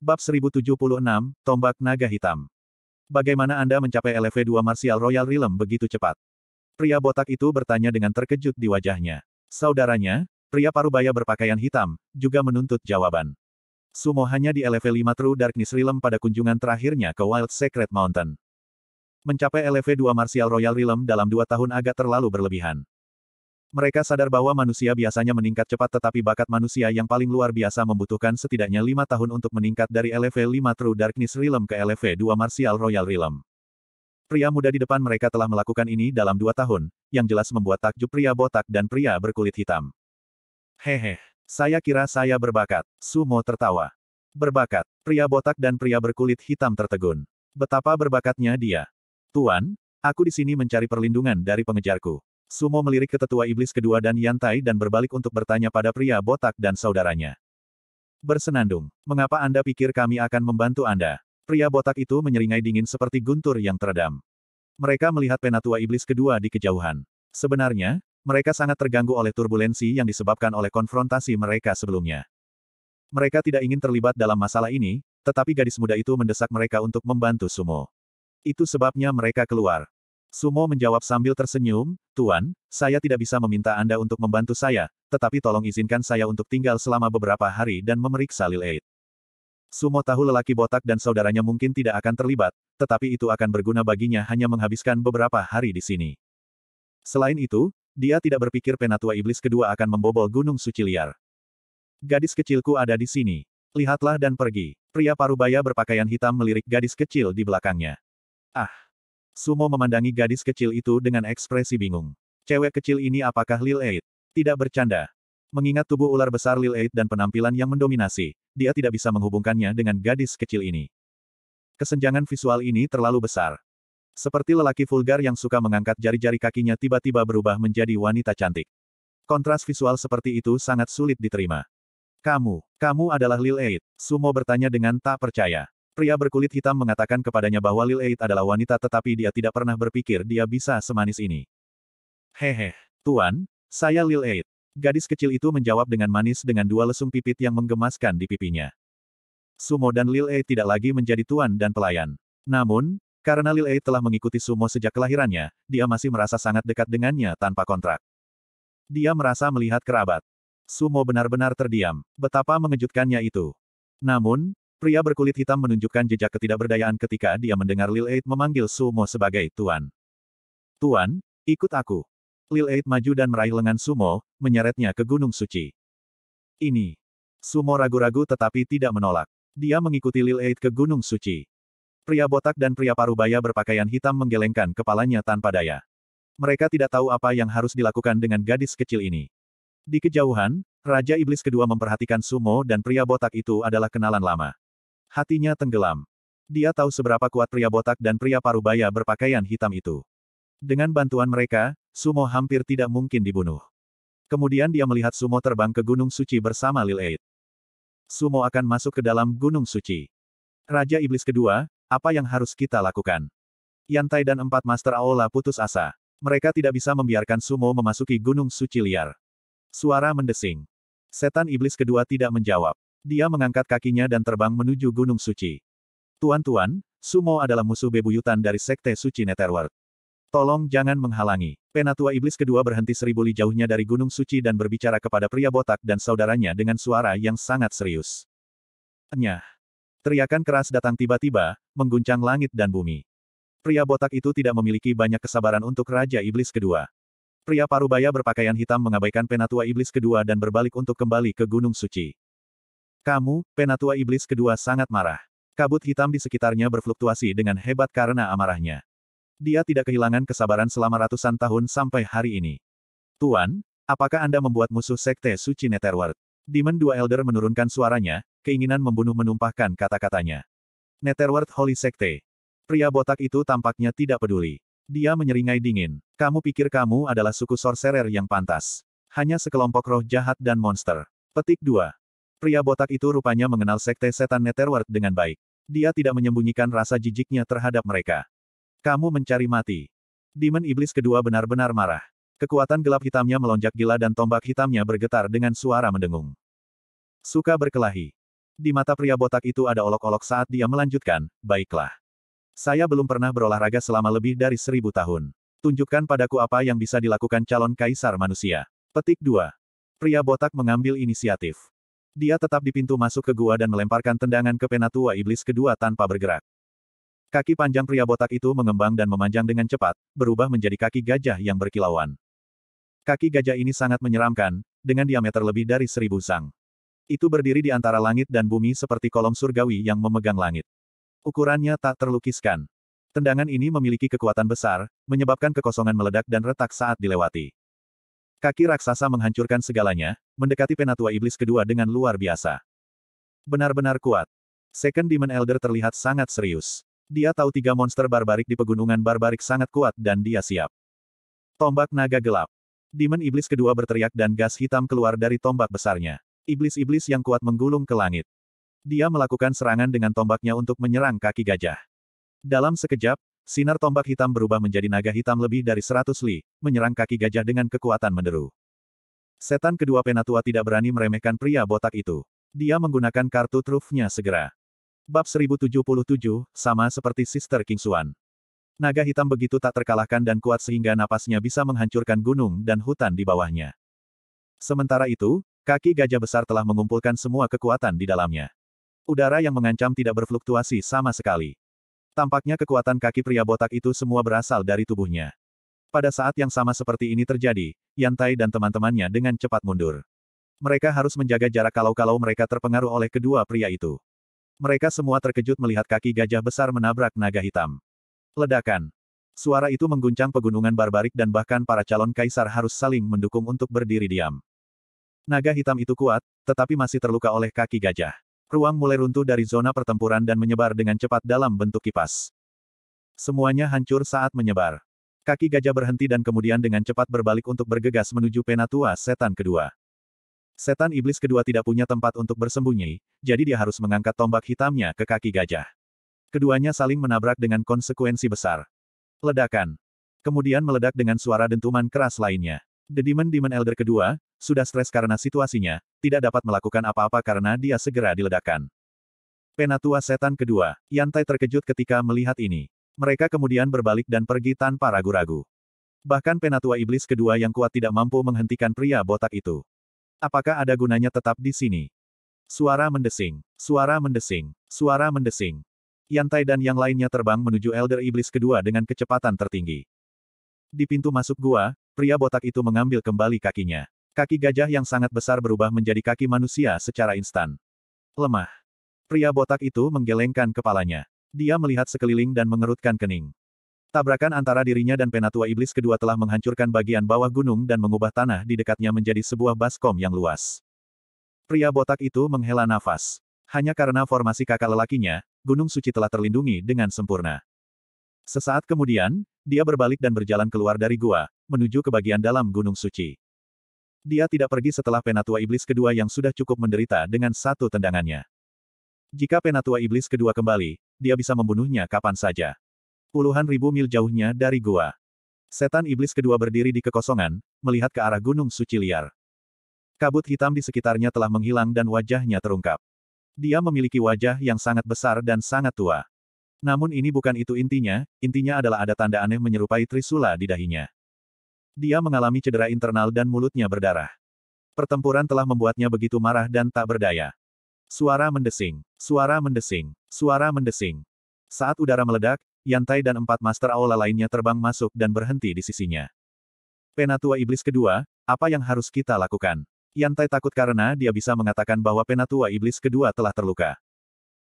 Bab 1076, Tombak Naga Hitam. Bagaimana Anda mencapai LV2 Martial Royal Realm begitu cepat? Pria botak itu bertanya dengan terkejut di wajahnya. Saudaranya, pria parubaya berpakaian hitam, juga menuntut jawaban. Sumo hanya di LV5 True Darkness Realm pada kunjungan terakhirnya ke Wild secret Mountain. Mencapai LV2 Martial Royal Realm dalam dua tahun agak terlalu berlebihan. Mereka sadar bahwa manusia biasanya meningkat cepat tetapi bakat manusia yang paling luar biasa membutuhkan setidaknya lima tahun untuk meningkat dari LV5 True Darkness Realm ke LV2 Martial Royal Realm. Pria muda di depan mereka telah melakukan ini dalam dua tahun, yang jelas membuat takjub pria botak dan pria berkulit hitam. Hehe, saya kira saya berbakat. Sumo tertawa. Berbakat, pria botak dan pria berkulit hitam tertegun. Betapa berbakatnya dia. Tuan, aku di sini mencari perlindungan dari pengejarku. Sumo melirik ke tetua iblis kedua dan Yantai dan berbalik untuk bertanya pada pria botak dan saudaranya. Bersenandung, mengapa Anda pikir kami akan membantu Anda? Pria botak itu menyeringai dingin seperti guntur yang teredam. Mereka melihat penatua iblis kedua di kejauhan. Sebenarnya, mereka sangat terganggu oleh turbulensi yang disebabkan oleh konfrontasi mereka sebelumnya. Mereka tidak ingin terlibat dalam masalah ini, tetapi gadis muda itu mendesak mereka untuk membantu Sumo. Itu sebabnya mereka keluar. Sumo menjawab sambil tersenyum, Tuan, saya tidak bisa meminta Anda untuk membantu saya, tetapi tolong izinkan saya untuk tinggal selama beberapa hari dan memeriksa Lil Eid. Sumo tahu lelaki botak dan saudaranya mungkin tidak akan terlibat, tetapi itu akan berguna baginya hanya menghabiskan beberapa hari di sini. Selain itu, dia tidak berpikir penatua iblis kedua akan membobol gunung suci liar. Gadis kecilku ada di sini. Lihatlah dan pergi. Pria parubaya berpakaian hitam melirik gadis kecil di belakangnya. Ah! Sumo memandangi gadis kecil itu dengan ekspresi bingung. Cewek kecil ini apakah Lil Eid? Tidak bercanda. Mengingat tubuh ular besar Lil Eid dan penampilan yang mendominasi, dia tidak bisa menghubungkannya dengan gadis kecil ini. Kesenjangan visual ini terlalu besar. Seperti lelaki vulgar yang suka mengangkat jari-jari kakinya tiba-tiba berubah menjadi wanita cantik. Kontras visual seperti itu sangat sulit diterima. Kamu, kamu adalah Lil Eid, Sumo bertanya dengan tak percaya. Pria berkulit hitam mengatakan kepadanya bahwa Lil Eid adalah wanita tetapi dia tidak pernah berpikir dia bisa semanis ini. Hehe, Tuan, saya Lil Eid. Gadis kecil itu menjawab dengan manis dengan dua lesung pipit yang menggemaskan di pipinya. Sumo dan Lil Eid tidak lagi menjadi tuan dan pelayan. Namun, karena Lil Eid telah mengikuti Sumo sejak kelahirannya, dia masih merasa sangat dekat dengannya tanpa kontrak. Dia merasa melihat kerabat. Sumo benar-benar terdiam. Betapa mengejutkannya itu. Namun, Pria berkulit hitam menunjukkan jejak ketidakberdayaan ketika dia mendengar Lil Eight memanggil Sumo sebagai Tuan. Tuan, ikut aku. Lil Eight maju dan meraih lengan Sumo, menyeretnya ke Gunung Suci. Ini. Sumo ragu-ragu tetapi tidak menolak. Dia mengikuti Lil Eight ke Gunung Suci. Pria botak dan pria parubaya berpakaian hitam menggelengkan kepalanya tanpa daya. Mereka tidak tahu apa yang harus dilakukan dengan gadis kecil ini. Di kejauhan, Raja Iblis kedua memperhatikan Sumo dan pria botak itu adalah kenalan lama. Hatinya tenggelam. Dia tahu seberapa kuat pria botak dan pria parubaya berpakaian hitam itu. Dengan bantuan mereka, Sumo hampir tidak mungkin dibunuh. Kemudian dia melihat Sumo terbang ke Gunung Suci bersama Lil Eid. Sumo akan masuk ke dalam Gunung Suci. Raja Iblis kedua, apa yang harus kita lakukan? Yantai dan empat Master Aula putus asa. Mereka tidak bisa membiarkan Sumo memasuki Gunung Suci liar. Suara mendesing. Setan Iblis kedua tidak menjawab. Dia mengangkat kakinya dan terbang menuju Gunung Suci. Tuan-tuan, Sumo adalah musuh bebuyutan dari Sekte Suci Netherworld. Tolong jangan menghalangi. Penatua Iblis kedua berhenti seribu li jauhnya dari Gunung Suci dan berbicara kepada pria botak dan saudaranya dengan suara yang sangat serius. Nyah. Teriakan keras datang tiba-tiba, mengguncang langit dan bumi. Pria botak itu tidak memiliki banyak kesabaran untuk Raja Iblis kedua. Pria parubaya berpakaian hitam mengabaikan penatua Iblis kedua dan berbalik untuk kembali ke Gunung Suci. Kamu, penatua iblis kedua sangat marah. Kabut hitam di sekitarnya berfluktuasi dengan hebat karena amarahnya. Dia tidak kehilangan kesabaran selama ratusan tahun sampai hari ini. Tuan, apakah Anda membuat musuh sekte suci Netherworld? Demon Dua Elder menurunkan suaranya, keinginan membunuh menumpahkan kata-katanya. Netherworld Holy Sekte. Pria botak itu tampaknya tidak peduli. Dia menyeringai dingin. Kamu pikir kamu adalah suku sorcerer yang pantas. Hanya sekelompok roh jahat dan monster. Petik 2. Pria botak itu rupanya mengenal sekte setan Netherworld dengan baik. Dia tidak menyembunyikan rasa jijiknya terhadap mereka. Kamu mencari mati. Demon iblis kedua benar-benar marah. Kekuatan gelap hitamnya melonjak gila dan tombak hitamnya bergetar dengan suara mendengung. Suka berkelahi. Di mata pria botak itu ada olok-olok saat dia melanjutkan, baiklah. Saya belum pernah berolahraga selama lebih dari seribu tahun. Tunjukkan padaku apa yang bisa dilakukan calon kaisar manusia. Petik 2. Pria botak mengambil inisiatif. Dia tetap di pintu masuk ke gua dan melemparkan tendangan ke penatua iblis kedua tanpa bergerak. Kaki panjang pria botak itu mengembang dan memanjang dengan cepat, berubah menjadi kaki gajah yang berkilauan. Kaki gajah ini sangat menyeramkan, dengan diameter lebih dari seribu sang. Itu berdiri di antara langit dan bumi seperti kolom surgawi yang memegang langit. Ukurannya tak terlukiskan. Tendangan ini memiliki kekuatan besar, menyebabkan kekosongan meledak dan retak saat dilewati. Kaki raksasa menghancurkan segalanya, mendekati penatua iblis kedua dengan luar biasa. Benar-benar kuat. Second Demon Elder terlihat sangat serius. Dia tahu tiga monster barbarik di pegunungan barbarik sangat kuat dan dia siap. Tombak naga gelap. Demon iblis kedua berteriak dan gas hitam keluar dari tombak besarnya. Iblis-iblis yang kuat menggulung ke langit. Dia melakukan serangan dengan tombaknya untuk menyerang kaki gajah. Dalam sekejap, Sinar tombak hitam berubah menjadi naga hitam lebih dari seratus li, menyerang kaki gajah dengan kekuatan menderu. Setan kedua penatua tidak berani meremehkan pria botak itu. Dia menggunakan kartu trufnya segera. Bab 1077, sama seperti Sister King Kingsuan. Naga hitam begitu tak terkalahkan dan kuat sehingga napasnya bisa menghancurkan gunung dan hutan di bawahnya. Sementara itu, kaki gajah besar telah mengumpulkan semua kekuatan di dalamnya. Udara yang mengancam tidak berfluktuasi sama sekali. Tampaknya kekuatan kaki pria botak itu semua berasal dari tubuhnya. Pada saat yang sama seperti ini terjadi, Yantai dan teman-temannya dengan cepat mundur. Mereka harus menjaga jarak kalau-kalau mereka terpengaruh oleh kedua pria itu. Mereka semua terkejut melihat kaki gajah besar menabrak naga hitam. Ledakan. Suara itu mengguncang pegunungan barbarik dan bahkan para calon kaisar harus saling mendukung untuk berdiri diam. Naga hitam itu kuat, tetapi masih terluka oleh kaki gajah. Ruang mulai runtuh dari zona pertempuran dan menyebar dengan cepat dalam bentuk kipas. Semuanya hancur saat menyebar. Kaki gajah berhenti dan kemudian dengan cepat berbalik untuk bergegas menuju penatua setan kedua. Setan iblis kedua tidak punya tempat untuk bersembunyi, jadi dia harus mengangkat tombak hitamnya ke kaki gajah. Keduanya saling menabrak dengan konsekuensi besar. Ledakan. Kemudian meledak dengan suara dentuman keras lainnya. The Demon Demon Elder kedua, sudah stres karena situasinya, tidak dapat melakukan apa-apa karena dia segera diledakkan. Penatua setan kedua, Yantai terkejut ketika melihat ini. Mereka kemudian berbalik dan pergi tanpa ragu-ragu. Bahkan penatua iblis kedua yang kuat tidak mampu menghentikan pria botak itu. Apakah ada gunanya tetap di sini? Suara mendesing, suara mendesing, suara mendesing. Yantai dan yang lainnya terbang menuju Elder Iblis kedua dengan kecepatan tertinggi. Di pintu masuk gua, pria botak itu mengambil kembali kakinya. Kaki gajah yang sangat besar berubah menjadi kaki manusia secara instan. Lemah. Pria botak itu menggelengkan kepalanya. Dia melihat sekeliling dan mengerutkan kening. Tabrakan antara dirinya dan penatua iblis kedua telah menghancurkan bagian bawah gunung dan mengubah tanah di dekatnya menjadi sebuah baskom yang luas. Pria botak itu menghela nafas. Hanya karena formasi kakak lelakinya, Gunung Suci telah terlindungi dengan sempurna. Sesaat kemudian, dia berbalik dan berjalan keluar dari gua, menuju ke bagian dalam Gunung Suci. Dia tidak pergi setelah penatua iblis kedua yang sudah cukup menderita dengan satu tendangannya. Jika penatua iblis kedua kembali, dia bisa membunuhnya kapan saja. Puluhan ribu mil jauhnya dari gua. Setan iblis kedua berdiri di kekosongan, melihat ke arah gunung suci liar. Kabut hitam di sekitarnya telah menghilang dan wajahnya terungkap. Dia memiliki wajah yang sangat besar dan sangat tua. Namun ini bukan itu intinya, intinya adalah ada tanda aneh menyerupai trisula di dahinya dia mengalami cedera internal dan mulutnya berdarah. Pertempuran telah membuatnya begitu marah dan tak berdaya. Suara mendesing, suara mendesing, suara mendesing. Saat udara meledak, Yantai dan empat Master Aula lainnya terbang masuk dan berhenti di sisinya. Penatua Iblis kedua, apa yang harus kita lakukan? Yantai takut karena dia bisa mengatakan bahwa Penatua Iblis kedua telah terluka.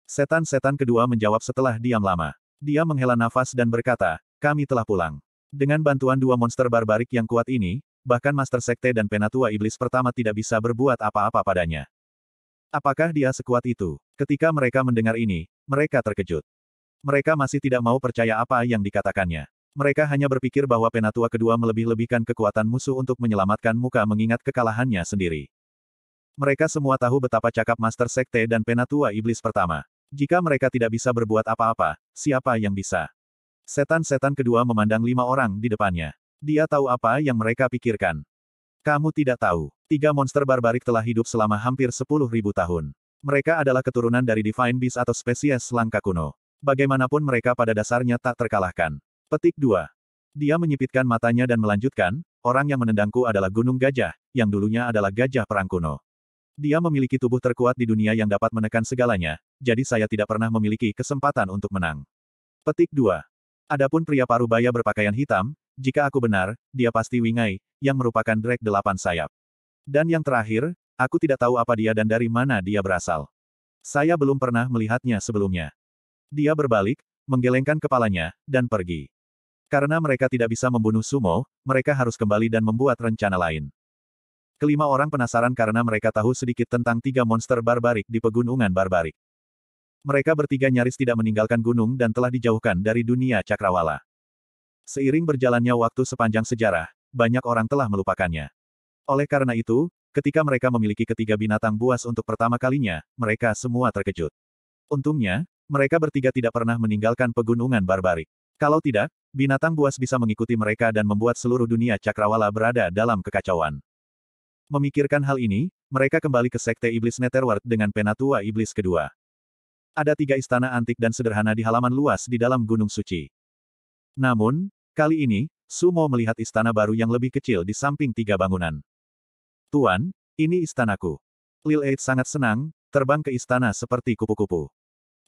Setan-setan kedua menjawab setelah diam lama. Dia menghela nafas dan berkata, kami telah pulang. Dengan bantuan dua monster barbarik yang kuat ini, bahkan Master Sekte dan Penatua Iblis pertama tidak bisa berbuat apa-apa padanya. Apakah dia sekuat itu? Ketika mereka mendengar ini, mereka terkejut. Mereka masih tidak mau percaya apa yang dikatakannya. Mereka hanya berpikir bahwa Penatua kedua melebih-lebihkan kekuatan musuh untuk menyelamatkan muka mengingat kekalahannya sendiri. Mereka semua tahu betapa cakap Master Sekte dan Penatua Iblis pertama. Jika mereka tidak bisa berbuat apa-apa, siapa yang bisa? Setan-setan kedua memandang lima orang di depannya. Dia tahu apa yang mereka pikirkan. Kamu tidak tahu, tiga monster barbarik telah hidup selama hampir sepuluh ribu tahun. Mereka adalah keturunan dari Divine Beast atau spesies langka kuno. Bagaimanapun mereka pada dasarnya tak terkalahkan. Petik 2. Dia menyipitkan matanya dan melanjutkan, orang yang menendangku adalah Gunung Gajah, yang dulunya adalah gajah perang kuno. Dia memiliki tubuh terkuat di dunia yang dapat menekan segalanya, jadi saya tidak pernah memiliki kesempatan untuk menang. Petik 2. Adapun pria paruh baya berpakaian hitam, jika aku benar, dia pasti Wingai, yang merupakan Drake Delapan Sayap. Dan yang terakhir, aku tidak tahu apa dia dan dari mana dia berasal. Saya belum pernah melihatnya sebelumnya. Dia berbalik, menggelengkan kepalanya, dan pergi. Karena mereka tidak bisa membunuh Sumo, mereka harus kembali dan membuat rencana lain. Kelima orang penasaran karena mereka tahu sedikit tentang tiga monster barbarik di pegunungan barbarik. Mereka bertiga nyaris tidak meninggalkan gunung dan telah dijauhkan dari dunia cakrawala. Seiring berjalannya waktu sepanjang sejarah, banyak orang telah melupakannya. Oleh karena itu, ketika mereka memiliki ketiga binatang buas untuk pertama kalinya, mereka semua terkejut. Untungnya, mereka bertiga tidak pernah meninggalkan pegunungan barbarik. Kalau tidak, binatang buas bisa mengikuti mereka dan membuat seluruh dunia cakrawala berada dalam kekacauan. Memikirkan hal ini, mereka kembali ke Sekte Iblis Netherworld dengan Penatua Iblis kedua ada tiga istana antik dan sederhana di halaman luas di dalam Gunung Suci. Namun, kali ini, Sumo melihat istana baru yang lebih kecil di samping tiga bangunan. Tuan, ini istanaku. Lil Eight sangat senang, terbang ke istana seperti kupu-kupu.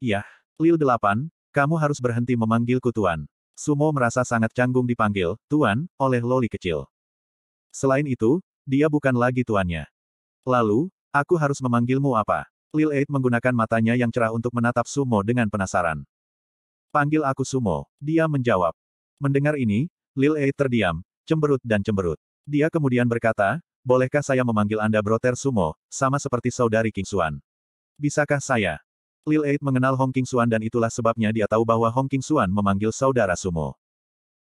Yah, Lil Delapan, kamu harus berhenti memanggilku Tuan. Sumo merasa sangat canggung dipanggil, Tuan, oleh Loli kecil. Selain itu, dia bukan lagi tuannya. Lalu, aku harus memanggilmu apa? Lil Eight menggunakan matanya yang cerah untuk menatap Sumo dengan penasaran. Panggil aku Sumo, dia menjawab. Mendengar ini, Lil Eight terdiam, cemberut dan cemberut. Dia kemudian berkata, bolehkah saya memanggil Anda Broter Sumo, sama seperti saudari King Suan? Bisakah saya? Lil Eight mengenal Hong King Suan dan itulah sebabnya dia tahu bahwa Hong King Suan memanggil saudara Sumo.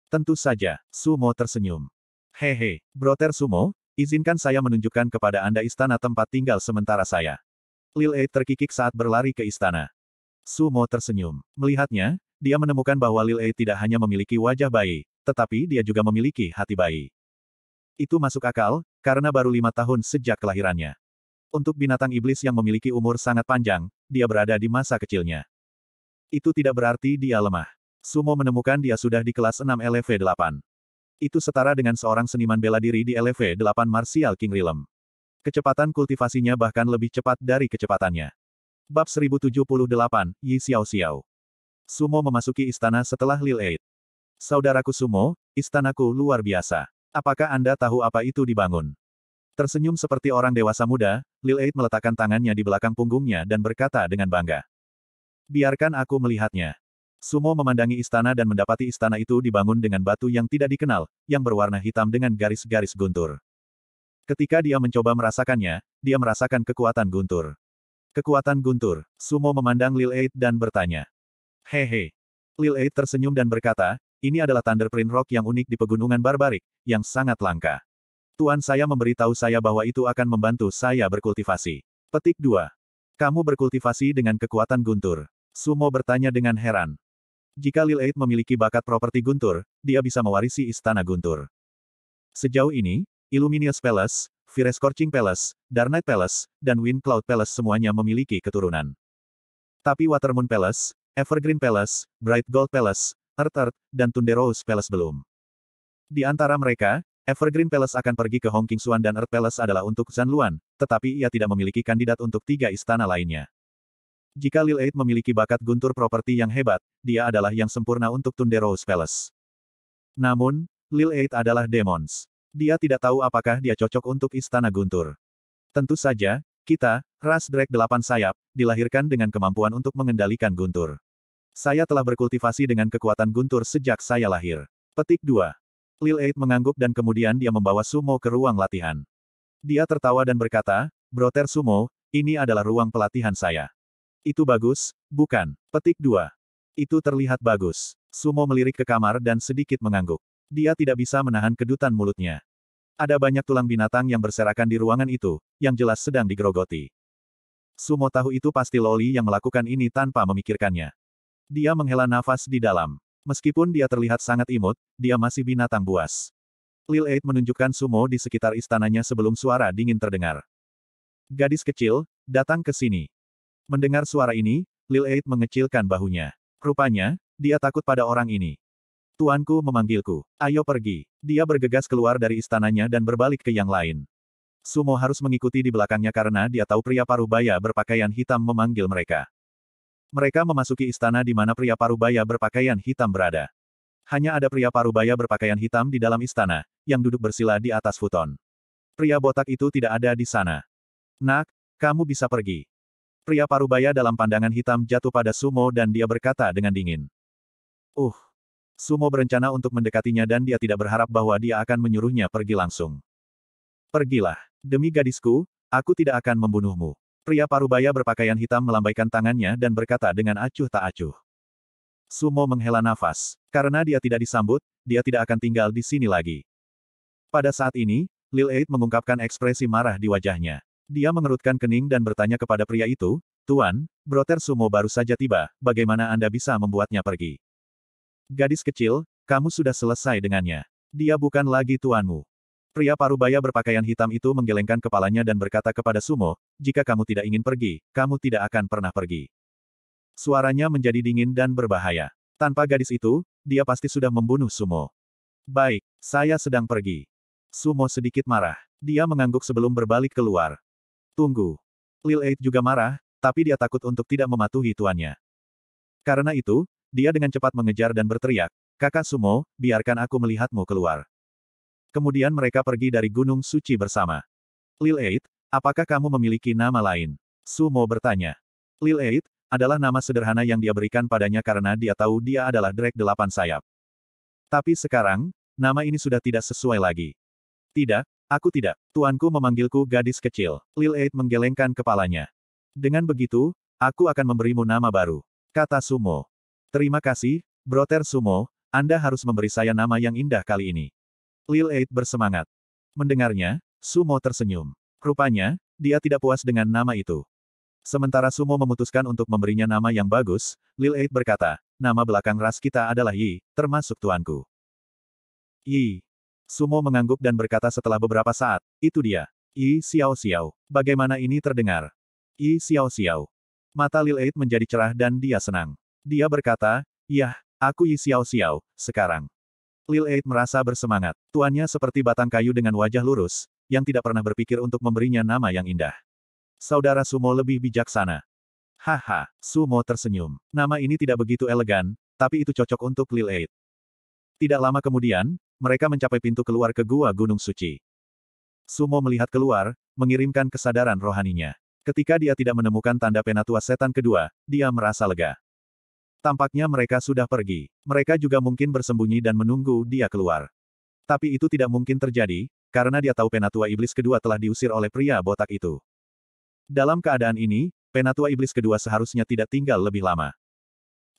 Tentu saja, Sumo tersenyum. Hehe, Broter Sumo, izinkan saya menunjukkan kepada Anda istana tempat tinggal sementara saya. Lil E terkikik saat berlari ke istana. Sumo tersenyum. Melihatnya, dia menemukan bahwa Lil E tidak hanya memiliki wajah bayi, tetapi dia juga memiliki hati bayi. Itu masuk akal, karena baru lima tahun sejak kelahirannya. Untuk binatang iblis yang memiliki umur sangat panjang, dia berada di masa kecilnya. Itu tidak berarti dia lemah. Sumo menemukan dia sudah di kelas 6 LV8. Itu setara dengan seorang seniman bela diri di LV8 Martial King Realm. Kecepatan kultivasinya bahkan lebih cepat dari kecepatannya. Bab 1078, Yi Xiao Xiao. Sumo memasuki istana setelah Lil Eight. Saudaraku Sumo, istanaku luar biasa. Apakah Anda tahu apa itu dibangun? Tersenyum seperti orang dewasa muda, Lil Eight meletakkan tangannya di belakang punggungnya dan berkata dengan bangga. Biarkan aku melihatnya. Sumo memandangi istana dan mendapati istana itu dibangun dengan batu yang tidak dikenal, yang berwarna hitam dengan garis-garis guntur. Ketika dia mencoba merasakannya, dia merasakan kekuatan guntur. Kekuatan guntur, Sumo memandang Lil Eid dan bertanya. Hehe. Lil Eid tersenyum dan berkata, ini adalah Thunderprint Rock yang unik di pegunungan barbarik, yang sangat langka. Tuan saya memberitahu saya bahwa itu akan membantu saya berkultivasi. Petik 2. Kamu berkultivasi dengan kekuatan guntur. Sumo bertanya dengan heran. Jika Lil Eid memiliki bakat properti Guntur, dia bisa mewarisi istana Guntur. Sejauh ini, Illuminous Palace, Fire Scorching Palace, Dark Knight Palace, dan Wind Cloud Palace semuanya memiliki keturunan. Tapi Watermoon Palace, Evergreen Palace, Bright Gold Palace, Earth Earth, dan Thunderous Palace belum. Di antara mereka, Evergreen Palace akan pergi ke Hong Suan dan Earth Palace adalah untuk Zan Luan, tetapi ia tidak memiliki kandidat untuk tiga istana lainnya. Jika Lil Eight memiliki bakat guntur properti yang hebat, dia adalah yang sempurna untuk Thunderous Palace. Namun, Lil Eight adalah demons. Dia tidak tahu apakah dia cocok untuk Istana Guntur. Tentu saja, kita, ras Drake delapan sayap, dilahirkan dengan kemampuan untuk mengendalikan Guntur. Saya telah berkultivasi dengan kekuatan Guntur sejak saya lahir. Petik 2. Lil Eid mengangguk dan kemudian dia membawa Sumo ke ruang latihan. Dia tertawa dan berkata, Broter Sumo, ini adalah ruang pelatihan saya. Itu bagus, bukan? Petik 2. Itu terlihat bagus. Sumo melirik ke kamar dan sedikit mengangguk. Dia tidak bisa menahan kedutan mulutnya. Ada banyak tulang binatang yang berserakan di ruangan itu, yang jelas sedang digerogoti. Sumo tahu itu pasti Loli yang melakukan ini tanpa memikirkannya. Dia menghela nafas di dalam. Meskipun dia terlihat sangat imut, dia masih binatang buas. Lil Eid menunjukkan Sumo di sekitar istananya sebelum suara dingin terdengar. Gadis kecil, datang ke sini. Mendengar suara ini, Lil Eid mengecilkan bahunya. Rupanya, dia takut pada orang ini. Tuanku memanggilku. Ayo pergi. Dia bergegas keluar dari istananya dan berbalik ke yang lain. Sumo harus mengikuti di belakangnya karena dia tahu pria parubaya berpakaian hitam memanggil mereka. Mereka memasuki istana di mana pria parubaya berpakaian hitam berada. Hanya ada pria parubaya berpakaian hitam di dalam istana, yang duduk bersila di atas futon. Pria botak itu tidak ada di sana. Nak, kamu bisa pergi. Pria parubaya dalam pandangan hitam jatuh pada Sumo dan dia berkata dengan dingin. Uh, Sumo berencana untuk mendekatinya dan dia tidak berharap bahwa dia akan menyuruhnya pergi langsung. Pergilah. Demi gadisku, aku tidak akan membunuhmu. Pria parubaya berpakaian hitam melambaikan tangannya dan berkata dengan acuh tak acuh. Sumo menghela nafas. Karena dia tidak disambut, dia tidak akan tinggal di sini lagi. Pada saat ini, Lil Eid mengungkapkan ekspresi marah di wajahnya. Dia mengerutkan kening dan bertanya kepada pria itu, Tuan, Broter Sumo baru saja tiba, bagaimana Anda bisa membuatnya pergi? Gadis kecil, kamu sudah selesai dengannya. Dia bukan lagi tuanmu. Pria parubaya berpakaian hitam itu menggelengkan kepalanya dan berkata kepada Sumo, jika kamu tidak ingin pergi, kamu tidak akan pernah pergi. Suaranya menjadi dingin dan berbahaya. Tanpa gadis itu, dia pasti sudah membunuh Sumo. Baik, saya sedang pergi. Sumo sedikit marah. Dia mengangguk sebelum berbalik keluar. Tunggu. Lil Eight juga marah, tapi dia takut untuk tidak mematuhi tuannya. Karena itu, dia dengan cepat mengejar dan berteriak, Kakak Sumo, biarkan aku melihatmu keluar. Kemudian mereka pergi dari Gunung Suci bersama. Lil Eight, apakah kamu memiliki nama lain? Sumo bertanya. Lil Eight, adalah nama sederhana yang dia berikan padanya karena dia tahu dia adalah Drake Delapan Sayap. Tapi sekarang, nama ini sudah tidak sesuai lagi. Tidak, aku tidak. Tuanku memanggilku gadis kecil. Lil Eight menggelengkan kepalanya. Dengan begitu, aku akan memberimu nama baru. Kata Sumo. Terima kasih, Broter Sumo, Anda harus memberi saya nama yang indah kali ini. Lil Eight bersemangat. Mendengarnya, Sumo tersenyum. Rupanya, dia tidak puas dengan nama itu. Sementara Sumo memutuskan untuk memberinya nama yang bagus, Lil Eight berkata, nama belakang ras kita adalah Yi, termasuk tuanku. Yi. Sumo mengangguk dan berkata setelah beberapa saat, itu dia. Yi Xiao Xiao. Bagaimana ini terdengar? Yi Xiao Xiao. Mata Lil Eight menjadi cerah dan dia senang. Dia berkata, Yah, aku Yi Xiao Xiao, sekarang. Lil Eight merasa bersemangat. Tuannya seperti batang kayu dengan wajah lurus, yang tidak pernah berpikir untuk memberinya nama yang indah. Saudara Sumo lebih bijaksana. Haha, Sumo tersenyum. Nama ini tidak begitu elegan, tapi itu cocok untuk Lil Eight. Tidak lama kemudian, mereka mencapai pintu keluar ke Gua Gunung Suci. Sumo melihat keluar, mengirimkan kesadaran rohaninya. Ketika dia tidak menemukan tanda penatua setan kedua, dia merasa lega. Tampaknya mereka sudah pergi. Mereka juga mungkin bersembunyi dan menunggu dia keluar. Tapi itu tidak mungkin terjadi, karena dia tahu penatua iblis kedua telah diusir oleh pria botak itu. Dalam keadaan ini, penatua iblis kedua seharusnya tidak tinggal lebih lama.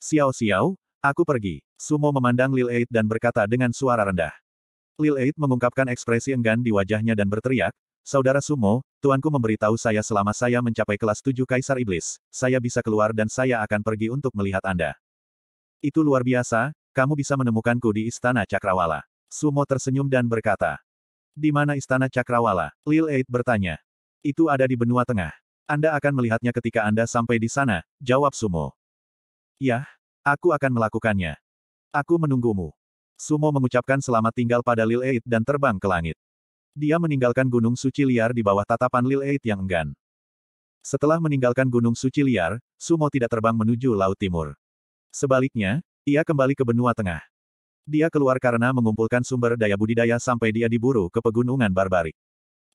Xiao Xiao, aku pergi. Sumo memandang Lil Eid dan berkata dengan suara rendah. Lil Eid mengungkapkan ekspresi enggan di wajahnya dan berteriak, Saudara Sumo, tuanku memberitahu saya selama saya mencapai kelas tujuh Kaisar Iblis, saya bisa keluar dan saya akan pergi untuk melihat Anda. Itu luar biasa, kamu bisa menemukanku di Istana Cakrawala. Sumo tersenyum dan berkata. Di mana Istana Cakrawala? Lil Eid bertanya. Itu ada di benua tengah. Anda akan melihatnya ketika Anda sampai di sana, jawab Sumo. Yah, aku akan melakukannya. Aku menunggumu. Sumo mengucapkan selamat tinggal pada Lil Eid dan terbang ke langit. Dia meninggalkan gunung suci liar di bawah tatapan Lil Eight yang enggan. Setelah meninggalkan gunung suci liar, Sumo tidak terbang menuju Laut Timur. Sebaliknya, ia kembali ke benua tengah. Dia keluar karena mengumpulkan sumber daya budidaya sampai dia diburu ke pegunungan barbarik.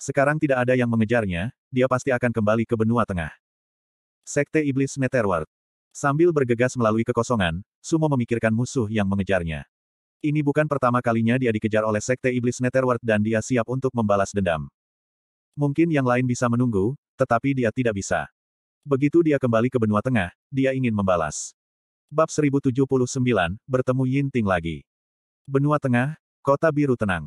Sekarang tidak ada yang mengejarnya, dia pasti akan kembali ke benua tengah. Sekte Iblis Netherworld. Sambil bergegas melalui kekosongan, Sumo memikirkan musuh yang mengejarnya. Ini bukan pertama kalinya dia dikejar oleh Sekte Iblis Netherworld dan dia siap untuk membalas dendam. Mungkin yang lain bisa menunggu, tetapi dia tidak bisa. Begitu dia kembali ke benua tengah, dia ingin membalas. Bab 1079, bertemu Ting lagi. Benua tengah, kota biru tenang.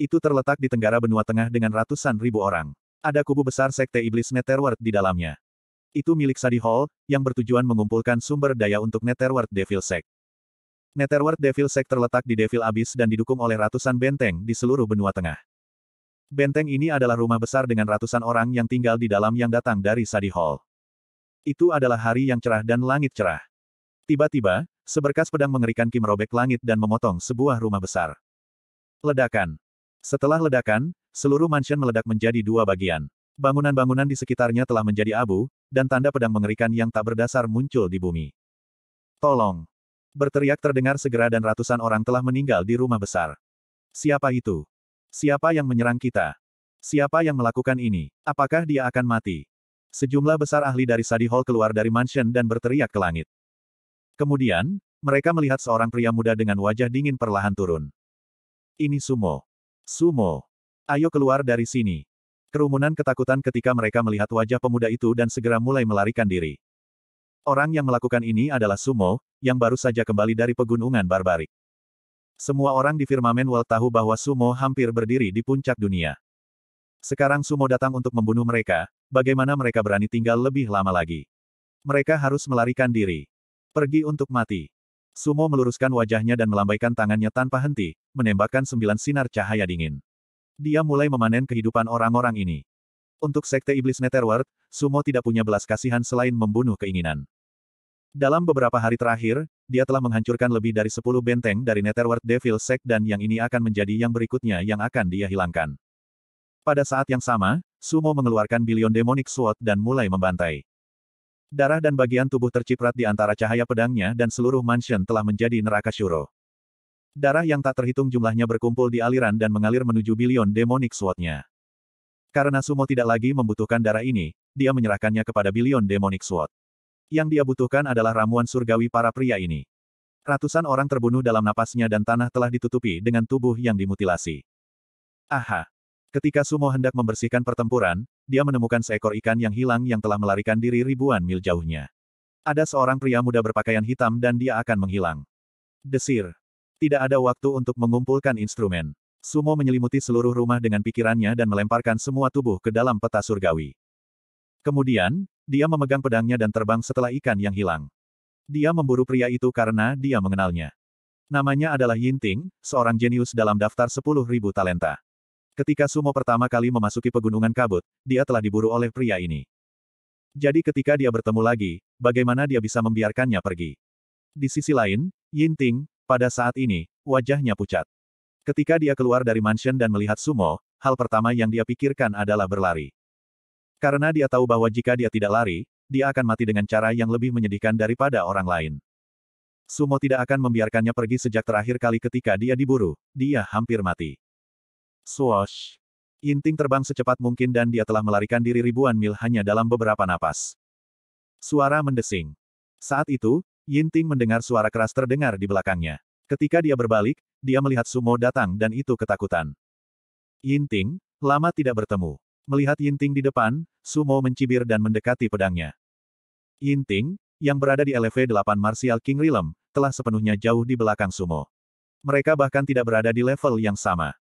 Itu terletak di tenggara benua tengah dengan ratusan ribu orang. Ada kubu besar Sekte Iblis Netherworld di dalamnya. Itu milik Sadi Hall, yang bertujuan mengumpulkan sumber daya untuk Netherworld Devil Sect. Netherworld Devil Sect terletak di Devil Abyss dan didukung oleh ratusan benteng di seluruh benua tengah. Benteng ini adalah rumah besar dengan ratusan orang yang tinggal di dalam yang datang dari Sadi Hall. Itu adalah hari yang cerah dan langit cerah. Tiba-tiba, seberkas pedang mengerikan Kim robek langit dan memotong sebuah rumah besar. Ledakan. Setelah ledakan, seluruh mansion meledak menjadi dua bagian. Bangunan-bangunan di sekitarnya telah menjadi abu, dan tanda pedang mengerikan yang tak berdasar muncul di bumi. Tolong! Berteriak terdengar segera dan ratusan orang telah meninggal di rumah besar. Siapa itu? Siapa yang menyerang kita? Siapa yang melakukan ini? Apakah dia akan mati? Sejumlah besar ahli dari Sadi Hall keluar dari mansion dan berteriak ke langit. Kemudian, mereka melihat seorang pria muda dengan wajah dingin perlahan turun. Ini Sumo. Sumo. Ayo keluar dari sini. Kerumunan ketakutan ketika mereka melihat wajah pemuda itu dan segera mulai melarikan diri. Orang yang melakukan ini adalah Sumo, yang baru saja kembali dari pegunungan barbarik. Semua orang di Firmamen World tahu bahwa Sumo hampir berdiri di puncak dunia. Sekarang Sumo datang untuk membunuh mereka, bagaimana mereka berani tinggal lebih lama lagi. Mereka harus melarikan diri. Pergi untuk mati. Sumo meluruskan wajahnya dan melambaikan tangannya tanpa henti, menembakkan sembilan sinar cahaya dingin. Dia mulai memanen kehidupan orang-orang ini. Untuk Sekte Iblis Netherworld, Sumo tidak punya belas kasihan selain membunuh keinginan. Dalam beberapa hari terakhir, dia telah menghancurkan lebih dari 10 benteng dari Netherworld Devil Sect dan yang ini akan menjadi yang berikutnya yang akan dia hilangkan. Pada saat yang sama, Sumo mengeluarkan Billion demonic sword dan mulai membantai. Darah dan bagian tubuh terciprat di antara cahaya pedangnya dan seluruh mansion telah menjadi neraka syuro. Darah yang tak terhitung jumlahnya berkumpul di aliran dan mengalir menuju bilion demonic Sword-nya. Karena Sumo tidak lagi membutuhkan darah ini, dia menyerahkannya kepada Billion demonic sword. Yang dia butuhkan adalah ramuan surgawi para pria ini. Ratusan orang terbunuh dalam napasnya dan tanah telah ditutupi dengan tubuh yang dimutilasi. Aha! Ketika Sumo hendak membersihkan pertempuran, dia menemukan seekor ikan yang hilang yang telah melarikan diri ribuan mil jauhnya. Ada seorang pria muda berpakaian hitam dan dia akan menghilang. Desir. Tidak ada waktu untuk mengumpulkan instrumen. Sumo menyelimuti seluruh rumah dengan pikirannya dan melemparkan semua tubuh ke dalam peta surgawi. Kemudian, dia memegang pedangnya dan terbang setelah ikan yang hilang. Dia memburu pria itu karena dia mengenalnya. Namanya adalah Yinting, seorang jenius dalam daftar 10.000 talenta. Ketika Sumo pertama kali memasuki pegunungan kabut, dia telah diburu oleh pria ini. Jadi ketika dia bertemu lagi, bagaimana dia bisa membiarkannya pergi? Di sisi lain, Yinting, pada saat ini, wajahnya pucat. Ketika dia keluar dari mansion dan melihat Sumo, hal pertama yang dia pikirkan adalah berlari. Karena dia tahu bahwa jika dia tidak lari, dia akan mati dengan cara yang lebih menyedihkan daripada orang lain. Sumo tidak akan membiarkannya pergi sejak terakhir kali ketika dia diburu, dia hampir mati. Swoosh! Inting terbang secepat mungkin dan dia telah melarikan diri ribuan mil hanya dalam beberapa napas. Suara mendesing. Saat itu, Yinting mendengar suara keras terdengar di belakangnya. Ketika dia berbalik, dia melihat Sumo datang dan itu ketakutan. Yinting, lama tidak bertemu. Melihat Yinting di depan, Sumo mencibir dan mendekati pedangnya. Yinting, yang berada di LV8 Martial King Realm, telah sepenuhnya jauh di belakang Sumo. Mereka bahkan tidak berada di level yang sama.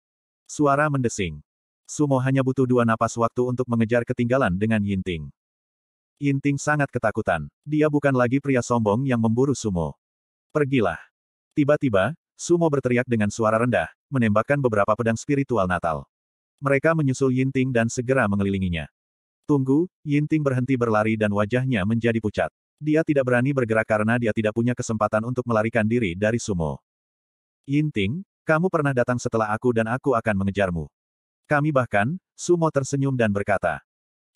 Suara mendesing. Sumo hanya butuh dua napas waktu untuk mengejar ketinggalan dengan Yinting. Yinting sangat ketakutan. Dia bukan lagi pria sombong yang memburu Sumo. Pergilah. Tiba-tiba, Sumo berteriak dengan suara rendah, menembakkan beberapa pedang spiritual Natal. Mereka menyusul Yinting dan segera mengelilinginya. Tunggu, Yinting berhenti berlari dan wajahnya menjadi pucat. Dia tidak berani bergerak karena dia tidak punya kesempatan untuk melarikan diri dari sumo. Yinting, kamu pernah datang setelah aku dan aku akan mengejarmu. Kami bahkan, Sumo tersenyum dan berkata.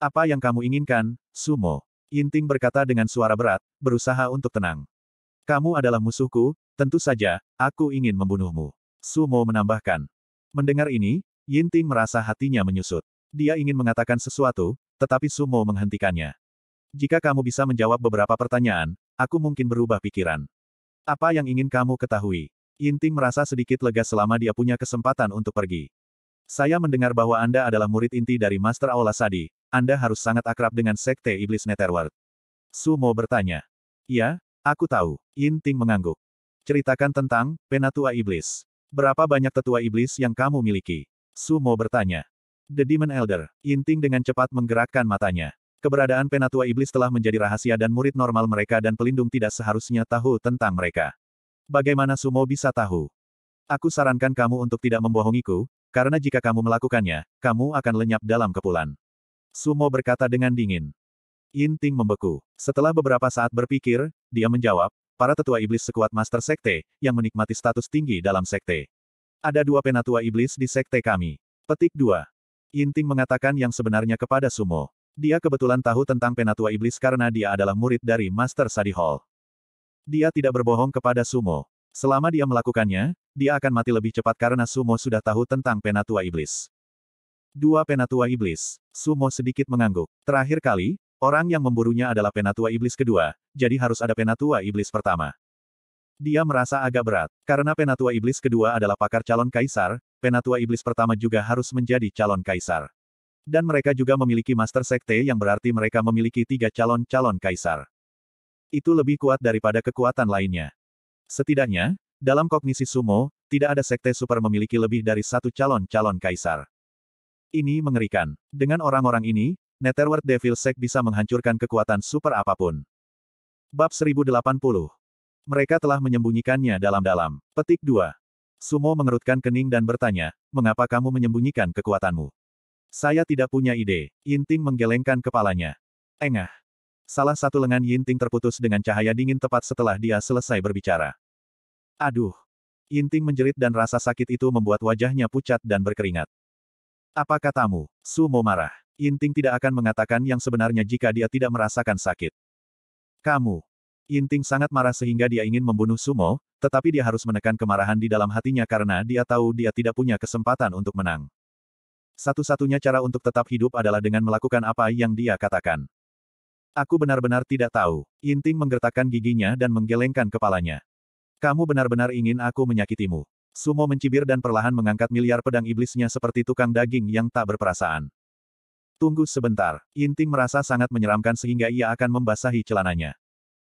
Apa yang kamu inginkan, Sumo? Yinting berkata dengan suara berat, berusaha untuk tenang. Kamu adalah musuhku, tentu saja, aku ingin membunuhmu. Sumo menambahkan. Mendengar ini, Yinting merasa hatinya menyusut. Dia ingin mengatakan sesuatu, tetapi Sumo menghentikannya. Jika kamu bisa menjawab beberapa pertanyaan, aku mungkin berubah pikiran. Apa yang ingin kamu ketahui? Yinting merasa sedikit lega selama dia punya kesempatan untuk pergi. Saya mendengar bahwa Anda adalah murid inti dari Master Aula Sadi, Anda harus sangat akrab dengan Sekte Iblis Netherworld. Sumo bertanya. Ya, aku tahu. Yinting mengangguk. Ceritakan tentang, Penatua Iblis. Berapa banyak tetua iblis yang kamu miliki? Sumo bertanya. The Demon Elder, Yinting dengan cepat menggerakkan matanya. Keberadaan penatua iblis telah menjadi rahasia dan murid normal mereka dan pelindung tidak seharusnya tahu tentang mereka. Bagaimana Sumo bisa tahu? Aku sarankan kamu untuk tidak membohongiku, karena jika kamu melakukannya, kamu akan lenyap dalam kepulan. Sumo berkata dengan dingin. Yinting membeku. Setelah beberapa saat berpikir, dia menjawab, para tetua iblis sekuat Master Sekte, yang menikmati status tinggi dalam Sekte. Ada dua penatua iblis di Sekte kami. Petik 2. Yinting mengatakan yang sebenarnya kepada Sumo. Dia kebetulan tahu tentang penatua iblis karena dia adalah murid dari Master Sadi Hall. Dia tidak berbohong kepada Sumo. Selama dia melakukannya, dia akan mati lebih cepat karena Sumo sudah tahu tentang penatua iblis. Dua penatua iblis. Sumo sedikit mengangguk. Terakhir kali, orang yang memburunya adalah penatua iblis kedua, jadi harus ada penatua iblis pertama. Dia merasa agak berat, karena penatua iblis kedua adalah pakar calon kaisar, penatua iblis pertama juga harus menjadi calon kaisar. Dan mereka juga memiliki master sekte yang berarti mereka memiliki tiga calon-calon kaisar. Itu lebih kuat daripada kekuatan lainnya. Setidaknya, dalam kognisi sumo, tidak ada sekte super memiliki lebih dari satu calon-calon kaisar. Ini mengerikan. Dengan orang-orang ini, Netherworld Devil Sek bisa menghancurkan kekuatan super apapun. Bab 1080 mereka telah menyembunyikannya dalam-dalam. Petik 2. Sumo mengerutkan kening dan bertanya, mengapa kamu menyembunyikan kekuatanmu? Saya tidak punya ide. Yinting menggelengkan kepalanya. Engah. Salah satu lengan Yinting terputus dengan cahaya dingin tepat setelah dia selesai berbicara. Aduh. Yinting menjerit dan rasa sakit itu membuat wajahnya pucat dan berkeringat. Apa katamu? Sumo marah. Yinting tidak akan mengatakan yang sebenarnya jika dia tidak merasakan sakit. Kamu, Yinting sangat marah sehingga dia ingin membunuh Sumo, tetapi dia harus menekan kemarahan di dalam hatinya karena dia tahu dia tidak punya kesempatan untuk menang. Satu-satunya cara untuk tetap hidup adalah dengan melakukan apa yang dia katakan. Aku benar-benar tidak tahu. Yinting menggertakkan giginya dan menggelengkan kepalanya. Kamu benar-benar ingin aku menyakitimu. Sumo mencibir dan perlahan mengangkat miliar pedang iblisnya seperti tukang daging yang tak berperasaan. Tunggu sebentar, Yinting merasa sangat menyeramkan sehingga ia akan membasahi celananya.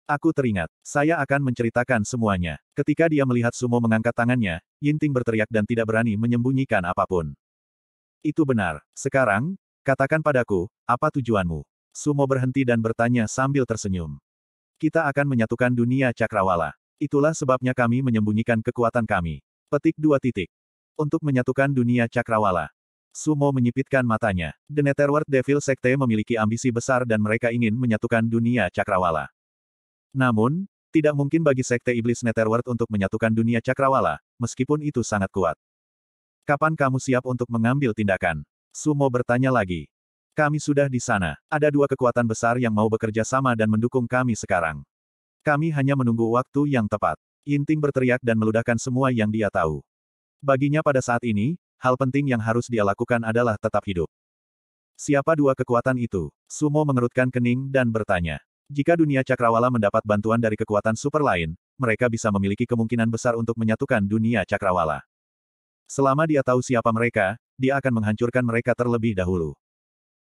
Aku teringat. Saya akan menceritakan semuanya. Ketika dia melihat Sumo mengangkat tangannya, Yinting berteriak dan tidak berani menyembunyikan apapun. Itu benar. Sekarang, katakan padaku, apa tujuanmu? Sumo berhenti dan bertanya sambil tersenyum. Kita akan menyatukan dunia cakrawala. Itulah sebabnya kami menyembunyikan kekuatan kami. Petik dua titik. Untuk menyatukan dunia cakrawala. Sumo menyipitkan matanya. The Netherworld Devil Sekte memiliki ambisi besar dan mereka ingin menyatukan dunia cakrawala. Namun, tidak mungkin bagi Sekte Iblis Netherworld untuk menyatukan dunia cakrawala, meskipun itu sangat kuat. Kapan kamu siap untuk mengambil tindakan? Sumo bertanya lagi. Kami sudah di sana. Ada dua kekuatan besar yang mau bekerja sama dan mendukung kami sekarang. Kami hanya menunggu waktu yang tepat. Inting berteriak dan meludahkan semua yang dia tahu. Baginya pada saat ini, hal penting yang harus dia lakukan adalah tetap hidup. Siapa dua kekuatan itu? Sumo mengerutkan kening dan bertanya. Jika dunia cakrawala mendapat bantuan dari kekuatan super lain, mereka bisa memiliki kemungkinan besar untuk menyatukan dunia cakrawala. Selama dia tahu siapa mereka, dia akan menghancurkan mereka terlebih dahulu.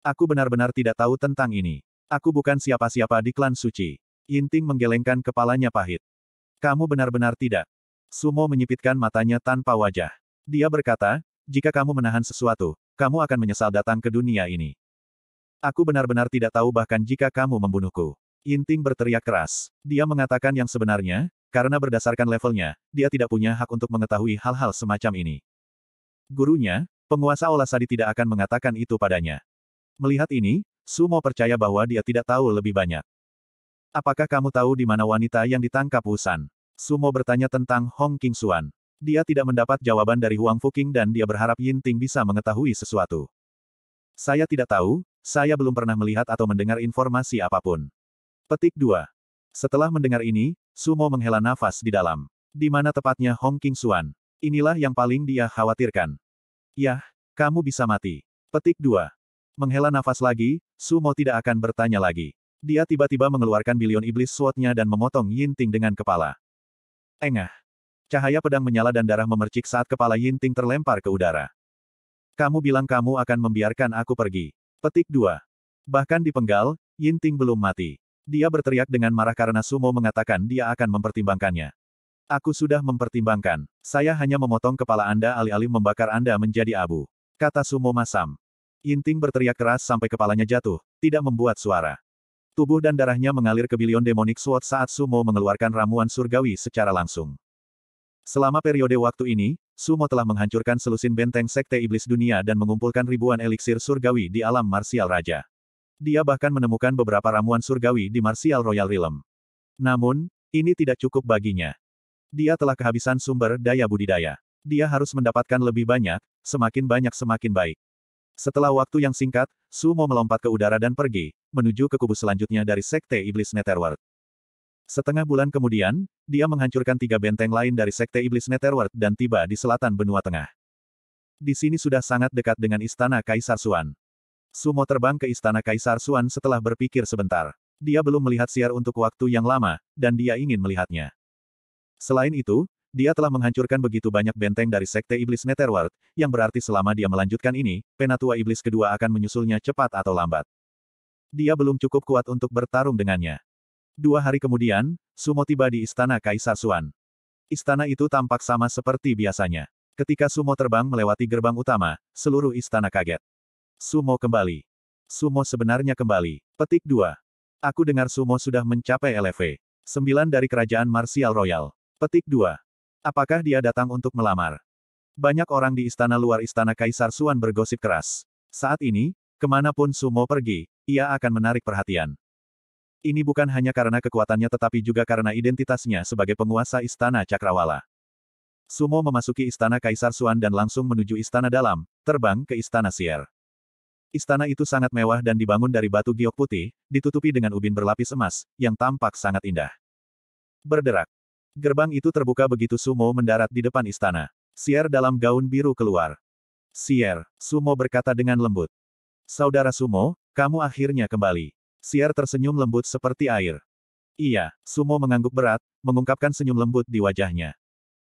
Aku benar-benar tidak tahu tentang ini. Aku bukan siapa-siapa di klan suci. Yinting menggelengkan kepalanya pahit. Kamu benar-benar tidak. Sumo menyipitkan matanya tanpa wajah. Dia berkata, jika kamu menahan sesuatu, kamu akan menyesal datang ke dunia ini. Aku benar-benar tidak tahu bahkan jika kamu membunuhku. Yinting berteriak keras. Dia mengatakan yang sebenarnya, karena berdasarkan levelnya, dia tidak punya hak untuk mengetahui hal-hal semacam ini. Gurunya, penguasa Olasadi tidak akan mengatakan itu padanya. Melihat ini, Sumo percaya bahwa dia tidak tahu lebih banyak. Apakah kamu tahu di mana wanita yang ditangkap Wusan? Sumo bertanya tentang Hong King Suan. Dia tidak mendapat jawaban dari Huang Fuking dan dia berharap Yinting bisa mengetahui sesuatu. Saya tidak tahu, saya belum pernah melihat atau mendengar informasi apapun. Petik 2. Setelah mendengar ini, Sumo menghela nafas di dalam. Di mana tepatnya Hong King Suan? Inilah yang paling dia khawatirkan. Yah, kamu bisa mati. Petik 2. Menghela nafas lagi, Sumo tidak akan bertanya lagi. Dia tiba-tiba mengeluarkan bilion iblis suatnya dan memotong Yinting dengan kepala. Engah. Cahaya pedang menyala dan darah memercik saat kepala Yinting terlempar ke udara. Kamu bilang kamu akan membiarkan aku pergi. Petik 2. Bahkan dipenggal, Yinting belum mati. Dia berteriak dengan marah karena Sumo mengatakan dia akan mempertimbangkannya. Aku sudah mempertimbangkan. Saya hanya memotong kepala Anda alih-alih membakar Anda menjadi abu. Kata Sumo masam. Inting berteriak keras sampai kepalanya jatuh, tidak membuat suara. Tubuh dan darahnya mengalir ke bilion demonic sword saat Sumo mengeluarkan ramuan surgawi secara langsung. Selama periode waktu ini, Sumo telah menghancurkan selusin benteng Sekte Iblis Dunia dan mengumpulkan ribuan eliksir surgawi di alam Martial raja. Dia bahkan menemukan beberapa ramuan surgawi di Martial Royal Realm. Namun, ini tidak cukup baginya. Dia telah kehabisan sumber daya budidaya. Dia harus mendapatkan lebih banyak, semakin banyak semakin baik. Setelah waktu yang singkat, Sumo melompat ke udara dan pergi, menuju ke kubu selanjutnya dari Sekte Iblis Netherworld. Setengah bulan kemudian, dia menghancurkan tiga benteng lain dari Sekte Iblis Netherworld dan tiba di selatan benua tengah. Di sini sudah sangat dekat dengan Istana Kaisar Suan. Sumo terbang ke istana Kaisar Suan setelah berpikir sebentar. Dia belum melihat siar untuk waktu yang lama, dan dia ingin melihatnya. Selain itu, dia telah menghancurkan begitu banyak benteng dari Sekte Iblis Netherworld, yang berarti selama dia melanjutkan ini, Penatua Iblis kedua akan menyusulnya cepat atau lambat. Dia belum cukup kuat untuk bertarung dengannya. Dua hari kemudian, Sumo tiba di istana Kaisar Suan. Istana itu tampak sama seperti biasanya. Ketika Sumo terbang melewati gerbang utama, seluruh istana kaget. Sumo kembali. Sumo sebenarnya kembali. Petik 2. Aku dengar Sumo sudah mencapai LV. 9 dari kerajaan Marsial Royal. Petik 2. Apakah dia datang untuk melamar? Banyak orang di istana luar istana Kaisar Suan bergosip keras. Saat ini, kemanapun Sumo pergi, ia akan menarik perhatian. Ini bukan hanya karena kekuatannya tetapi juga karena identitasnya sebagai penguasa istana Cakrawala. Sumo memasuki istana Kaisar Suan dan langsung menuju istana dalam, terbang ke istana Sier. Istana itu sangat mewah dan dibangun dari batu giok putih, ditutupi dengan ubin berlapis emas, yang tampak sangat indah. Berderak. Gerbang itu terbuka begitu Sumo mendarat di depan istana. Sier dalam gaun biru keluar. Sier, Sumo berkata dengan lembut. Saudara Sumo, kamu akhirnya kembali. Sier tersenyum lembut seperti air. Iya, Sumo mengangguk berat, mengungkapkan senyum lembut di wajahnya.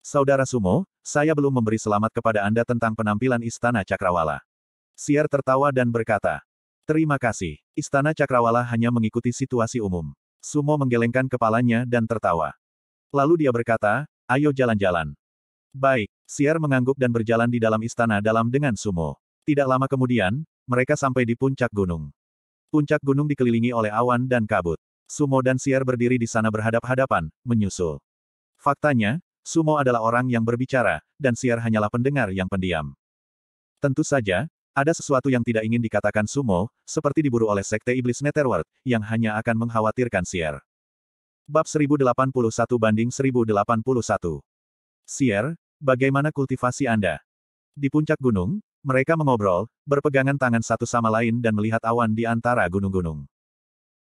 Saudara Sumo, saya belum memberi selamat kepada Anda tentang penampilan Istana Cakrawala. Siar tertawa dan berkata, Terima kasih. Istana Cakrawala hanya mengikuti situasi umum. Sumo menggelengkan kepalanya dan tertawa. Lalu dia berkata, ayo jalan-jalan. Baik, Siar mengangguk dan berjalan di dalam istana dalam dengan Sumo. Tidak lama kemudian, mereka sampai di puncak gunung. Puncak gunung dikelilingi oleh awan dan kabut. Sumo dan Siar berdiri di sana berhadap-hadapan, menyusul. Faktanya, Sumo adalah orang yang berbicara, dan Siar hanyalah pendengar yang pendiam. Tentu saja, ada sesuatu yang tidak ingin dikatakan Sumo, seperti diburu oleh Sekte Iblis Netherworld, yang hanya akan mengkhawatirkan Sier. Bab 1081 banding 1081 Sier, bagaimana kultivasi Anda? Di puncak gunung, mereka mengobrol, berpegangan tangan satu sama lain dan melihat awan di antara gunung-gunung.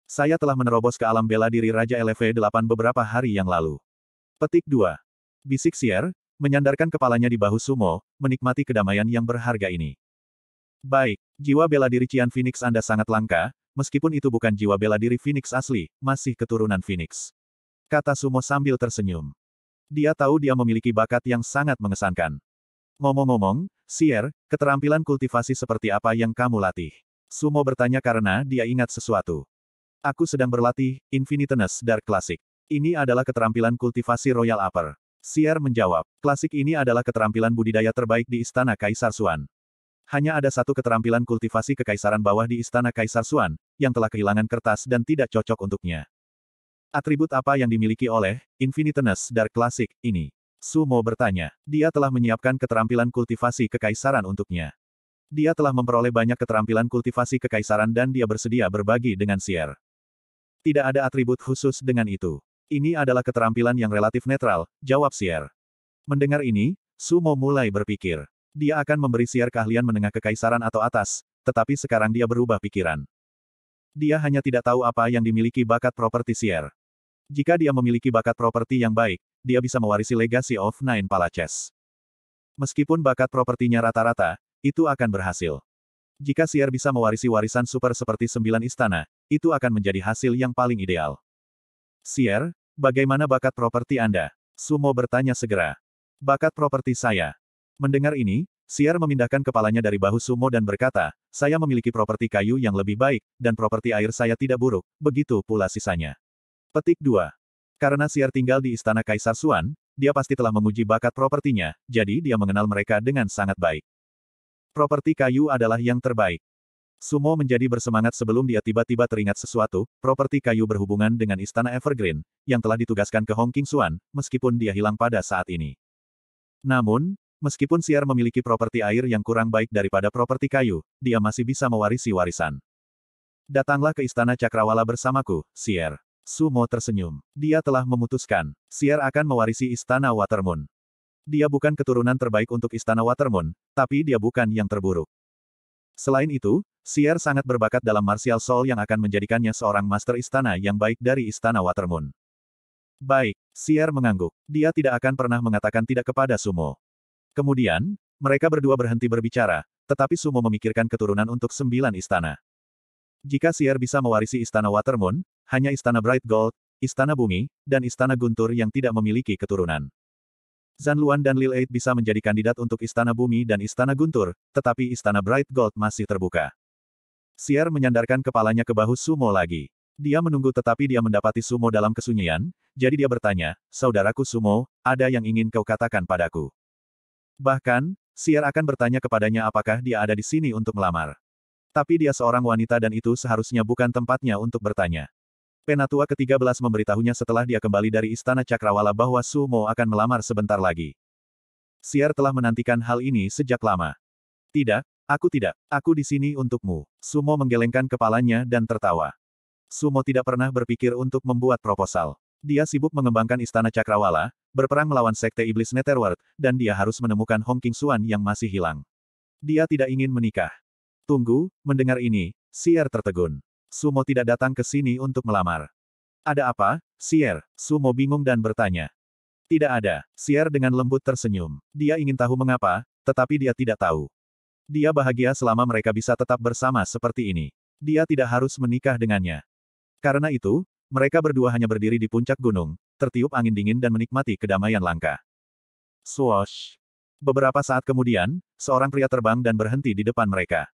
Saya telah menerobos ke alam bela diri Raja LV8 beberapa hari yang lalu. Petik 2. Bisik Sier, menyandarkan kepalanya di bahu Sumo, menikmati kedamaian yang berharga ini. Baik, jiwa bela diri Cian Phoenix Anda sangat langka, meskipun itu bukan jiwa bela diri Phoenix asli, masih keturunan Phoenix. Kata Sumo sambil tersenyum. Dia tahu dia memiliki bakat yang sangat mengesankan. Ngomong-ngomong, Sier, keterampilan kultivasi seperti apa yang kamu latih? Sumo bertanya karena dia ingat sesuatu. Aku sedang berlatih, Infiniteness Dark Classic. Ini adalah keterampilan kultivasi Royal Upper. Sier menjawab, klasik ini adalah keterampilan budidaya terbaik di Istana Kaisar Suan. Hanya ada satu keterampilan kultivasi kekaisaran bawah di Istana Kaisar Suan, yang telah kehilangan kertas dan tidak cocok untuknya. Atribut apa yang dimiliki oleh Infiniteness Dark Classic ini? Sumo bertanya. Dia telah menyiapkan keterampilan kultivasi kekaisaran untuknya. Dia telah memperoleh banyak keterampilan kultivasi kekaisaran dan dia bersedia berbagi dengan Sier. Tidak ada atribut khusus dengan itu. Ini adalah keterampilan yang relatif netral, jawab Sier. Mendengar ini, Sumo mulai berpikir. Dia akan memberi siar keahlian menengah kekaisaran atau atas, tetapi sekarang dia berubah pikiran. Dia hanya tidak tahu apa yang dimiliki bakat properti siar. Jika dia memiliki bakat properti yang baik, dia bisa mewarisi legasi of Nine Palaces. Meskipun bakat propertinya rata-rata, itu akan berhasil. Jika Siar bisa mewarisi warisan super seperti sembilan istana, itu akan menjadi hasil yang paling ideal. Sier, bagaimana bakat properti Anda? Sumo bertanya segera. Bakat properti saya. Mendengar ini, Siar memindahkan kepalanya dari bahu sumo dan berkata, saya memiliki properti kayu yang lebih baik, dan properti air saya tidak buruk, begitu pula sisanya. Petik 2. Karena Siar tinggal di Istana Kaisar Suan, dia pasti telah menguji bakat propertinya, jadi dia mengenal mereka dengan sangat baik. Properti kayu adalah yang terbaik. Sumo menjadi bersemangat sebelum dia tiba-tiba teringat sesuatu, properti kayu berhubungan dengan Istana Evergreen, yang telah ditugaskan ke Hong King Suan, meskipun dia hilang pada saat ini. Namun, Meskipun Siar memiliki properti air yang kurang baik daripada properti kayu, dia masih bisa mewarisi warisan. Datanglah ke Istana Cakrawala bersamaku, Siar. Sumo tersenyum. Dia telah memutuskan, Siar akan mewarisi Istana Watermoon. Dia bukan keturunan terbaik untuk Istana Watermoon, tapi dia bukan yang terburuk. Selain itu, Sier sangat berbakat dalam martial soul yang akan menjadikannya seorang master istana yang baik dari Istana Watermoon. Baik, Sier mengangguk. Dia tidak akan pernah mengatakan tidak kepada Sumo. Kemudian, mereka berdua berhenti berbicara, tetapi Sumo memikirkan keturunan untuk sembilan istana. Jika Sier bisa mewarisi istana Watermoon, hanya istana Bright Gold, istana Bumi, dan istana Guntur yang tidak memiliki keturunan. Zan Luan dan Lil Eight bisa menjadi kandidat untuk istana Bumi dan istana Guntur, tetapi istana Bright Gold masih terbuka. Sier menyandarkan kepalanya ke bahu Sumo lagi. Dia menunggu tetapi dia mendapati Sumo dalam kesunyian, jadi dia bertanya, Saudaraku Sumo, ada yang ingin kau katakan padaku. Bahkan, Siar akan bertanya kepadanya apakah dia ada di sini untuk melamar. Tapi dia seorang wanita dan itu seharusnya bukan tempatnya untuk bertanya. Penatua ke-13 memberitahunya setelah dia kembali dari Istana Cakrawala bahwa Sumo akan melamar sebentar lagi. Siar telah menantikan hal ini sejak lama. Tidak, aku tidak. Aku di sini untukmu. Sumo menggelengkan kepalanya dan tertawa. Sumo tidak pernah berpikir untuk membuat proposal. Dia sibuk mengembangkan istana Cakrawala, berperang melawan sekte iblis Netherworld, dan dia harus menemukan Hong King Suan yang masih hilang. Dia tidak ingin menikah. Tunggu, mendengar ini, Sier tertegun. Sumo tidak datang ke sini untuk melamar. Ada apa, Sier? Sumo bingung dan bertanya. Tidak ada, Sier dengan lembut tersenyum. Dia ingin tahu mengapa, tetapi dia tidak tahu. Dia bahagia selama mereka bisa tetap bersama seperti ini. Dia tidak harus menikah dengannya. Karena itu, mereka berdua hanya berdiri di puncak gunung, tertiup angin dingin dan menikmati kedamaian langka. Swoosh! Beberapa saat kemudian, seorang pria terbang dan berhenti di depan mereka.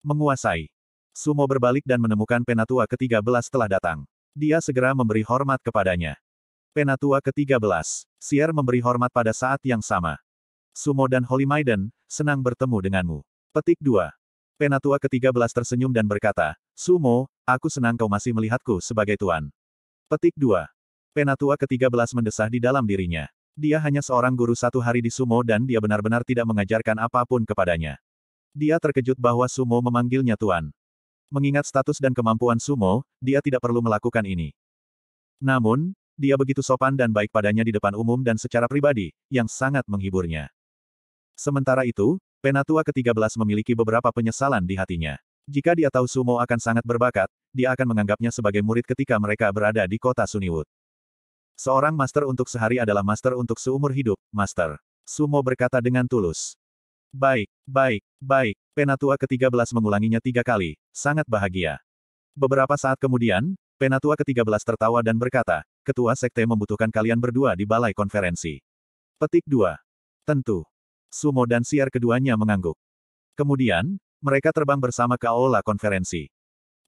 Menguasai. Sumo berbalik dan menemukan Penatua ke-13 telah datang. Dia segera memberi hormat kepadanya. Penatua ke-13, Sier memberi hormat pada saat yang sama. Sumo dan Holy Maiden, senang bertemu denganmu. Petik 2. Penatua ke-13 tersenyum dan berkata, Sumo, aku senang kau masih melihatku sebagai tuan. Petik 2. Penatua ke-13 mendesah di dalam dirinya. Dia hanya seorang guru satu hari di Sumo dan dia benar-benar tidak mengajarkan apapun kepadanya. Dia terkejut bahwa Sumo memanggilnya tuan. Mengingat status dan kemampuan Sumo, dia tidak perlu melakukan ini. Namun, dia begitu sopan dan baik padanya di depan umum dan secara pribadi, yang sangat menghiburnya. Sementara itu, Penatua ke-13 memiliki beberapa penyesalan di hatinya. Jika dia tahu Sumo akan sangat berbakat, dia akan menganggapnya sebagai murid ketika mereka berada di kota Suniwood. Seorang master untuk sehari adalah master untuk seumur hidup, master. Sumo berkata dengan tulus. Baik, baik, baik, Penatua ke-13 mengulanginya tiga kali, sangat bahagia. Beberapa saat kemudian, Penatua ke-13 tertawa dan berkata, Ketua Sekte membutuhkan kalian berdua di balai konferensi. Petik 2. Tentu. Sumo dan siar keduanya mengangguk. Kemudian, mereka terbang bersama ke aula konferensi.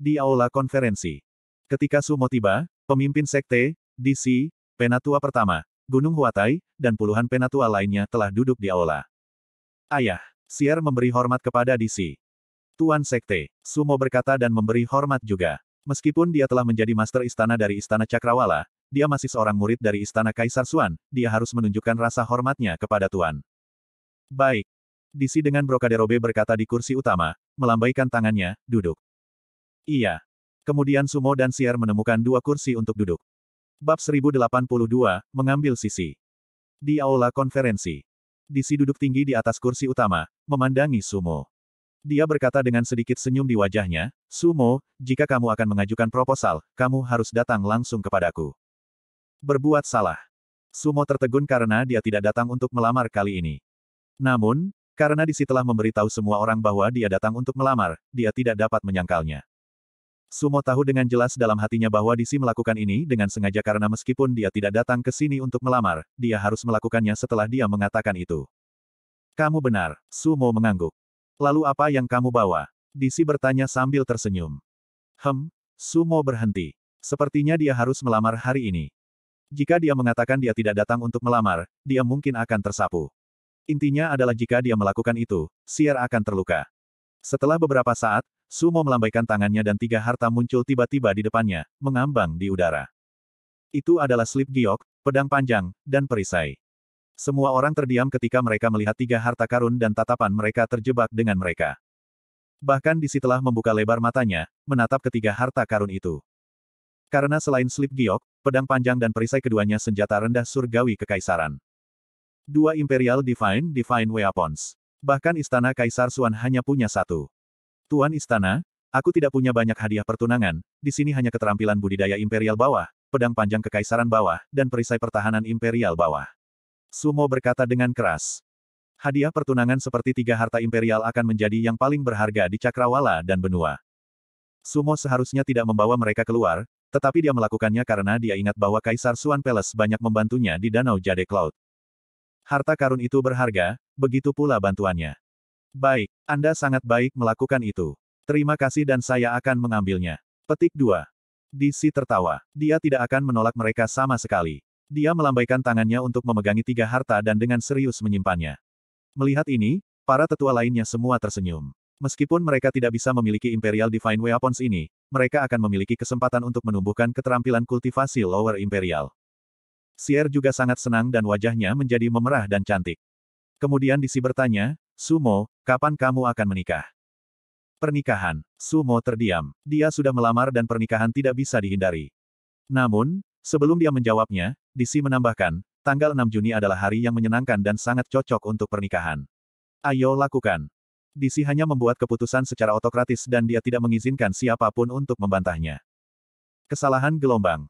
Di aula konferensi. Ketika Sumo tiba, pemimpin sekte, DC, penatua pertama, Gunung Huatai, dan puluhan penatua lainnya telah duduk di aula. Ayah, Sier memberi hormat kepada DC. Tuan Sekte, Sumo berkata dan memberi hormat juga. Meskipun dia telah menjadi master istana dari Istana Cakrawala, dia masih seorang murid dari Istana Kaisar Suan, dia harus menunjukkan rasa hormatnya kepada Tuan. Baik, Disi dengan Brokaderobe berkata di kursi utama, melambaikan tangannya, duduk. Iya. Kemudian Sumo dan Sier menemukan dua kursi untuk duduk. Bab 1082, mengambil sisi. Di aula konferensi. Disi duduk tinggi di atas kursi utama, memandangi Sumo. Dia berkata dengan sedikit senyum di wajahnya, Sumo, jika kamu akan mengajukan proposal, kamu harus datang langsung kepadaku. Berbuat salah. Sumo tertegun karena dia tidak datang untuk melamar kali ini. Namun, karena Disi telah memberitahu semua orang bahwa dia datang untuk melamar, dia tidak dapat menyangkalnya. Sumo tahu dengan jelas dalam hatinya bahwa Disi melakukan ini dengan sengaja karena meskipun dia tidak datang ke sini untuk melamar, dia harus melakukannya setelah dia mengatakan itu. Kamu benar, Sumo mengangguk. Lalu apa yang kamu bawa? Disi bertanya sambil tersenyum. Hem, Sumo berhenti. Sepertinya dia harus melamar hari ini. Jika dia mengatakan dia tidak datang untuk melamar, dia mungkin akan tersapu. Intinya adalah jika dia melakukan itu, Sier akan terluka. Setelah beberapa saat, Sumo melambaikan tangannya dan tiga harta muncul tiba-tiba di depannya, mengambang di udara. Itu adalah slip giok, pedang panjang, dan perisai. Semua orang terdiam ketika mereka melihat tiga harta karun dan tatapan mereka terjebak dengan mereka. Bahkan di telah membuka lebar matanya, menatap ketiga harta karun itu. Karena selain slip giok, pedang panjang dan perisai keduanya senjata rendah surgawi kekaisaran. Dua Imperial Divine Divine Weapons. Bahkan Istana Kaisar Suan hanya punya satu. Tuan Istana, aku tidak punya banyak hadiah pertunangan, di sini hanya keterampilan budidaya Imperial bawah, pedang panjang kekaisaran bawah, dan perisai pertahanan Imperial bawah. Sumo berkata dengan keras. Hadiah pertunangan seperti tiga harta imperial akan menjadi yang paling berharga di Cakrawala dan benua. Sumo seharusnya tidak membawa mereka keluar, tetapi dia melakukannya karena dia ingat bahwa Kaisar Suan Peles banyak membantunya di Danau Jade Cloud. Harta karun itu berharga, begitu pula bantuannya. Baik, Anda sangat baik melakukan itu. Terima kasih dan saya akan mengambilnya. Petik 2. DC tertawa. Dia tidak akan menolak mereka sama sekali. Dia melambaikan tangannya untuk memegangi tiga harta dan dengan serius menyimpannya. Melihat ini, para tetua lainnya semua tersenyum. Meskipun mereka tidak bisa memiliki Imperial Divine Weapons ini, mereka akan memiliki kesempatan untuk menumbuhkan keterampilan kultivasi Lower Imperial. Sier juga sangat senang dan wajahnya menjadi memerah dan cantik. Kemudian Disi bertanya, Sumo, kapan kamu akan menikah? Pernikahan. Sumo terdiam. Dia sudah melamar dan pernikahan tidak bisa dihindari. Namun, sebelum dia menjawabnya, Disi menambahkan, tanggal 6 Juni adalah hari yang menyenangkan dan sangat cocok untuk pernikahan. Ayo lakukan. Disi hanya membuat keputusan secara otokratis dan dia tidak mengizinkan siapapun untuk membantahnya. Kesalahan gelombang.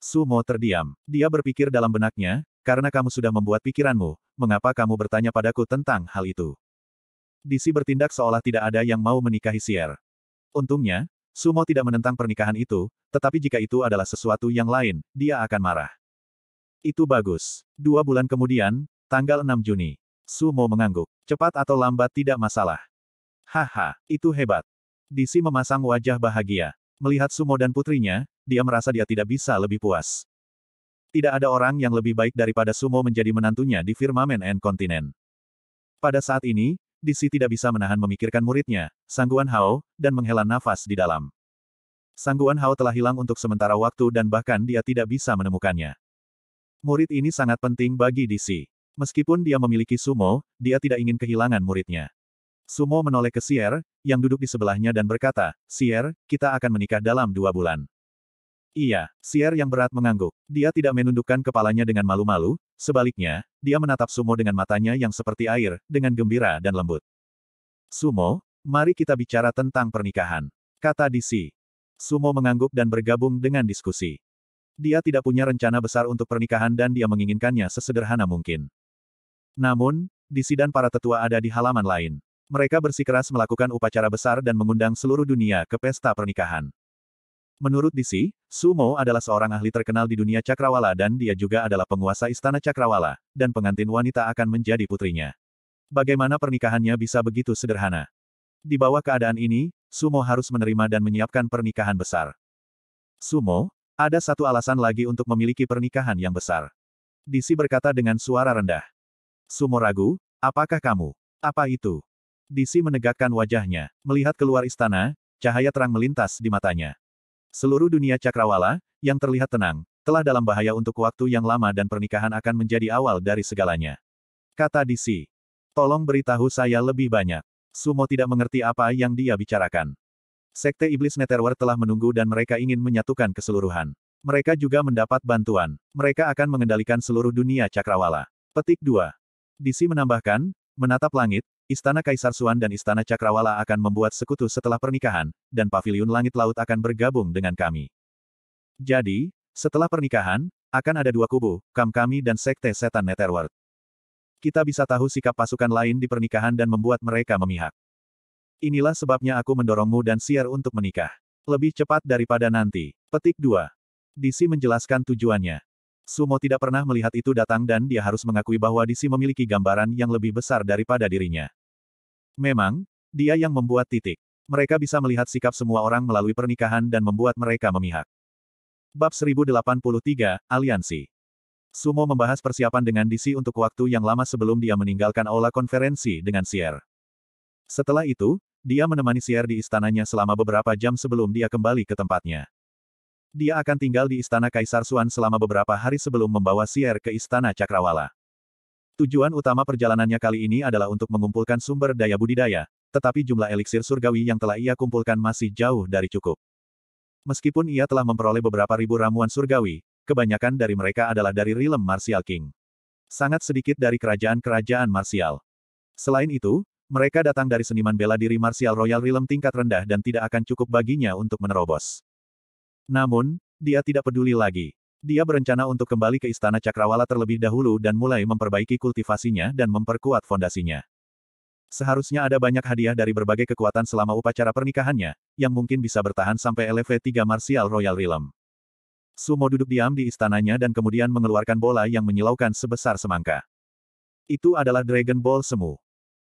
Sumo terdiam. Dia berpikir dalam benaknya, karena kamu sudah membuat pikiranmu, mengapa kamu bertanya padaku tentang hal itu? Disi bertindak seolah tidak ada yang mau menikahi Sier. Untungnya, Sumo tidak menentang pernikahan itu, tetapi jika itu adalah sesuatu yang lain, dia akan marah. Itu bagus. Dua bulan kemudian, tanggal 6 Juni. Sumo mengangguk. Cepat atau lambat tidak masalah. Haha, itu hebat. Disi memasang wajah bahagia. Melihat Sumo dan putrinya, dia merasa dia tidak bisa lebih puas. Tidak ada orang yang lebih baik daripada Sumo menjadi menantunya di Firmamen and Kontinen. Pada saat ini, Disi tidak bisa menahan memikirkan muridnya, Sangguan Hao, dan menghela nafas di dalam. Sangguan Hao telah hilang untuk sementara waktu dan bahkan dia tidak bisa menemukannya. Murid ini sangat penting bagi Disi. Meskipun dia memiliki sumo, dia tidak ingin kehilangan muridnya. Sumo menoleh ke Sier, yang duduk di sebelahnya dan berkata, Sier, kita akan menikah dalam dua bulan. Iya, Sier yang berat mengangguk. Dia tidak menundukkan kepalanya dengan malu-malu, sebaliknya, dia menatap Sumo dengan matanya yang seperti air, dengan gembira dan lembut. Sumo, mari kita bicara tentang pernikahan. Kata DC. Sumo mengangguk dan bergabung dengan diskusi. Dia tidak punya rencana besar untuk pernikahan dan dia menginginkannya sesederhana mungkin. Namun, DC dan para tetua ada di halaman lain. Mereka bersikeras melakukan upacara besar dan mengundang seluruh dunia ke pesta pernikahan. Menurut DC, Sumo adalah seorang ahli terkenal di dunia cakrawala dan dia juga adalah penguasa istana cakrawala, dan pengantin wanita akan menjadi putrinya. Bagaimana pernikahannya bisa begitu sederhana? Di bawah keadaan ini, Sumo harus menerima dan menyiapkan pernikahan besar. Sumo, ada satu alasan lagi untuk memiliki pernikahan yang besar. Disi berkata dengan suara rendah. Sumo ragu, apakah kamu? Apa itu? Disi menegakkan wajahnya, melihat keluar istana, cahaya terang melintas di matanya. Seluruh dunia cakrawala, yang terlihat tenang, telah dalam bahaya untuk waktu yang lama dan pernikahan akan menjadi awal dari segalanya. Kata Disi. Tolong beritahu saya lebih banyak. Sumo tidak mengerti apa yang dia bicarakan. Sekte Iblis Netherworld telah menunggu dan mereka ingin menyatukan keseluruhan. Mereka juga mendapat bantuan. Mereka akan mengendalikan seluruh dunia cakrawala. Petik 2. Disi menambahkan, menatap langit, Istana Kaisar Suan dan Istana Cakrawala akan membuat sekutu setelah pernikahan, dan Paviliun Langit Laut akan bergabung dengan kami. Jadi, setelah pernikahan, akan ada dua kubu, Kam Kami dan Sekte Setan Netherworld. Kita bisa tahu sikap pasukan lain di pernikahan dan membuat mereka memihak. Inilah sebabnya aku mendorongmu dan Siar untuk menikah. Lebih cepat daripada nanti. Petik 2. Disi menjelaskan tujuannya. Sumo tidak pernah melihat itu datang dan dia harus mengakui bahwa Disi memiliki gambaran yang lebih besar daripada dirinya. Memang, dia yang membuat titik. Mereka bisa melihat sikap semua orang melalui pernikahan dan membuat mereka memihak. Bab 1083, Aliansi Sumo membahas persiapan dengan DC untuk waktu yang lama sebelum dia meninggalkan aula konferensi dengan Sier. Setelah itu, dia menemani Sier di istananya selama beberapa jam sebelum dia kembali ke tempatnya. Dia akan tinggal di istana Kaisar Suan selama beberapa hari sebelum membawa Sier ke istana Cakrawala. Tujuan utama perjalanannya kali ini adalah untuk mengumpulkan sumber daya budidaya, tetapi jumlah eliksir surgawi yang telah ia kumpulkan masih jauh dari cukup. Meskipun ia telah memperoleh beberapa ribu ramuan surgawi, kebanyakan dari mereka adalah dari Rilem Martial King. Sangat sedikit dari kerajaan-kerajaan martial. Selain itu, mereka datang dari seniman bela diri Martial Royal Rilem tingkat rendah dan tidak akan cukup baginya untuk menerobos. Namun, dia tidak peduli lagi. Dia berencana untuk kembali ke Istana Cakrawala terlebih dahulu dan mulai memperbaiki kultivasinya dan memperkuat fondasinya. Seharusnya ada banyak hadiah dari berbagai kekuatan selama upacara pernikahannya, yang mungkin bisa bertahan sampai LV3 Martial Royal Realm. Sumo duduk diam di istananya dan kemudian mengeluarkan bola yang menyilaukan sebesar semangka. Itu adalah Dragon Ball Semu.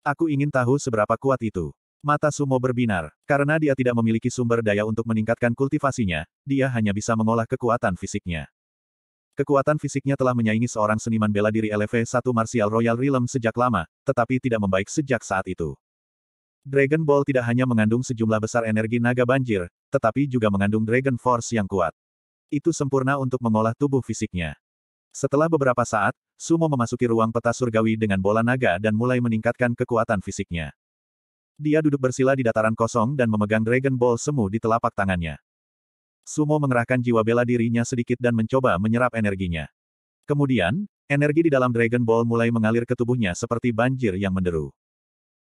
Aku ingin tahu seberapa kuat itu. Mata Sumo berbinar. Karena dia tidak memiliki sumber daya untuk meningkatkan kultivasinya, dia hanya bisa mengolah kekuatan fisiknya. Kekuatan fisiknya telah menyaingi seorang seniman bela diri LV1 Martial Royal Realm sejak lama, tetapi tidak membaik sejak saat itu. Dragon Ball tidak hanya mengandung sejumlah besar energi naga banjir, tetapi juga mengandung Dragon Force yang kuat. Itu sempurna untuk mengolah tubuh fisiknya. Setelah beberapa saat, Sumo memasuki ruang peta surgawi dengan bola naga dan mulai meningkatkan kekuatan fisiknya. Dia duduk bersila di dataran kosong dan memegang Dragon Ball semu di telapak tangannya. Sumo mengerahkan jiwa bela dirinya sedikit dan mencoba menyerap energinya. Kemudian, energi di dalam Dragon Ball mulai mengalir ke tubuhnya seperti banjir yang menderu.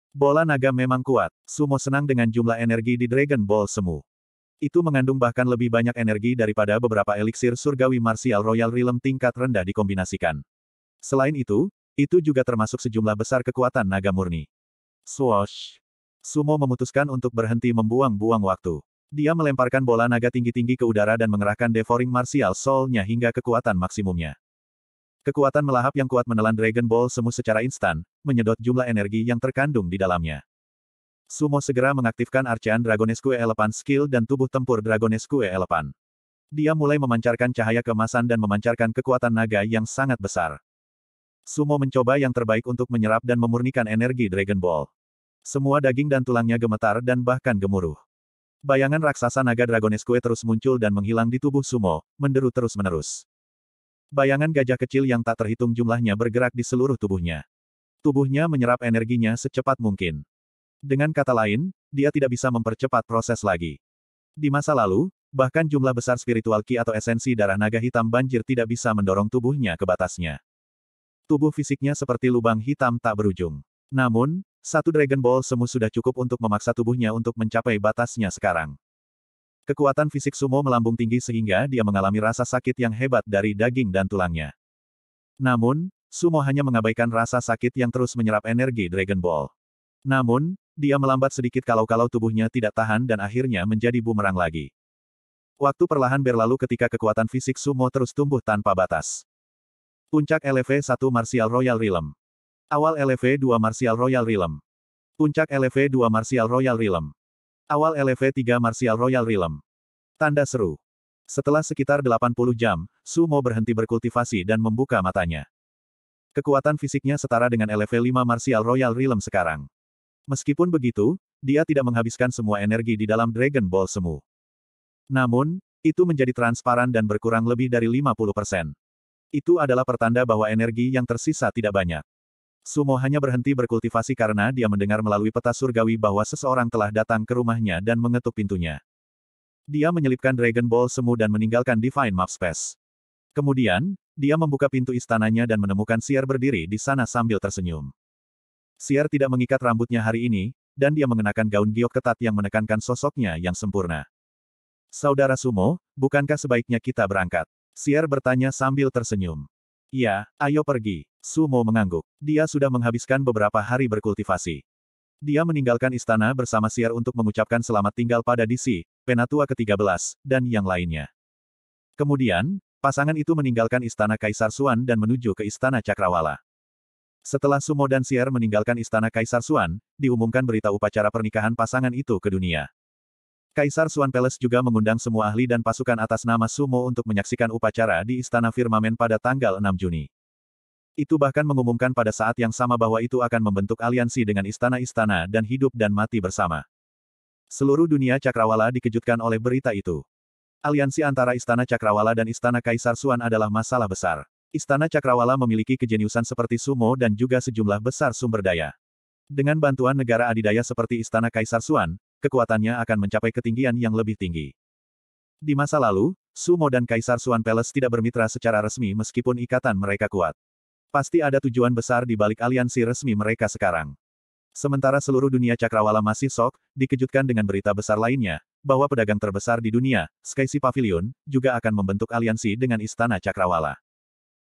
Bola naga memang kuat, Sumo senang dengan jumlah energi di Dragon Ball semu. Itu mengandung bahkan lebih banyak energi daripada beberapa eliksir surgawi martial royal realm tingkat rendah dikombinasikan. Selain itu, itu juga termasuk sejumlah besar kekuatan naga murni. Swoosh! Sumo memutuskan untuk berhenti membuang-buang waktu. Dia melemparkan bola naga tinggi-tinggi ke udara dan mengerahkan devouring martial soul-nya hingga kekuatan maksimumnya. Kekuatan melahap yang kuat menelan Dragon Ball semu secara instan, menyedot jumlah energi yang terkandung di dalamnya. Sumo segera mengaktifkan arcaan E-8 skill dan tubuh tempur E-8. Dia mulai memancarkan cahaya kemasan dan memancarkan kekuatan naga yang sangat besar. Sumo mencoba yang terbaik untuk menyerap dan memurnikan energi Dragon Ball. Semua daging dan tulangnya gemetar dan bahkan gemuruh. Bayangan raksasa naga Dragonesque terus muncul dan menghilang di tubuh Sumo, menderu terus-menerus. Bayangan gajah kecil yang tak terhitung jumlahnya bergerak di seluruh tubuhnya. Tubuhnya menyerap energinya secepat mungkin. Dengan kata lain, dia tidak bisa mempercepat proses lagi. Di masa lalu, bahkan jumlah besar spiritual ki atau esensi darah naga hitam banjir tidak bisa mendorong tubuhnya ke batasnya. Tubuh fisiknya seperti lubang hitam tak berujung. Namun, satu Dragon Ball semu sudah cukup untuk memaksa tubuhnya untuk mencapai batasnya sekarang. Kekuatan fisik sumo melambung tinggi sehingga dia mengalami rasa sakit yang hebat dari daging dan tulangnya. Namun, sumo hanya mengabaikan rasa sakit yang terus menyerap energi Dragon Ball. Namun, dia melambat sedikit kalau-kalau tubuhnya tidak tahan dan akhirnya menjadi bumerang lagi. Waktu perlahan berlalu ketika kekuatan fisik sumo terus tumbuh tanpa batas. Puncak LV1 Martial Royal Realm Awal LV2 Martial Royal Realm. Puncak LV2 Martial Royal Realm. Awal LV3 Martial Royal Realm. Tanda seru. Setelah sekitar 80 jam, Sumo berhenti berkultivasi dan membuka matanya. Kekuatan fisiknya setara dengan LV5 Martial Royal Realm sekarang. Meskipun begitu, dia tidak menghabiskan semua energi di dalam Dragon Ball semu. Namun, itu menjadi transparan dan berkurang lebih dari 50%. Itu adalah pertanda bahwa energi yang tersisa tidak banyak. Sumo hanya berhenti berkultivasi karena dia mendengar melalui peta surgawi bahwa seseorang telah datang ke rumahnya dan mengetuk pintunya. Dia menyelipkan Dragon Ball semu dan meninggalkan Divine Map Space. Kemudian, dia membuka pintu istananya dan menemukan Siar berdiri di sana sambil tersenyum. Siar tidak mengikat rambutnya hari ini, dan dia mengenakan gaun giok ketat yang menekankan sosoknya yang sempurna. Saudara Sumo, bukankah sebaiknya kita berangkat? Siar bertanya sambil tersenyum. Ya, ayo pergi. Sumo mengangguk. Dia sudah menghabiskan beberapa hari berkultivasi. Dia meninggalkan istana bersama Siar untuk mengucapkan selamat tinggal pada DC, Penatua ke-13, dan yang lainnya. Kemudian, pasangan itu meninggalkan istana Kaisar Suan dan menuju ke istana Cakrawala. Setelah Sumo dan Sier meninggalkan istana Kaisar Suan, diumumkan berita upacara pernikahan pasangan itu ke dunia. Kaisar Suan Peles juga mengundang semua ahli dan pasukan atas nama Sumo untuk menyaksikan upacara di Istana Firmamen pada tanggal 6 Juni. Itu bahkan mengumumkan pada saat yang sama bahwa itu akan membentuk aliansi dengan istana-istana dan hidup dan mati bersama. Seluruh dunia Cakrawala dikejutkan oleh berita itu. Aliansi antara Istana Cakrawala dan Istana Kaisar Suan adalah masalah besar. Istana Cakrawala memiliki kejeniusan seperti sumo dan juga sejumlah besar sumber daya. Dengan bantuan negara adidaya seperti Istana Kaisar Suan, kekuatannya akan mencapai ketinggian yang lebih tinggi. Di masa lalu, Sumo dan Kaisar Suan Palace tidak bermitra secara resmi meskipun ikatan mereka kuat. Pasti ada tujuan besar di balik aliansi resmi mereka sekarang. Sementara seluruh dunia cakrawala masih sok, dikejutkan dengan berita besar lainnya, bahwa pedagang terbesar di dunia, Skysi Pavilion, juga akan membentuk aliansi dengan Istana Cakrawala.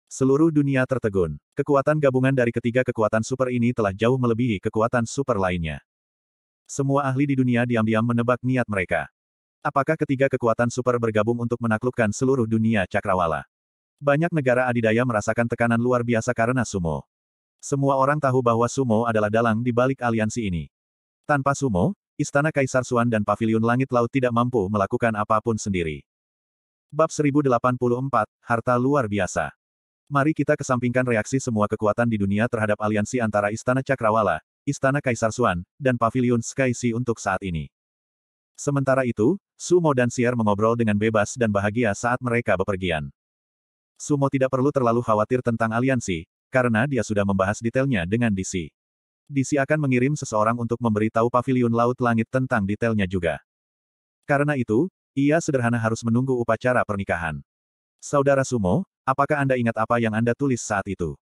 Seluruh dunia tertegun. Kekuatan gabungan dari ketiga kekuatan super ini telah jauh melebihi kekuatan super lainnya. Semua ahli di dunia diam-diam menebak niat mereka. Apakah ketiga kekuatan super bergabung untuk menaklukkan seluruh dunia cakrawala? Banyak negara adidaya merasakan tekanan luar biasa karena sumo. Semua orang tahu bahwa sumo adalah dalang di balik aliansi ini. Tanpa sumo, Istana Kaisar Suan dan Paviliun Langit Laut tidak mampu melakukan apapun sendiri. Bab 1084, Harta Luar Biasa Mari kita kesampingkan reaksi semua kekuatan di dunia terhadap aliansi antara Istana Cakrawala, Istana Kaisar Suan, dan Pavilion Sky Sea untuk saat ini. Sementara itu, Sumo dan Si'er mengobrol dengan bebas dan bahagia saat mereka bepergian. Sumo tidak perlu terlalu khawatir tentang aliansi, karena dia sudah membahas detailnya dengan DC. DC akan mengirim seseorang untuk memberitahu Pavilion Laut Langit tentang detailnya juga. Karena itu, ia sederhana harus menunggu upacara pernikahan. Saudara Sumo, apakah Anda ingat apa yang Anda tulis saat itu?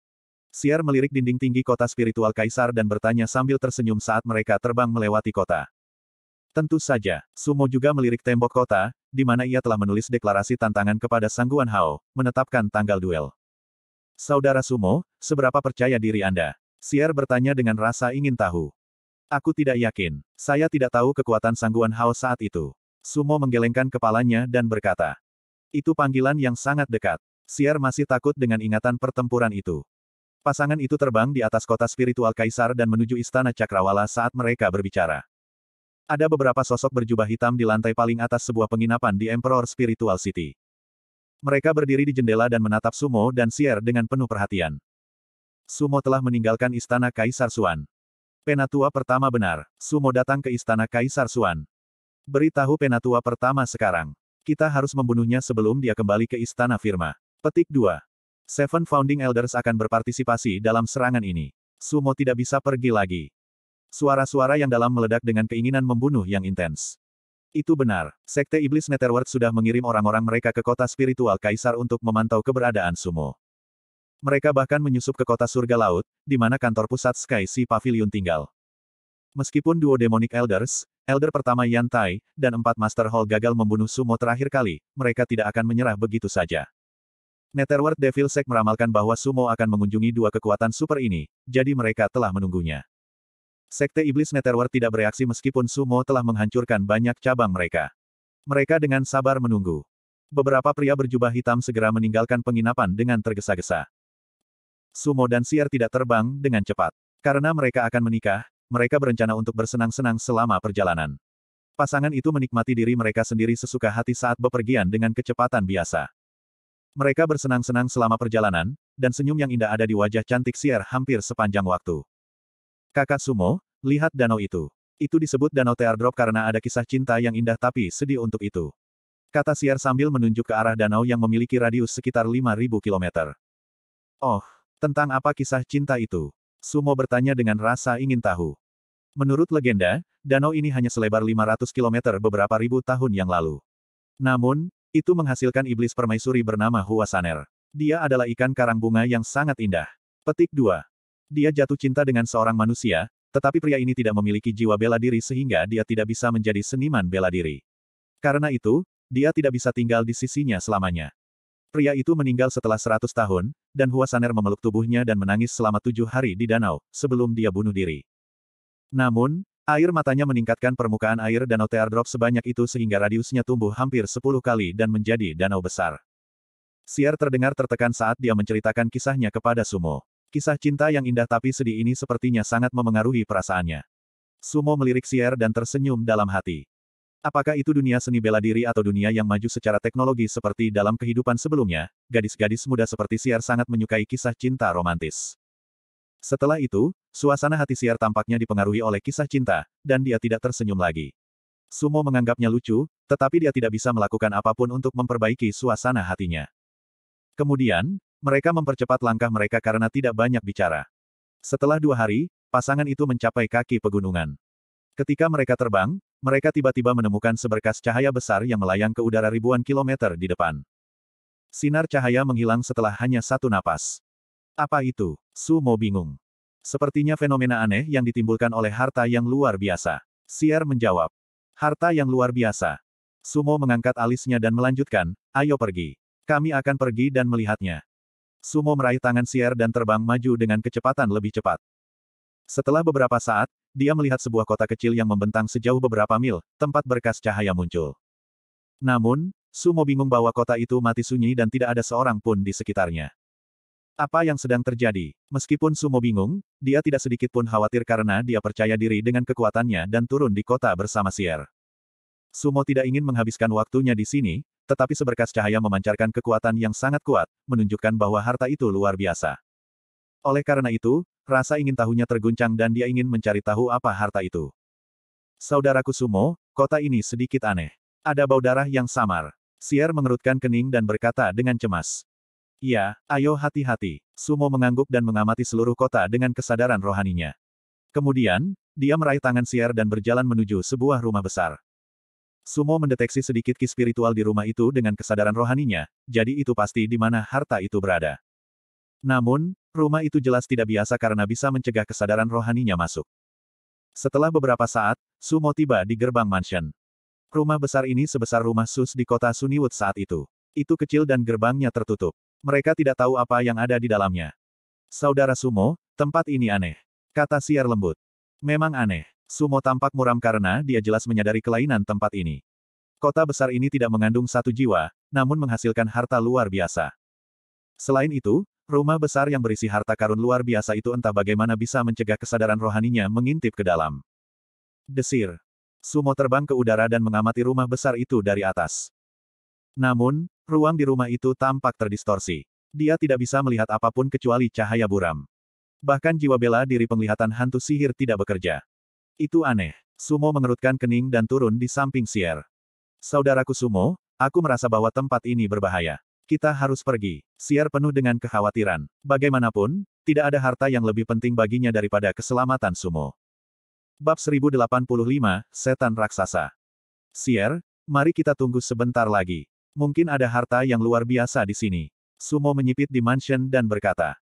Siar melirik dinding tinggi kota spiritual kaisar dan bertanya sambil tersenyum saat mereka terbang melewati kota. Tentu saja, Sumo juga melirik tembok kota, di mana ia telah menulis deklarasi tantangan kepada Sangguan Hao, menetapkan tanggal duel. Saudara Sumo, seberapa percaya diri Anda? Siar bertanya dengan rasa ingin tahu. Aku tidak yakin. Saya tidak tahu kekuatan sangguan Hao saat itu. Sumo menggelengkan kepalanya dan berkata. Itu panggilan yang sangat dekat. Siar masih takut dengan ingatan pertempuran itu. Pasangan itu terbang di atas kota spiritual kaisar dan menuju istana Cakrawala saat mereka berbicara. Ada beberapa sosok berjubah hitam di lantai paling atas sebuah penginapan di Emperor Spiritual City. Mereka berdiri di jendela dan menatap Sumo dan Sier dengan penuh perhatian. Sumo telah meninggalkan istana Kaisar Suan. Penatua pertama benar, Sumo datang ke istana Kaisar Suan. Beritahu Penatua pertama sekarang. Kita harus membunuhnya sebelum dia kembali ke istana Firma. Petik 2. Seven Founding Elders akan berpartisipasi dalam serangan ini. Sumo tidak bisa pergi lagi. Suara-suara yang dalam meledak dengan keinginan membunuh yang intens. Itu benar, Sekte Iblis Netherworld sudah mengirim orang-orang mereka ke kota spiritual Kaisar untuk memantau keberadaan Sumo. Mereka bahkan menyusup ke kota surga laut, di mana kantor pusat Sky Sea Pavilion tinggal. Meskipun duo Demonic Elders, Elder pertama Yantai dan empat Master Hall gagal membunuh Sumo terakhir kali, mereka tidak akan menyerah begitu saja. Netherworld Devil Sect meramalkan bahwa Sumo akan mengunjungi dua kekuatan super ini, jadi mereka telah menunggunya. Sekte Iblis Netherworld tidak bereaksi meskipun Sumo telah menghancurkan banyak cabang mereka. Mereka dengan sabar menunggu. Beberapa pria berjubah hitam segera meninggalkan penginapan dengan tergesa-gesa. Sumo dan Siar tidak terbang dengan cepat. Karena mereka akan menikah, mereka berencana untuk bersenang-senang selama perjalanan. Pasangan itu menikmati diri mereka sendiri sesuka hati saat bepergian dengan kecepatan biasa. Mereka bersenang-senang selama perjalanan, dan senyum yang indah ada di wajah cantik Sier hampir sepanjang waktu. Kakak Sumo, lihat danau itu. Itu disebut Danau Teardrop karena ada kisah cinta yang indah tapi sedih untuk itu. Kata Sier sambil menunjuk ke arah danau yang memiliki radius sekitar 5.000 km. Oh, tentang apa kisah cinta itu? Sumo bertanya dengan rasa ingin tahu. Menurut legenda, danau ini hanya selebar 500 km beberapa ribu tahun yang lalu. Namun, itu menghasilkan iblis permaisuri bernama Huasaner. Dia adalah ikan karang bunga yang sangat indah. Petik 2. Dia jatuh cinta dengan seorang manusia, tetapi pria ini tidak memiliki jiwa bela diri sehingga dia tidak bisa menjadi seniman bela diri. Karena itu, dia tidak bisa tinggal di sisinya selamanya. Pria itu meninggal setelah 100 tahun, dan Huasaner memeluk tubuhnya dan menangis selama tujuh hari di danau, sebelum dia bunuh diri. Namun, Air matanya meningkatkan permukaan air danau teardrop sebanyak itu sehingga radiusnya tumbuh hampir 10 kali dan menjadi danau besar. Siar terdengar tertekan saat dia menceritakan kisahnya kepada Sumo. Kisah cinta yang indah tapi sedih ini sepertinya sangat memengaruhi perasaannya. Sumo melirik Sier dan tersenyum dalam hati. Apakah itu dunia seni bela diri atau dunia yang maju secara teknologi seperti dalam kehidupan sebelumnya? Gadis-gadis muda seperti Sier sangat menyukai kisah cinta romantis. Setelah itu, suasana hati Siar tampaknya dipengaruhi oleh kisah cinta, dan dia tidak tersenyum lagi. Sumo menganggapnya lucu, tetapi dia tidak bisa melakukan apapun untuk memperbaiki suasana hatinya. Kemudian, mereka mempercepat langkah mereka karena tidak banyak bicara. Setelah dua hari, pasangan itu mencapai kaki pegunungan. Ketika mereka terbang, mereka tiba-tiba menemukan seberkas cahaya besar yang melayang ke udara ribuan kilometer di depan. Sinar cahaya menghilang setelah hanya satu napas. Apa itu? Sumo bingung. Sepertinya fenomena aneh yang ditimbulkan oleh harta yang luar biasa. Siar menjawab. Harta yang luar biasa. Sumo mengangkat alisnya dan melanjutkan, ayo pergi. Kami akan pergi dan melihatnya. Sumo meraih tangan Siar dan terbang maju dengan kecepatan lebih cepat. Setelah beberapa saat, dia melihat sebuah kota kecil yang membentang sejauh beberapa mil, tempat berkas cahaya muncul. Namun, Sumo bingung bahwa kota itu mati sunyi dan tidak ada seorang pun di sekitarnya. Apa yang sedang terjadi? Meskipun Sumo bingung, dia tidak sedikit pun khawatir karena dia percaya diri dengan kekuatannya dan turun di kota bersama Sier. Sumo tidak ingin menghabiskan waktunya di sini, tetapi seberkas cahaya memancarkan kekuatan yang sangat kuat, menunjukkan bahwa harta itu luar biasa. Oleh karena itu, rasa ingin tahunya terguncang dan dia ingin mencari tahu apa harta itu. Saudaraku Sumo, kota ini sedikit aneh. Ada bau darah yang samar. Sier mengerutkan kening dan berkata dengan cemas. Iya, ayo hati-hati. Sumo mengangguk dan mengamati seluruh kota dengan kesadaran rohaninya. Kemudian, dia meraih tangan siar dan berjalan menuju sebuah rumah besar. Sumo mendeteksi sedikit ki spiritual di rumah itu dengan kesadaran rohaninya, jadi itu pasti di mana harta itu berada. Namun, rumah itu jelas tidak biasa karena bisa mencegah kesadaran rohaninya masuk. Setelah beberapa saat, Sumo tiba di gerbang mansion. Rumah besar ini sebesar rumah sus di kota Suniwood saat itu. Itu kecil dan gerbangnya tertutup. Mereka tidak tahu apa yang ada di dalamnya. Saudara Sumo, tempat ini aneh. Kata siar lembut. Memang aneh. Sumo tampak muram karena dia jelas menyadari kelainan tempat ini. Kota besar ini tidak mengandung satu jiwa, namun menghasilkan harta luar biasa. Selain itu, rumah besar yang berisi harta karun luar biasa itu entah bagaimana bisa mencegah kesadaran rohaninya mengintip ke dalam. Desir. Sumo terbang ke udara dan mengamati rumah besar itu dari atas. Namun, ruang di rumah itu tampak terdistorsi. Dia tidak bisa melihat apapun kecuali cahaya buram. Bahkan jiwa bela diri penglihatan hantu sihir tidak bekerja. Itu aneh. Sumo mengerutkan kening dan turun di samping Siar. Saudaraku Sumo, aku merasa bahwa tempat ini berbahaya. Kita harus pergi. Siar penuh dengan kekhawatiran. Bagaimanapun, tidak ada harta yang lebih penting baginya daripada keselamatan Sumo. Bab 1085, Setan Raksasa. Siar, mari kita tunggu sebentar lagi. Mungkin ada harta yang luar biasa di sini. Sumo menyipit di mansion dan berkata.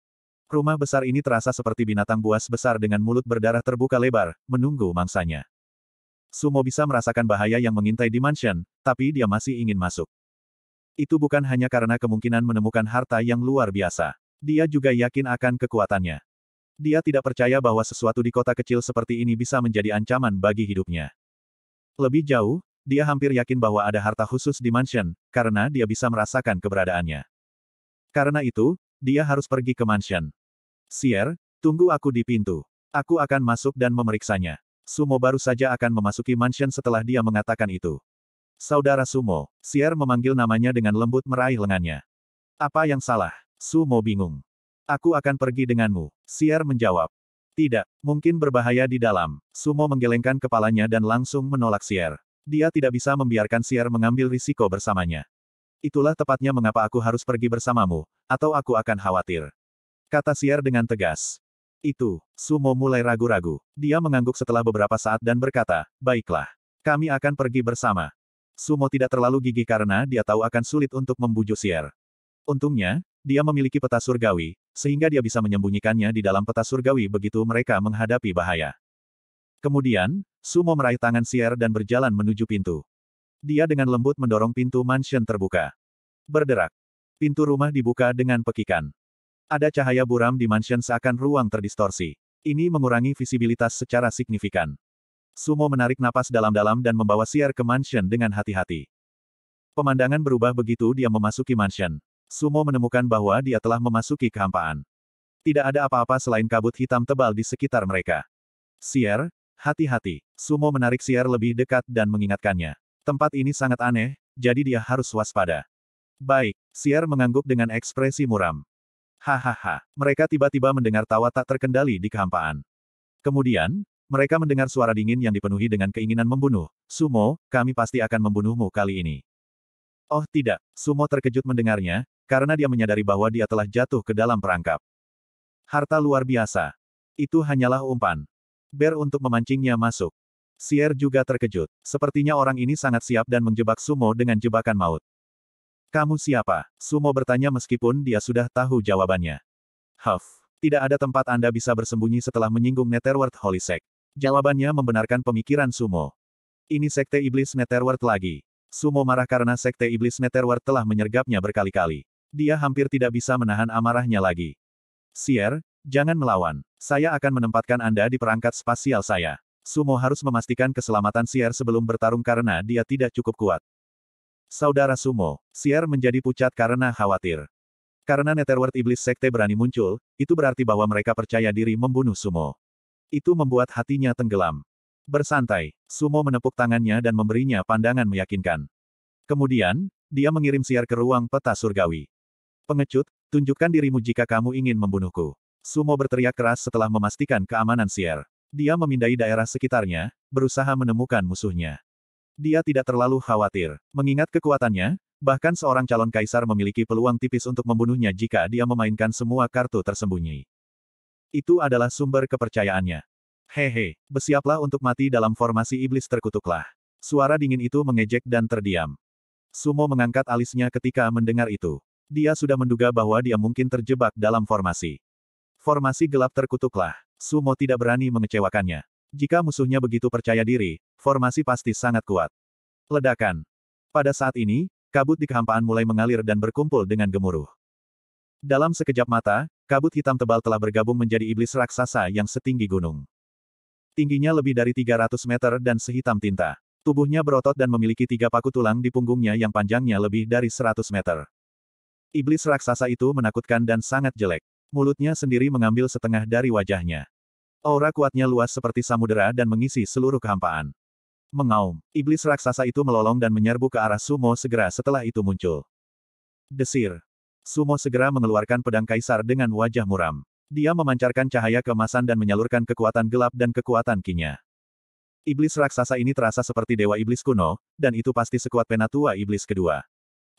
Rumah besar ini terasa seperti binatang buas besar dengan mulut berdarah terbuka lebar, menunggu mangsanya. Sumo bisa merasakan bahaya yang mengintai di mansion, tapi dia masih ingin masuk. Itu bukan hanya karena kemungkinan menemukan harta yang luar biasa. Dia juga yakin akan kekuatannya. Dia tidak percaya bahwa sesuatu di kota kecil seperti ini bisa menjadi ancaman bagi hidupnya. Lebih jauh, dia hampir yakin bahwa ada harta khusus di mansion, karena dia bisa merasakan keberadaannya. Karena itu, dia harus pergi ke mansion. Sier, tunggu aku di pintu. Aku akan masuk dan memeriksanya. Sumo baru saja akan memasuki mansion setelah dia mengatakan itu. Saudara Sumo, Sier memanggil namanya dengan lembut meraih lengannya. Apa yang salah? Sumo bingung. Aku akan pergi denganmu, Sier menjawab. Tidak, mungkin berbahaya di dalam. Sumo menggelengkan kepalanya dan langsung menolak Sier. Dia tidak bisa membiarkan Sier mengambil risiko bersamanya. Itulah tepatnya mengapa aku harus pergi bersamamu, atau aku akan khawatir. Kata Sier dengan tegas. Itu, Sumo mulai ragu-ragu. Dia mengangguk setelah beberapa saat dan berkata, baiklah. Kami akan pergi bersama. Sumo tidak terlalu gigih karena dia tahu akan sulit untuk membujuk Sier. Untungnya, dia memiliki peta surgawi, sehingga dia bisa menyembunyikannya di dalam peta surgawi begitu mereka menghadapi bahaya. Kemudian, Sumo meraih tangan Sier dan berjalan menuju pintu. Dia dengan lembut mendorong pintu mansion terbuka. Berderak. Pintu rumah dibuka dengan pekikan. Ada cahaya buram di mansion seakan ruang terdistorsi. Ini mengurangi visibilitas secara signifikan. Sumo menarik napas dalam-dalam dan membawa Sier ke mansion dengan hati-hati. Pemandangan berubah begitu dia memasuki mansion. Sumo menemukan bahwa dia telah memasuki kehampaan. Tidak ada apa-apa selain kabut hitam tebal di sekitar mereka. Sier, Hati-hati, Sumo menarik siar lebih dekat dan mengingatkannya. Tempat ini sangat aneh, jadi dia harus waspada. Baik, siar mengangguk dengan ekspresi muram. Hahaha, mereka tiba-tiba mendengar tawa tak terkendali di kehampaan. Kemudian, mereka mendengar suara dingin yang dipenuhi dengan keinginan membunuh. Sumo, kami pasti akan membunuhmu kali ini. Oh tidak, Sumo terkejut mendengarnya, karena dia menyadari bahwa dia telah jatuh ke dalam perangkap. Harta luar biasa. Itu hanyalah umpan. Bear untuk memancingnya masuk. Sier juga terkejut. Sepertinya orang ini sangat siap dan menjebak Sumo dengan jebakan maut. Kamu siapa? Sumo bertanya meskipun dia sudah tahu jawabannya. Huff. Tidak ada tempat Anda bisa bersembunyi setelah menyinggung Netherworld Holy Sect. Jawabannya membenarkan pemikiran Sumo. Ini sekte iblis Netherworld lagi. Sumo marah karena sekte iblis Netherworld telah menyergapnya berkali-kali. Dia hampir tidak bisa menahan amarahnya lagi. Sier, Jangan melawan. Saya akan menempatkan Anda di perangkat spasial saya. Sumo harus memastikan keselamatan Sier sebelum bertarung karena dia tidak cukup kuat. Saudara Sumo, Sier menjadi pucat karena khawatir. Karena netherworld iblis sekte berani muncul, itu berarti bahwa mereka percaya diri membunuh Sumo. Itu membuat hatinya tenggelam. Bersantai, Sumo menepuk tangannya dan memberinya pandangan meyakinkan. Kemudian, dia mengirim Sier ke ruang peta surgawi. Pengecut, tunjukkan dirimu jika kamu ingin membunuhku. Sumo berteriak keras setelah memastikan keamanan Sier. Dia memindai daerah sekitarnya, berusaha menemukan musuhnya. Dia tidak terlalu khawatir. Mengingat kekuatannya, bahkan seorang calon kaisar memiliki peluang tipis untuk membunuhnya jika dia memainkan semua kartu tersembunyi. Itu adalah sumber kepercayaannya. Hehe, bersiaplah untuk mati dalam formasi iblis terkutuklah. Suara dingin itu mengejek dan terdiam. Sumo mengangkat alisnya ketika mendengar itu. Dia sudah menduga bahwa dia mungkin terjebak dalam formasi. Formasi gelap terkutuklah. Sumo tidak berani mengecewakannya. Jika musuhnya begitu percaya diri, formasi pasti sangat kuat. Ledakan. Pada saat ini, kabut di kehampaan mulai mengalir dan berkumpul dengan gemuruh. Dalam sekejap mata, kabut hitam tebal telah bergabung menjadi iblis raksasa yang setinggi gunung. Tingginya lebih dari 300 meter dan sehitam tinta. Tubuhnya berotot dan memiliki tiga paku tulang di punggungnya yang panjangnya lebih dari 100 meter. Iblis raksasa itu menakutkan dan sangat jelek. Mulutnya sendiri mengambil setengah dari wajahnya. Aura kuatnya luas seperti samudera dan mengisi seluruh kehampaan. Mengaum, iblis raksasa itu melolong dan menyerbu ke arah Sumo segera setelah itu muncul. Desir. Sumo segera mengeluarkan pedang kaisar dengan wajah muram. Dia memancarkan cahaya kemasan dan menyalurkan kekuatan gelap dan kekuatan kinya. Iblis raksasa ini terasa seperti dewa iblis kuno, dan itu pasti sekuat penatua iblis kedua.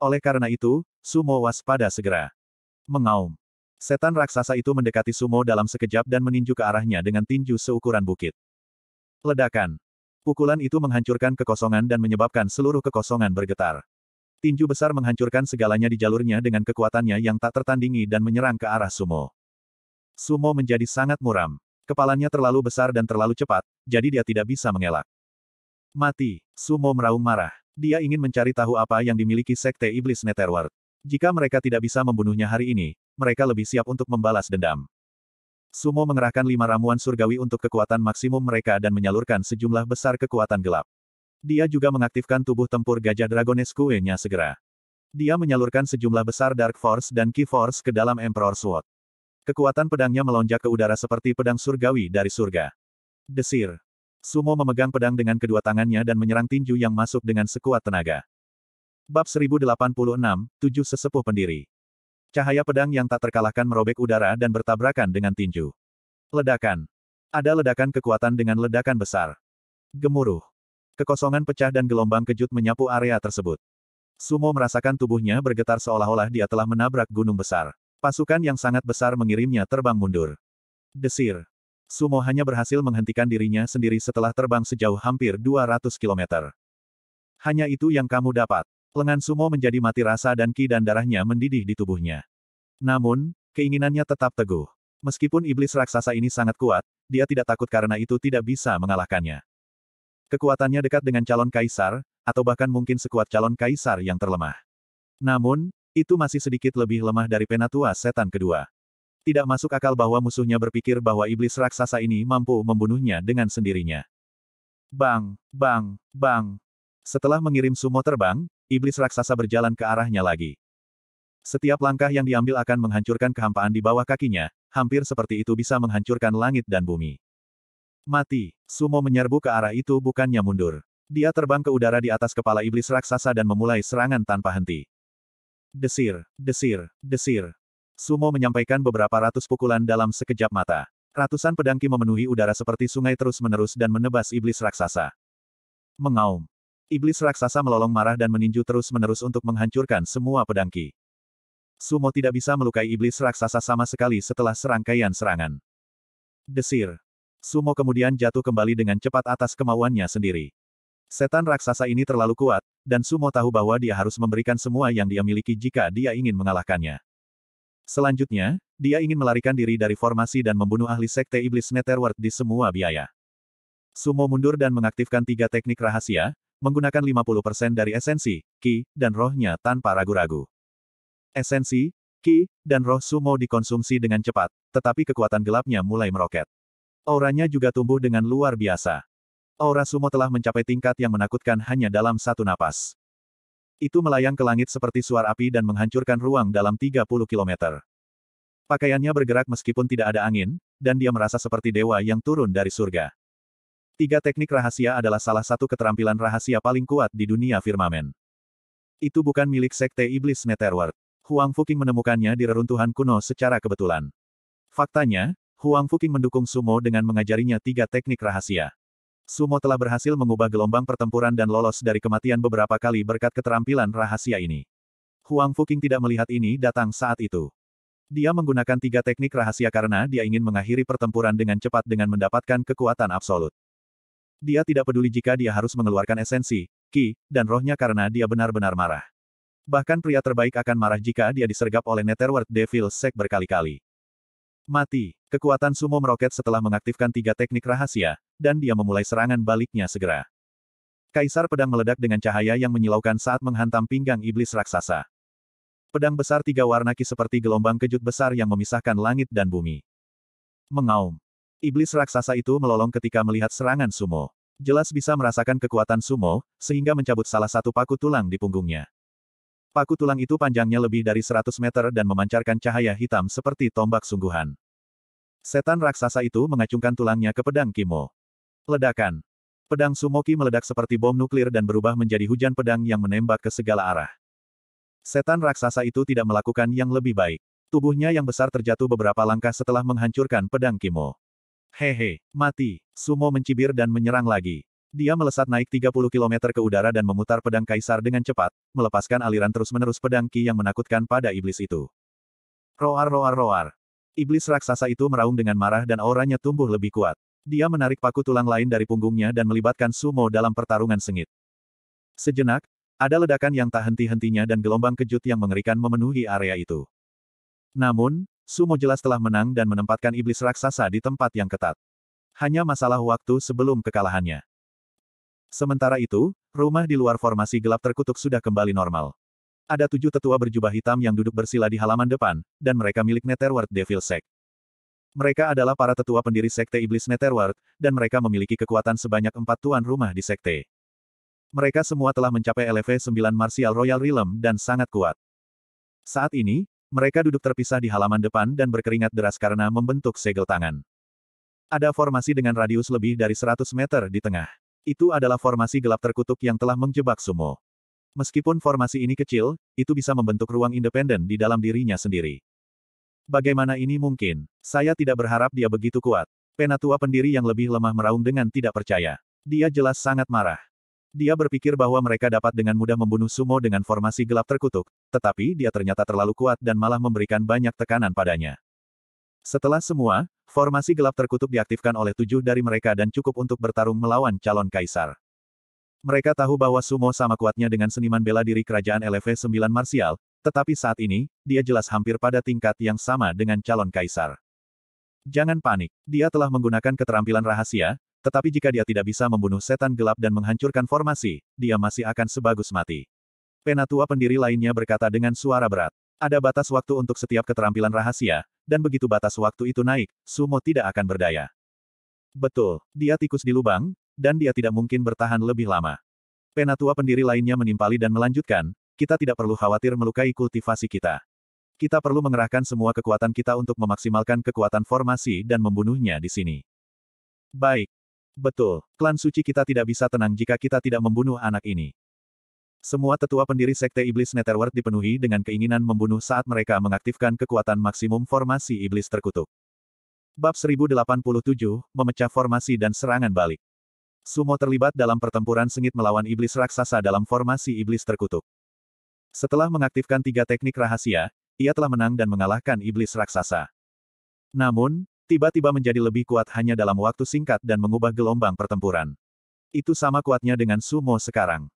Oleh karena itu, Sumo waspada segera. Mengaum. Setan raksasa itu mendekati Sumo dalam sekejap dan meninju ke arahnya dengan tinju seukuran bukit. Ledakan. Pukulan itu menghancurkan kekosongan dan menyebabkan seluruh kekosongan bergetar. Tinju besar menghancurkan segalanya di jalurnya dengan kekuatannya yang tak tertandingi dan menyerang ke arah Sumo. Sumo menjadi sangat muram. Kepalanya terlalu besar dan terlalu cepat, jadi dia tidak bisa mengelak. Mati. Sumo meraung marah. Dia ingin mencari tahu apa yang dimiliki Sekte Iblis Netherworld. Jika mereka tidak bisa membunuhnya hari ini, mereka lebih siap untuk membalas dendam. Sumo mengerahkan lima ramuan surgawi untuk kekuatan maksimum mereka dan menyalurkan sejumlah besar kekuatan gelap. Dia juga mengaktifkan tubuh tempur gajah kue nya segera. Dia menyalurkan sejumlah besar Dark Force dan Key Force ke dalam Emperor Sword. Kekuatan pedangnya melonjak ke udara seperti pedang surgawi dari surga. Desir. Sumo memegang pedang dengan kedua tangannya dan menyerang tinju yang masuk dengan sekuat tenaga. Bab 1086, Tujuh Sesepuh Pendiri Cahaya pedang yang tak terkalahkan merobek udara dan bertabrakan dengan tinju. Ledakan. Ada ledakan kekuatan dengan ledakan besar. Gemuruh. Kekosongan pecah dan gelombang kejut menyapu area tersebut. Sumo merasakan tubuhnya bergetar seolah-olah dia telah menabrak gunung besar. Pasukan yang sangat besar mengirimnya terbang mundur. Desir. Sumo hanya berhasil menghentikan dirinya sendiri setelah terbang sejauh hampir 200 km. Hanya itu yang kamu dapat. Lengan Sumo menjadi mati rasa dan ki dan darahnya mendidih di tubuhnya. Namun, keinginannya tetap teguh. Meskipun iblis raksasa ini sangat kuat, dia tidak takut karena itu tidak bisa mengalahkannya. Kekuatannya dekat dengan calon kaisar, atau bahkan mungkin sekuat calon kaisar yang terlemah. Namun, itu masih sedikit lebih lemah dari penatua setan kedua. Tidak masuk akal bahwa musuhnya berpikir bahwa iblis raksasa ini mampu membunuhnya dengan sendirinya. Bang, bang, bang. Setelah mengirim sumo terbang, iblis raksasa berjalan ke arahnya lagi. Setiap langkah yang diambil akan menghancurkan kehampaan di bawah kakinya, hampir seperti itu bisa menghancurkan langit dan bumi. Mati, Sumo menyerbu ke arah itu bukannya mundur. Dia terbang ke udara di atas kepala iblis raksasa dan memulai serangan tanpa henti. Desir, desir, desir. Sumo menyampaikan beberapa ratus pukulan dalam sekejap mata. Ratusan pedangki memenuhi udara seperti sungai terus-menerus dan menebas iblis raksasa. Mengaum. Iblis raksasa melolong marah dan meninju terus-menerus untuk menghancurkan semua pedangki. Sumo tidak bisa melukai iblis raksasa sama sekali setelah serangkaian serangan. Desir. Sumo kemudian jatuh kembali dengan cepat atas kemauannya sendiri. Setan raksasa ini terlalu kuat, dan Sumo tahu bahwa dia harus memberikan semua yang dia miliki jika dia ingin mengalahkannya. Selanjutnya, dia ingin melarikan diri dari formasi dan membunuh ahli sekte iblis Netherworld di semua biaya. Sumo mundur dan mengaktifkan tiga teknik rahasia, menggunakan 50% dari esensi, ki, dan rohnya tanpa ragu-ragu. Esensi, ki, dan roh sumo dikonsumsi dengan cepat, tetapi kekuatan gelapnya mulai meroket. Auranya juga tumbuh dengan luar biasa. Aura sumo telah mencapai tingkat yang menakutkan hanya dalam satu napas. Itu melayang ke langit seperti suar api dan menghancurkan ruang dalam 30 km. Pakaiannya bergerak meskipun tidak ada angin, dan dia merasa seperti dewa yang turun dari surga. Tiga teknik rahasia adalah salah satu keterampilan rahasia paling kuat di dunia firmamen. Itu bukan milik sekte iblis Netherworld. Huang Fuqing menemukannya di reruntuhan kuno secara kebetulan. Faktanya, Huang Fuqing mendukung Sumo dengan mengajarinya tiga teknik rahasia. Sumo telah berhasil mengubah gelombang pertempuran dan lolos dari kematian beberapa kali berkat keterampilan rahasia ini. Huang Fuqing tidak melihat ini datang saat itu. Dia menggunakan tiga teknik rahasia karena dia ingin mengakhiri pertempuran dengan cepat dengan mendapatkan kekuatan absolut. Dia tidak peduli jika dia harus mengeluarkan esensi, ki, dan rohnya karena dia benar-benar marah. Bahkan pria terbaik akan marah jika dia disergap oleh Netherworld Devil Sek berkali-kali. Mati, kekuatan sumo meroket setelah mengaktifkan tiga teknik rahasia, dan dia memulai serangan baliknya segera. Kaisar pedang meledak dengan cahaya yang menyilaukan saat menghantam pinggang iblis raksasa. Pedang besar tiga warna ki seperti gelombang kejut besar yang memisahkan langit dan bumi. Mengaum, Iblis raksasa itu melolong ketika melihat serangan sumo. Jelas bisa merasakan kekuatan sumo, sehingga mencabut salah satu paku tulang di punggungnya. Paku tulang itu panjangnya lebih dari 100 meter dan memancarkan cahaya hitam seperti tombak sungguhan. Setan raksasa itu mengacungkan tulangnya ke pedang Kimo. Ledakan. Pedang Sumoki meledak seperti bom nuklir dan berubah menjadi hujan pedang yang menembak ke segala arah. Setan raksasa itu tidak melakukan yang lebih baik. Tubuhnya yang besar terjatuh beberapa langkah setelah menghancurkan pedang Kimo. Hehe, mati. Sumo mencibir dan menyerang lagi. Dia melesat naik 30 km ke udara dan memutar pedang kaisar dengan cepat, melepaskan aliran terus-menerus pedang ki yang menakutkan pada iblis itu. Roar roar roar. Iblis raksasa itu meraung dengan marah dan auranya tumbuh lebih kuat. Dia menarik paku tulang lain dari punggungnya dan melibatkan sumo dalam pertarungan sengit. Sejenak, ada ledakan yang tak henti-hentinya dan gelombang kejut yang mengerikan memenuhi area itu. Namun, Sumo jelas telah menang dan menempatkan iblis raksasa di tempat yang ketat. Hanya masalah waktu sebelum kekalahannya. Sementara itu, rumah di luar formasi gelap terkutuk sudah kembali normal. Ada tujuh tetua berjubah hitam yang duduk bersila di halaman depan, dan mereka milik Netherworld Devil Sect. Mereka adalah para tetua pendiri Sekte Iblis Netherworld, dan mereka memiliki kekuatan sebanyak empat tuan rumah di Sekte. Mereka semua telah mencapai LV 9 Martial Royal Realm dan sangat kuat. Saat ini, mereka duduk terpisah di halaman depan dan berkeringat deras karena membentuk segel tangan. Ada formasi dengan radius lebih dari 100 meter di tengah. Itu adalah formasi gelap terkutuk yang telah menjebak Sumo. Meskipun formasi ini kecil, itu bisa membentuk ruang independen di dalam dirinya sendiri. Bagaimana ini mungkin? Saya tidak berharap dia begitu kuat. Penatua pendiri yang lebih lemah meraung dengan tidak percaya. Dia jelas sangat marah. Dia berpikir bahwa mereka dapat dengan mudah membunuh Sumo dengan formasi gelap terkutuk, tetapi dia ternyata terlalu kuat dan malah memberikan banyak tekanan padanya. Setelah semua, formasi gelap terkutuk diaktifkan oleh tujuh dari mereka dan cukup untuk bertarung melawan calon kaisar. Mereka tahu bahwa Sumo sama kuatnya dengan seniman bela diri kerajaan LV9 Marsial, tetapi saat ini, dia jelas hampir pada tingkat yang sama dengan calon kaisar. Jangan panik, dia telah menggunakan keterampilan rahasia, tetapi jika dia tidak bisa membunuh setan gelap dan menghancurkan formasi, dia masih akan sebagus mati. Penatua pendiri lainnya berkata dengan suara berat. Ada batas waktu untuk setiap keterampilan rahasia, dan begitu batas waktu itu naik, Sumo tidak akan berdaya. Betul, dia tikus di lubang, dan dia tidak mungkin bertahan lebih lama. Penatua pendiri lainnya menimpali dan melanjutkan, kita tidak perlu khawatir melukai kultivasi kita. Kita perlu mengerahkan semua kekuatan kita untuk memaksimalkan kekuatan formasi dan membunuhnya di sini. Baik, Betul, klan suci kita tidak bisa tenang jika kita tidak membunuh anak ini. Semua tetua pendiri Sekte Iblis Netherworld dipenuhi dengan keinginan membunuh saat mereka mengaktifkan kekuatan maksimum formasi Iblis Terkutuk. Bab 1087, Memecah Formasi dan Serangan Balik. Sumo terlibat dalam pertempuran sengit melawan Iblis Raksasa dalam formasi Iblis Terkutuk. Setelah mengaktifkan tiga teknik rahasia, ia telah menang dan mengalahkan Iblis Raksasa. Namun, tiba-tiba menjadi lebih kuat hanya dalam waktu singkat dan mengubah gelombang pertempuran. Itu sama kuatnya dengan sumo sekarang.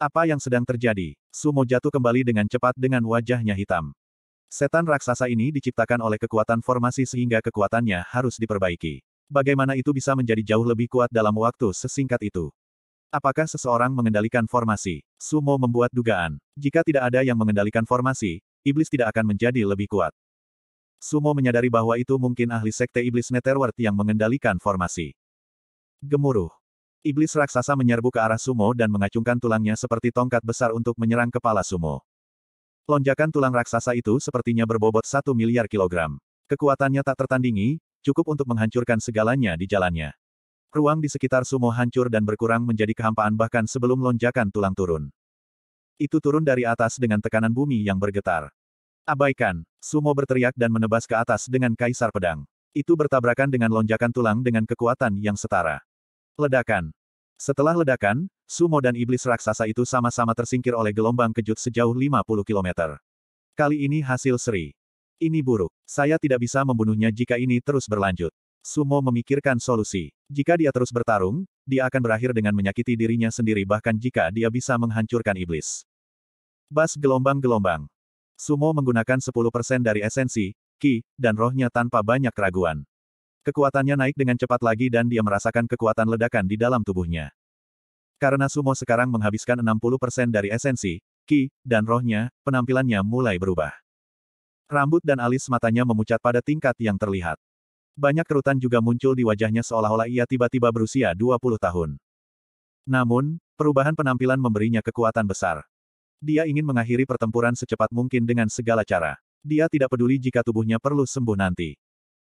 Apa yang sedang terjadi? Sumo jatuh kembali dengan cepat dengan wajahnya hitam. Setan raksasa ini diciptakan oleh kekuatan formasi sehingga kekuatannya harus diperbaiki. Bagaimana itu bisa menjadi jauh lebih kuat dalam waktu sesingkat itu? Apakah seseorang mengendalikan formasi? Sumo membuat dugaan. Jika tidak ada yang mengendalikan formasi, iblis tidak akan menjadi lebih kuat. Sumo menyadari bahwa itu mungkin ahli sekte iblis Netherworld yang mengendalikan formasi. Gemuruh. Iblis raksasa menyerbu ke arah Sumo dan mengacungkan tulangnya seperti tongkat besar untuk menyerang kepala Sumo. Lonjakan tulang raksasa itu sepertinya berbobot satu miliar kilogram. Kekuatannya tak tertandingi, cukup untuk menghancurkan segalanya di jalannya. Ruang di sekitar Sumo hancur dan berkurang menjadi kehampaan bahkan sebelum lonjakan tulang turun. Itu turun dari atas dengan tekanan bumi yang bergetar. Abaikan. Sumo berteriak dan menebas ke atas dengan kaisar pedang. Itu bertabrakan dengan lonjakan tulang dengan kekuatan yang setara. Ledakan. Setelah ledakan, Sumo dan iblis raksasa itu sama-sama tersingkir oleh gelombang kejut sejauh 50 km. Kali ini hasil seri. Ini buruk. Saya tidak bisa membunuhnya jika ini terus berlanjut. Sumo memikirkan solusi. Jika dia terus bertarung, dia akan berakhir dengan menyakiti dirinya sendiri bahkan jika dia bisa menghancurkan iblis. Bas gelombang-gelombang. Sumo menggunakan 10% dari esensi, ki, dan rohnya tanpa banyak keraguan. Kekuatannya naik dengan cepat lagi dan dia merasakan kekuatan ledakan di dalam tubuhnya. Karena Sumo sekarang menghabiskan 60% dari esensi, ki, dan rohnya, penampilannya mulai berubah. Rambut dan alis matanya memucat pada tingkat yang terlihat. Banyak kerutan juga muncul di wajahnya seolah-olah ia tiba-tiba berusia 20 tahun. Namun, perubahan penampilan memberinya kekuatan besar. Dia ingin mengakhiri pertempuran secepat mungkin dengan segala cara. Dia tidak peduli jika tubuhnya perlu sembuh nanti.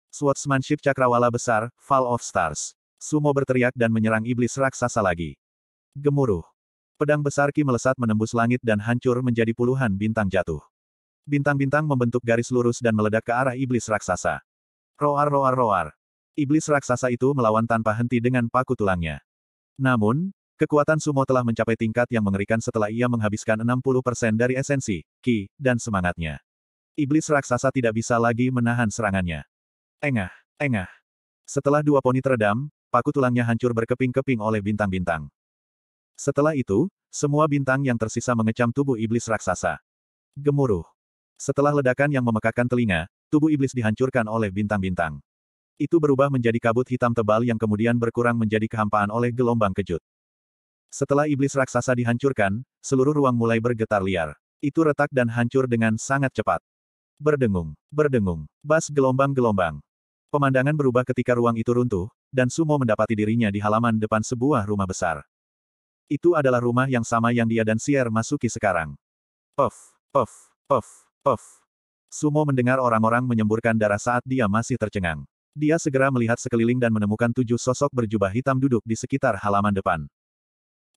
Swordsmanship Cakrawala Besar, Fall of Stars. Sumo berteriak dan menyerang iblis raksasa lagi. Gemuruh. Pedang besar Ki melesat menembus langit dan hancur menjadi puluhan bintang jatuh. Bintang-bintang membentuk garis lurus dan meledak ke arah iblis raksasa. Roar roar roar. Iblis raksasa itu melawan tanpa henti dengan paku tulangnya. Namun, Kekuatan Sumo telah mencapai tingkat yang mengerikan setelah ia menghabiskan 60% dari esensi, ki, dan semangatnya. Iblis raksasa tidak bisa lagi menahan serangannya. Engah, engah. Setelah dua poni teredam, paku tulangnya hancur berkeping-keping oleh bintang-bintang. Setelah itu, semua bintang yang tersisa mengecam tubuh iblis raksasa. Gemuruh. Setelah ledakan yang memekakan telinga, tubuh iblis dihancurkan oleh bintang-bintang. Itu berubah menjadi kabut hitam tebal yang kemudian berkurang menjadi kehampaan oleh gelombang kejut. Setelah iblis raksasa dihancurkan, seluruh ruang mulai bergetar liar. Itu retak dan hancur dengan sangat cepat. Berdengung, berdengung, bas gelombang-gelombang. Pemandangan berubah ketika ruang itu runtuh, dan Sumo mendapati dirinya di halaman depan sebuah rumah besar. Itu adalah rumah yang sama yang dia dan Sier masuki sekarang. Puff, puff, puff, puff. Sumo mendengar orang-orang menyemburkan darah saat dia masih tercengang. Dia segera melihat sekeliling dan menemukan tujuh sosok berjubah hitam duduk di sekitar halaman depan.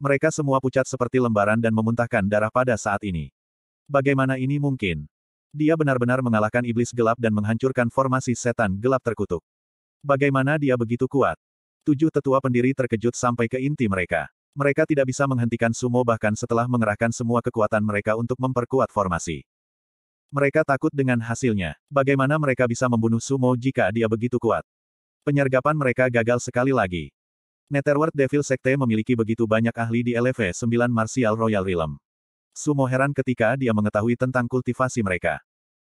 Mereka semua pucat seperti lembaran dan memuntahkan darah pada saat ini. Bagaimana ini mungkin? Dia benar-benar mengalahkan iblis gelap dan menghancurkan formasi setan gelap terkutuk. Bagaimana dia begitu kuat? Tujuh tetua pendiri terkejut sampai ke inti mereka. Mereka tidak bisa menghentikan sumo bahkan setelah mengerahkan semua kekuatan mereka untuk memperkuat formasi. Mereka takut dengan hasilnya. Bagaimana mereka bisa membunuh sumo jika dia begitu kuat? Penyergapan mereka gagal sekali lagi. Netherworld Devil Sekte memiliki begitu banyak ahli di LV-9 Martial Royal Realm. Sumo heran ketika dia mengetahui tentang kultivasi mereka.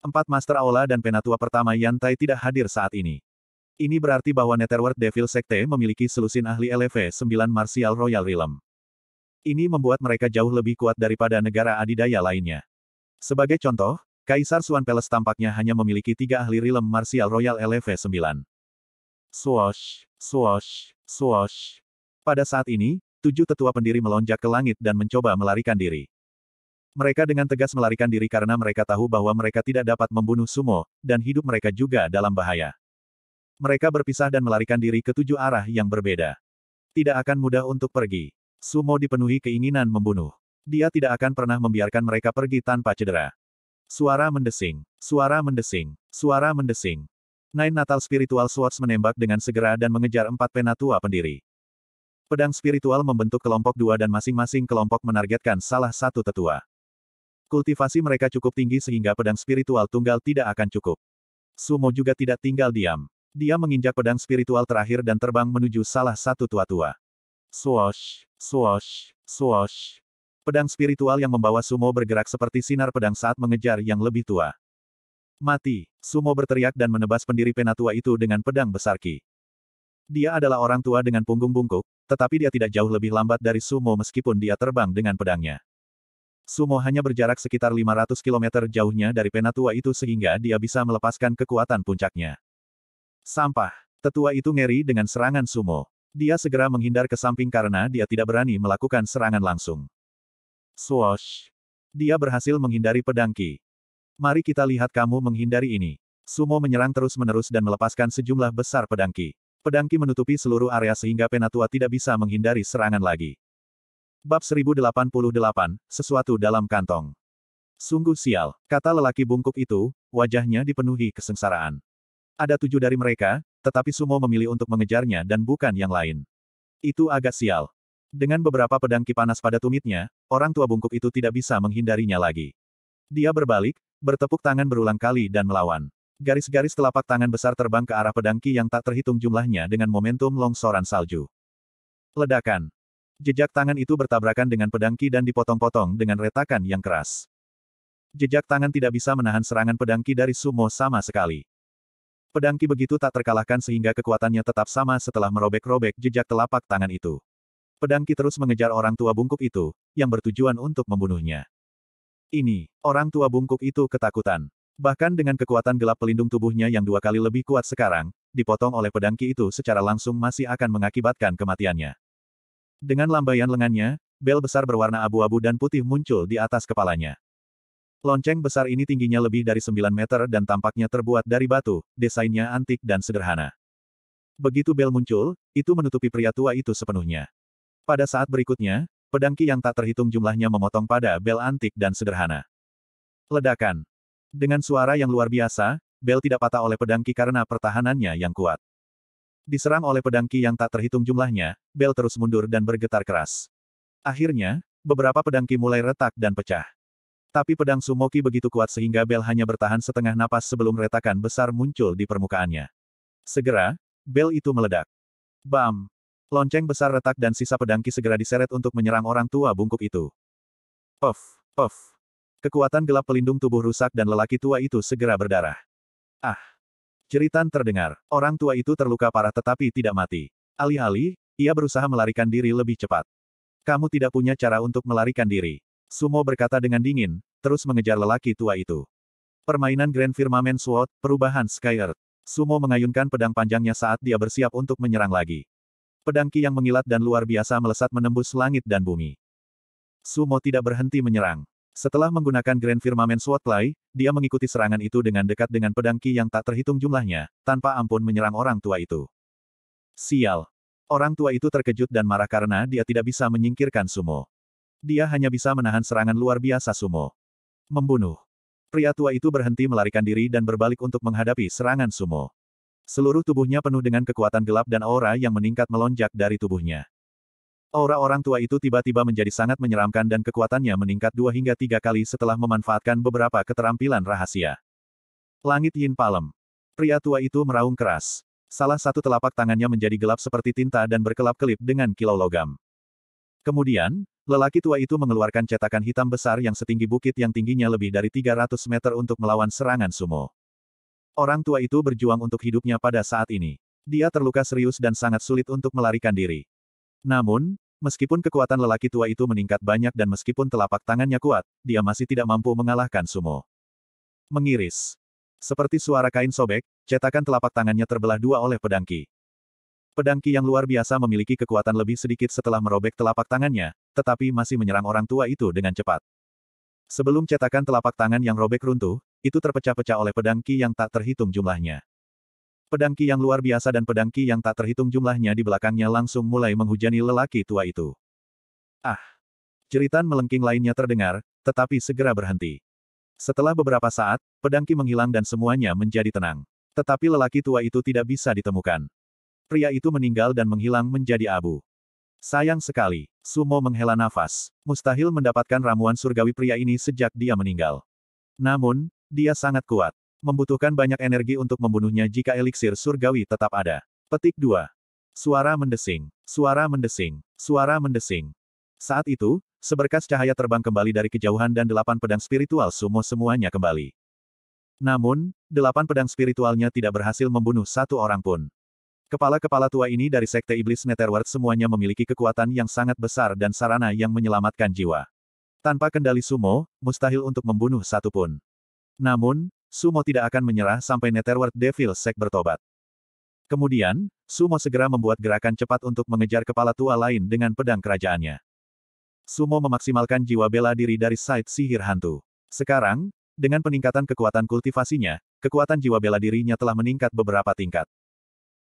Empat Master Aula dan Penatua pertama Yantai tidak hadir saat ini. Ini berarti bahwa Netherworld Devil Sekte memiliki selusin ahli LV-9 Martial Royal Realm. Ini membuat mereka jauh lebih kuat daripada negara adidaya lainnya. Sebagai contoh, Kaisar Suan Palace tampaknya hanya memiliki tiga ahli realm Martial Royal LV-9. Swash, swash, Swoosh. Pada saat ini, tujuh tetua pendiri melonjak ke langit dan mencoba melarikan diri. Mereka dengan tegas melarikan diri karena mereka tahu bahwa mereka tidak dapat membunuh Sumo, dan hidup mereka juga dalam bahaya. Mereka berpisah dan melarikan diri ke tujuh arah yang berbeda. Tidak akan mudah untuk pergi. Sumo dipenuhi keinginan membunuh. Dia tidak akan pernah membiarkan mereka pergi tanpa cedera. Suara mendesing, suara mendesing, suara mendesing. Nine Natal Spiritual Swords menembak dengan segera dan mengejar empat penatua pendiri. Pedang spiritual membentuk kelompok dua dan masing-masing kelompok menargetkan salah satu tetua. Kultivasi mereka cukup tinggi sehingga pedang spiritual tunggal tidak akan cukup. Sumo juga tidak tinggal diam. Dia menginjak pedang spiritual terakhir dan terbang menuju salah satu tua-tua. Swosh, swosh, swosh. Pedang spiritual yang membawa Sumo bergerak seperti sinar pedang saat mengejar yang lebih tua. Mati, Sumo berteriak dan menebas pendiri penatua itu dengan pedang besar Ki. Dia adalah orang tua dengan punggung bungkuk, tetapi dia tidak jauh lebih lambat dari Sumo meskipun dia terbang dengan pedangnya. Sumo hanya berjarak sekitar 500 km jauhnya dari penatua itu sehingga dia bisa melepaskan kekuatan puncaknya. Sampah, tetua itu ngeri dengan serangan Sumo. Dia segera menghindar ke samping karena dia tidak berani melakukan serangan langsung. Swoosh! Dia berhasil menghindari pedang Ki. Mari kita lihat kamu menghindari ini. Sumo menyerang terus-menerus dan melepaskan sejumlah besar pedangki. Pedangki menutupi seluruh area sehingga Penatua tidak bisa menghindari serangan lagi. Bab 1088, Sesuatu dalam kantong. Sungguh sial, kata lelaki bungkuk itu, wajahnya dipenuhi kesengsaraan. Ada tujuh dari mereka, tetapi Sumo memilih untuk mengejarnya dan bukan yang lain. Itu agak sial. Dengan beberapa pedangki panas pada tumitnya, orang tua bungkuk itu tidak bisa menghindarinya lagi. Dia berbalik, bertepuk tangan berulang kali dan melawan. Garis-garis telapak tangan besar terbang ke arah pedangki yang tak terhitung jumlahnya dengan momentum longsoran salju. Ledakan. Jejak tangan itu bertabrakan dengan pedangki dan dipotong-potong dengan retakan yang keras. Jejak tangan tidak bisa menahan serangan pedangki dari sumo sama sekali. Pedangki begitu tak terkalahkan sehingga kekuatannya tetap sama setelah merobek-robek jejak telapak tangan itu. Pedangki terus mengejar orang tua bungkuk itu, yang bertujuan untuk membunuhnya. Ini, orang tua bungkuk itu ketakutan. Bahkan dengan kekuatan gelap pelindung tubuhnya yang dua kali lebih kuat sekarang, dipotong oleh pedangki itu secara langsung masih akan mengakibatkan kematiannya. Dengan lambaian lengannya, bel besar berwarna abu-abu dan putih muncul di atas kepalanya. Lonceng besar ini tingginya lebih dari 9 meter dan tampaknya terbuat dari batu, desainnya antik dan sederhana. Begitu bel muncul, itu menutupi pria tua itu sepenuhnya. Pada saat berikutnya, Pedangki yang tak terhitung jumlahnya memotong pada bel antik dan sederhana. Ledakan. Dengan suara yang luar biasa, bel tidak patah oleh pedangki karena pertahanannya yang kuat. Diserang oleh pedangki yang tak terhitung jumlahnya, bel terus mundur dan bergetar keras. Akhirnya, beberapa pedangki mulai retak dan pecah. Tapi pedang Sumoki begitu kuat sehingga Bel hanya bertahan setengah napas sebelum retakan besar muncul di permukaannya. Segera, Bel itu meledak. Bam! Lonceng besar retak dan sisa pedangki segera diseret untuk menyerang orang tua bungkuk itu. Puff, puff. Kekuatan gelap pelindung tubuh rusak dan lelaki tua itu segera berdarah. Ah. Jeritan terdengar. Orang tua itu terluka parah tetapi tidak mati. Alih-alih, ia berusaha melarikan diri lebih cepat. Kamu tidak punya cara untuk melarikan diri. Sumo berkata dengan dingin, terus mengejar lelaki tua itu. Permainan Grand Firmament Sword, perubahan Sky Earth. Sumo mengayunkan pedang panjangnya saat dia bersiap untuk menyerang lagi. Pedang Ki yang mengilat dan luar biasa melesat menembus langit dan bumi. Sumo tidak berhenti menyerang. Setelah menggunakan Grand Firmament Swordplay, dia mengikuti serangan itu dengan dekat dengan pedang Ki yang tak terhitung jumlahnya, tanpa ampun menyerang orang tua itu. Sial. Orang tua itu terkejut dan marah karena dia tidak bisa menyingkirkan Sumo. Dia hanya bisa menahan serangan luar biasa Sumo. Membunuh. Pria tua itu berhenti melarikan diri dan berbalik untuk menghadapi serangan Sumo. Seluruh tubuhnya penuh dengan kekuatan gelap dan aura yang meningkat melonjak dari tubuhnya. Aura orang tua itu tiba-tiba menjadi sangat menyeramkan dan kekuatannya meningkat dua hingga tiga kali setelah memanfaatkan beberapa keterampilan rahasia. Langit Yin Palem. Pria tua itu meraung keras. Salah satu telapak tangannya menjadi gelap seperti tinta dan berkelap-kelip dengan kilau logam. Kemudian, lelaki tua itu mengeluarkan cetakan hitam besar yang setinggi bukit yang tingginya lebih dari 300 meter untuk melawan serangan sumo. Orang tua itu berjuang untuk hidupnya pada saat ini. Dia terluka serius dan sangat sulit untuk melarikan diri. Namun, meskipun kekuatan lelaki tua itu meningkat banyak dan meskipun telapak tangannya kuat, dia masih tidak mampu mengalahkan Sumo. Mengiris. Seperti suara kain sobek, cetakan telapak tangannya terbelah dua oleh pedangki. Pedangki yang luar biasa memiliki kekuatan lebih sedikit setelah merobek telapak tangannya, tetapi masih menyerang orang tua itu dengan cepat. Sebelum cetakan telapak tangan yang robek runtuh, itu terpecah-pecah oleh pedangki yang tak terhitung jumlahnya. Pedangki yang luar biasa dan pedangki yang tak terhitung jumlahnya di belakangnya langsung mulai menghujani lelaki tua itu. Ah! Jeritan melengking lainnya terdengar, tetapi segera berhenti. Setelah beberapa saat, pedangki menghilang dan semuanya menjadi tenang. Tetapi lelaki tua itu tidak bisa ditemukan. Pria itu meninggal dan menghilang menjadi abu. Sayang sekali, Sumo menghela nafas. Mustahil mendapatkan ramuan surgawi pria ini sejak dia meninggal. Namun, dia sangat kuat. Membutuhkan banyak energi untuk membunuhnya jika eliksir surgawi tetap ada. Petik 2. Suara mendesing. Suara mendesing. Suara mendesing. Saat itu, seberkas cahaya terbang kembali dari kejauhan dan delapan pedang spiritual sumo semuanya kembali. Namun, delapan pedang spiritualnya tidak berhasil membunuh satu orang pun. Kepala-kepala tua ini dari Sekte Iblis Netherworld semuanya memiliki kekuatan yang sangat besar dan sarana yang menyelamatkan jiwa. Tanpa kendali sumo, mustahil untuk membunuh satu pun. Namun, Sumo tidak akan menyerah sampai Netherworld Devil Sek bertobat. Kemudian, Sumo segera membuat gerakan cepat untuk mengejar kepala tua lain dengan pedang kerajaannya. Sumo memaksimalkan jiwa bela diri dari side sihir hantu. Sekarang, dengan peningkatan kekuatan kultivasinya, kekuatan jiwa bela dirinya telah meningkat beberapa tingkat.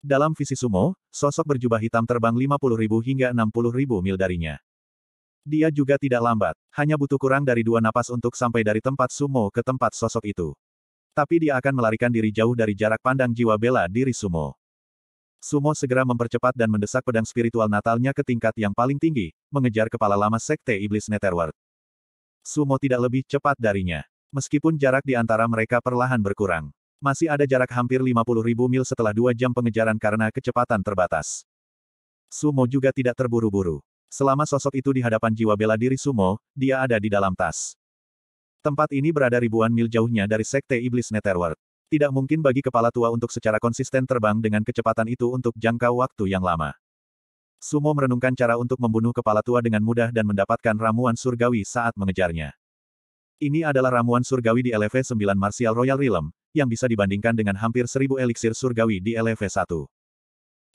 Dalam visi Sumo, sosok berjubah hitam terbang 50.000 hingga 60.000 mil darinya. Dia juga tidak lambat, hanya butuh kurang dari dua napas untuk sampai dari tempat sumo ke tempat sosok itu. Tapi dia akan melarikan diri jauh dari jarak pandang jiwa bela diri sumo. Sumo segera mempercepat dan mendesak pedang spiritual natalnya ke tingkat yang paling tinggi, mengejar kepala lama Sekte Iblis Netherworld. Sumo tidak lebih cepat darinya. Meskipun jarak di antara mereka perlahan berkurang. Masih ada jarak hampir 50 ribu mil setelah dua jam pengejaran karena kecepatan terbatas. Sumo juga tidak terburu-buru. Selama sosok itu di hadapan jiwa bela diri sumo, dia ada di dalam tas. Tempat ini berada ribuan mil jauhnya dari Sekte Iblis Netherworld. Tidak mungkin bagi kepala tua untuk secara konsisten terbang dengan kecepatan itu untuk jangka waktu yang lama. Sumo merenungkan cara untuk membunuh kepala tua dengan mudah dan mendapatkan ramuan surgawi saat mengejarnya. Ini adalah ramuan surgawi di LV9 Martial Royal Realm, yang bisa dibandingkan dengan hampir seribu eliksir surgawi di LV1.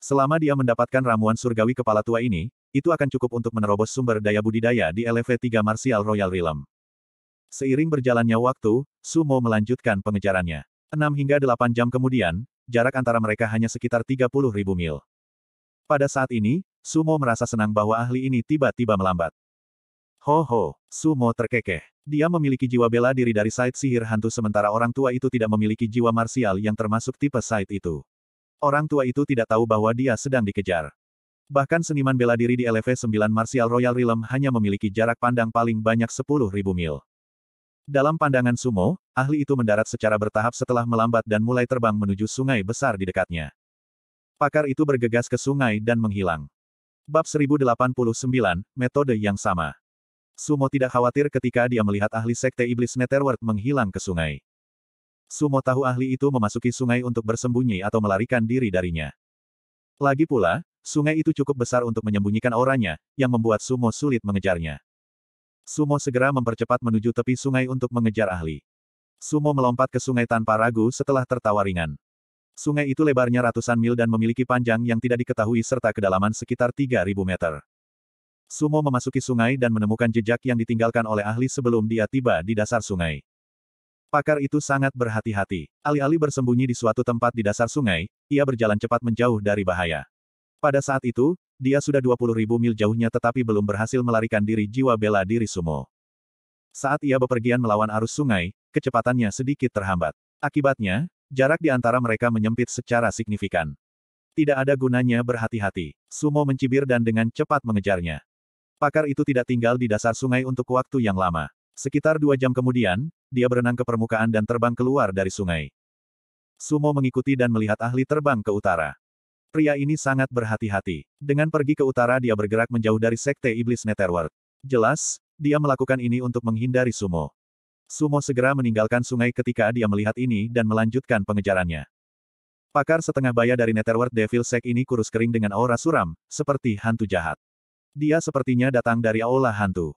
Selama dia mendapatkan ramuan surgawi kepala tua ini, itu akan cukup untuk menerobos sumber daya budidaya di LV3 Martial Royal Realm. Seiring berjalannya waktu, Sumo melanjutkan pengejarannya. 6 hingga 8 jam kemudian, jarak antara mereka hanya sekitar 30 ribu mil. Pada saat ini, Sumo merasa senang bahwa ahli ini tiba-tiba melambat. Ho ho, Sumo terkekeh. Dia memiliki jiwa bela diri dari Said sihir hantu sementara orang tua itu tidak memiliki jiwa marsial yang termasuk tipe Said itu. Orang tua itu tidak tahu bahwa dia sedang dikejar. Bahkan seniman bela diri di LV9 Martial Royal Realm hanya memiliki jarak pandang paling banyak 10.000 mil. Dalam pandangan sumo, ahli itu mendarat secara bertahap setelah melambat dan mulai terbang menuju sungai besar di dekatnya. Pakar itu bergegas ke sungai dan menghilang. Bab 1089, metode yang sama. Sumo tidak khawatir ketika dia melihat ahli sekte iblis Netherworld menghilang ke sungai. Sumo tahu ahli itu memasuki sungai untuk bersembunyi atau melarikan diri darinya. Lagi pula, Sungai itu cukup besar untuk menyembunyikan auranya, yang membuat Sumo sulit mengejarnya. Sumo segera mempercepat menuju tepi sungai untuk mengejar ahli. Sumo melompat ke sungai tanpa ragu setelah tertawa ringan. Sungai itu lebarnya ratusan mil dan memiliki panjang yang tidak diketahui serta kedalaman sekitar 3.000 meter. Sumo memasuki sungai dan menemukan jejak yang ditinggalkan oleh ahli sebelum dia tiba di dasar sungai. Pakar itu sangat berhati-hati. Alih-alih bersembunyi di suatu tempat di dasar sungai, ia berjalan cepat menjauh dari bahaya. Pada saat itu, dia sudah 20.000 mil jauhnya tetapi belum berhasil melarikan diri jiwa bela diri sumo. Saat ia bepergian melawan arus sungai, kecepatannya sedikit terhambat. Akibatnya, jarak di antara mereka menyempit secara signifikan. Tidak ada gunanya berhati-hati. Sumo mencibir dan dengan cepat mengejarnya. Pakar itu tidak tinggal di dasar sungai untuk waktu yang lama. Sekitar dua jam kemudian, dia berenang ke permukaan dan terbang keluar dari sungai. Sumo mengikuti dan melihat ahli terbang ke utara. Pria ini sangat berhati-hati. Dengan pergi ke utara dia bergerak menjauh dari Sekte Iblis Netherworld. Jelas, dia melakukan ini untuk menghindari Sumo. Sumo segera meninggalkan sungai ketika dia melihat ini dan melanjutkan pengejarannya. Pakar setengah baya dari Netherworld Devil Sek ini kurus kering dengan aura suram, seperti hantu jahat. Dia sepertinya datang dari aula hantu.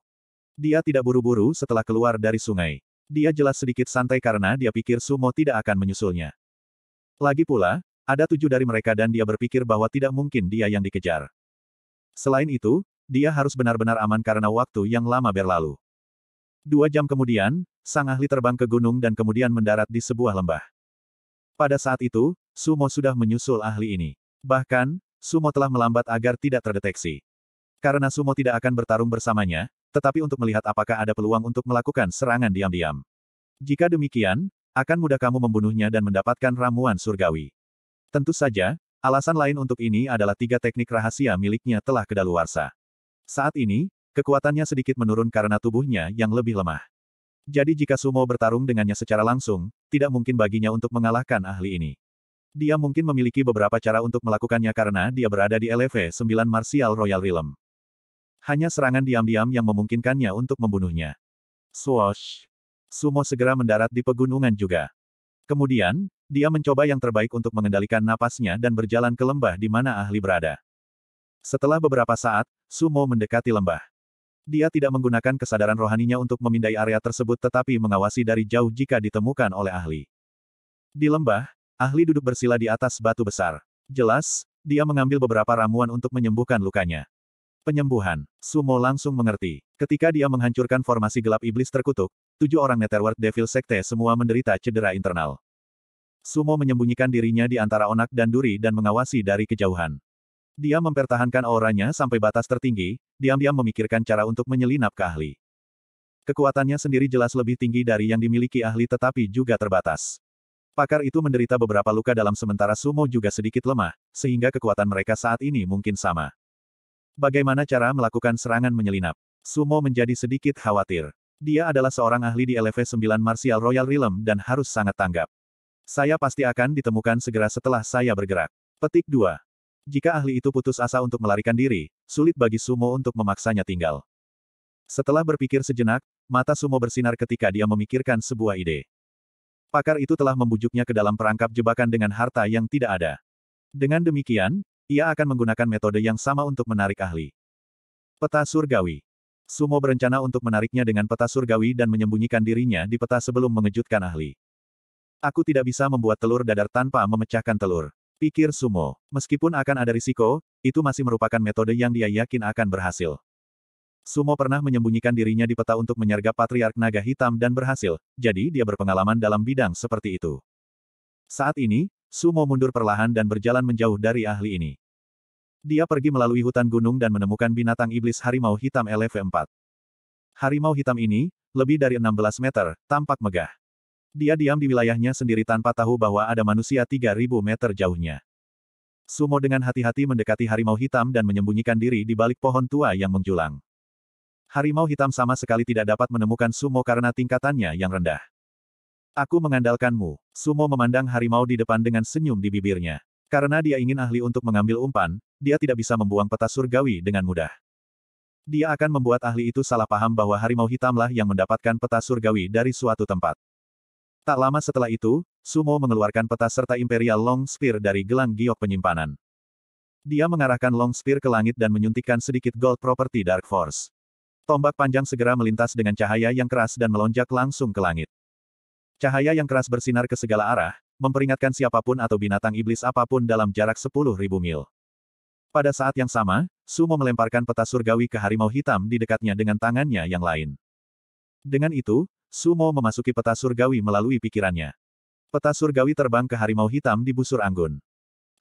Dia tidak buru-buru setelah keluar dari sungai. Dia jelas sedikit santai karena dia pikir Sumo tidak akan menyusulnya. Lagi pula, ada tujuh dari mereka dan dia berpikir bahwa tidak mungkin dia yang dikejar. Selain itu, dia harus benar-benar aman karena waktu yang lama berlalu. Dua jam kemudian, Sang Ahli terbang ke gunung dan kemudian mendarat di sebuah lembah. Pada saat itu, Sumo sudah menyusul ahli ini. Bahkan, Sumo telah melambat agar tidak terdeteksi. Karena Sumo tidak akan bertarung bersamanya, tetapi untuk melihat apakah ada peluang untuk melakukan serangan diam-diam. Jika demikian, akan mudah kamu membunuhnya dan mendapatkan ramuan surgawi. Tentu saja, alasan lain untuk ini adalah tiga teknik rahasia miliknya telah kedaluarsa. Saat ini, kekuatannya sedikit menurun karena tubuhnya yang lebih lemah. Jadi jika Sumo bertarung dengannya secara langsung, tidak mungkin baginya untuk mengalahkan ahli ini. Dia mungkin memiliki beberapa cara untuk melakukannya karena dia berada di LV e 9 Martial Royal Realm. Hanya serangan diam-diam yang memungkinkannya untuk membunuhnya. Swoosh! Sumo segera mendarat di pegunungan juga. Kemudian, dia mencoba yang terbaik untuk mengendalikan napasnya dan berjalan ke lembah di mana ahli berada. Setelah beberapa saat, Sumo mendekati lembah. Dia tidak menggunakan kesadaran rohaninya untuk memindai area tersebut tetapi mengawasi dari jauh jika ditemukan oleh ahli. Di lembah, ahli duduk bersila di atas batu besar. Jelas, dia mengambil beberapa ramuan untuk menyembuhkan lukanya. Penyembuhan, Sumo langsung mengerti. Ketika dia menghancurkan formasi gelap iblis terkutuk, tujuh orang Netherworld Devil Sekte semua menderita cedera internal. Sumo menyembunyikan dirinya di antara onak dan duri dan mengawasi dari kejauhan. Dia mempertahankan auranya sampai batas tertinggi, diam-diam memikirkan cara untuk menyelinap ke ahli. Kekuatannya sendiri jelas lebih tinggi dari yang dimiliki ahli tetapi juga terbatas. Pakar itu menderita beberapa luka dalam sementara Sumo juga sedikit lemah, sehingga kekuatan mereka saat ini mungkin sama. Bagaimana cara melakukan serangan menyelinap? Sumo menjadi sedikit khawatir. Dia adalah seorang ahli di LV9 Martial Royal Realm dan harus sangat tanggap. Saya pasti akan ditemukan segera setelah saya bergerak. Petik 2. Jika ahli itu putus asa untuk melarikan diri, sulit bagi Sumo untuk memaksanya tinggal. Setelah berpikir sejenak, mata Sumo bersinar ketika dia memikirkan sebuah ide. Pakar itu telah membujuknya ke dalam perangkap jebakan dengan harta yang tidak ada. Dengan demikian, ia akan menggunakan metode yang sama untuk menarik ahli. Peta Surgawi Sumo berencana untuk menariknya dengan peta surgawi dan menyembunyikan dirinya di peta sebelum mengejutkan ahli. Aku tidak bisa membuat telur dadar tanpa memecahkan telur. Pikir Sumo. Meskipun akan ada risiko, itu masih merupakan metode yang dia yakin akan berhasil. Sumo pernah menyembunyikan dirinya di peta untuk menyergap Patriark Naga Hitam dan berhasil, jadi dia berpengalaman dalam bidang seperti itu. Saat ini, Sumo mundur perlahan dan berjalan menjauh dari ahli ini. Dia pergi melalui hutan gunung dan menemukan binatang iblis harimau hitam LV4. Harimau hitam ini, lebih dari 16 meter, tampak megah. Dia diam di wilayahnya sendiri tanpa tahu bahwa ada manusia 3000 meter jauhnya. Sumo dengan hati-hati mendekati harimau hitam dan menyembunyikan diri di balik pohon tua yang menjulang. Harimau hitam sama sekali tidak dapat menemukan Sumo karena tingkatannya yang rendah. Aku mengandalkanmu. Sumo memandang harimau di depan dengan senyum di bibirnya. Karena dia ingin ahli untuk mengambil umpan, dia tidak bisa membuang peta surgawi dengan mudah. Dia akan membuat ahli itu salah paham bahwa harimau hitamlah yang mendapatkan peta surgawi dari suatu tempat. Tak lama setelah itu, Sumo mengeluarkan peta serta Imperial Long Spear dari gelang giok penyimpanan. Dia mengarahkan Long Spear ke langit dan menyuntikkan sedikit gold property Dark Force. Tombak panjang segera melintas dengan cahaya yang keras dan melonjak langsung ke langit. Cahaya yang keras bersinar ke segala arah, memperingatkan siapapun atau binatang iblis apapun dalam jarak 10.000 mil. Pada saat yang sama, Sumo melemparkan peta surgawi ke harimau hitam di dekatnya dengan tangannya yang lain. Dengan itu, Sumo memasuki peta surgawi melalui pikirannya. Peta surgawi terbang ke harimau hitam di busur anggun.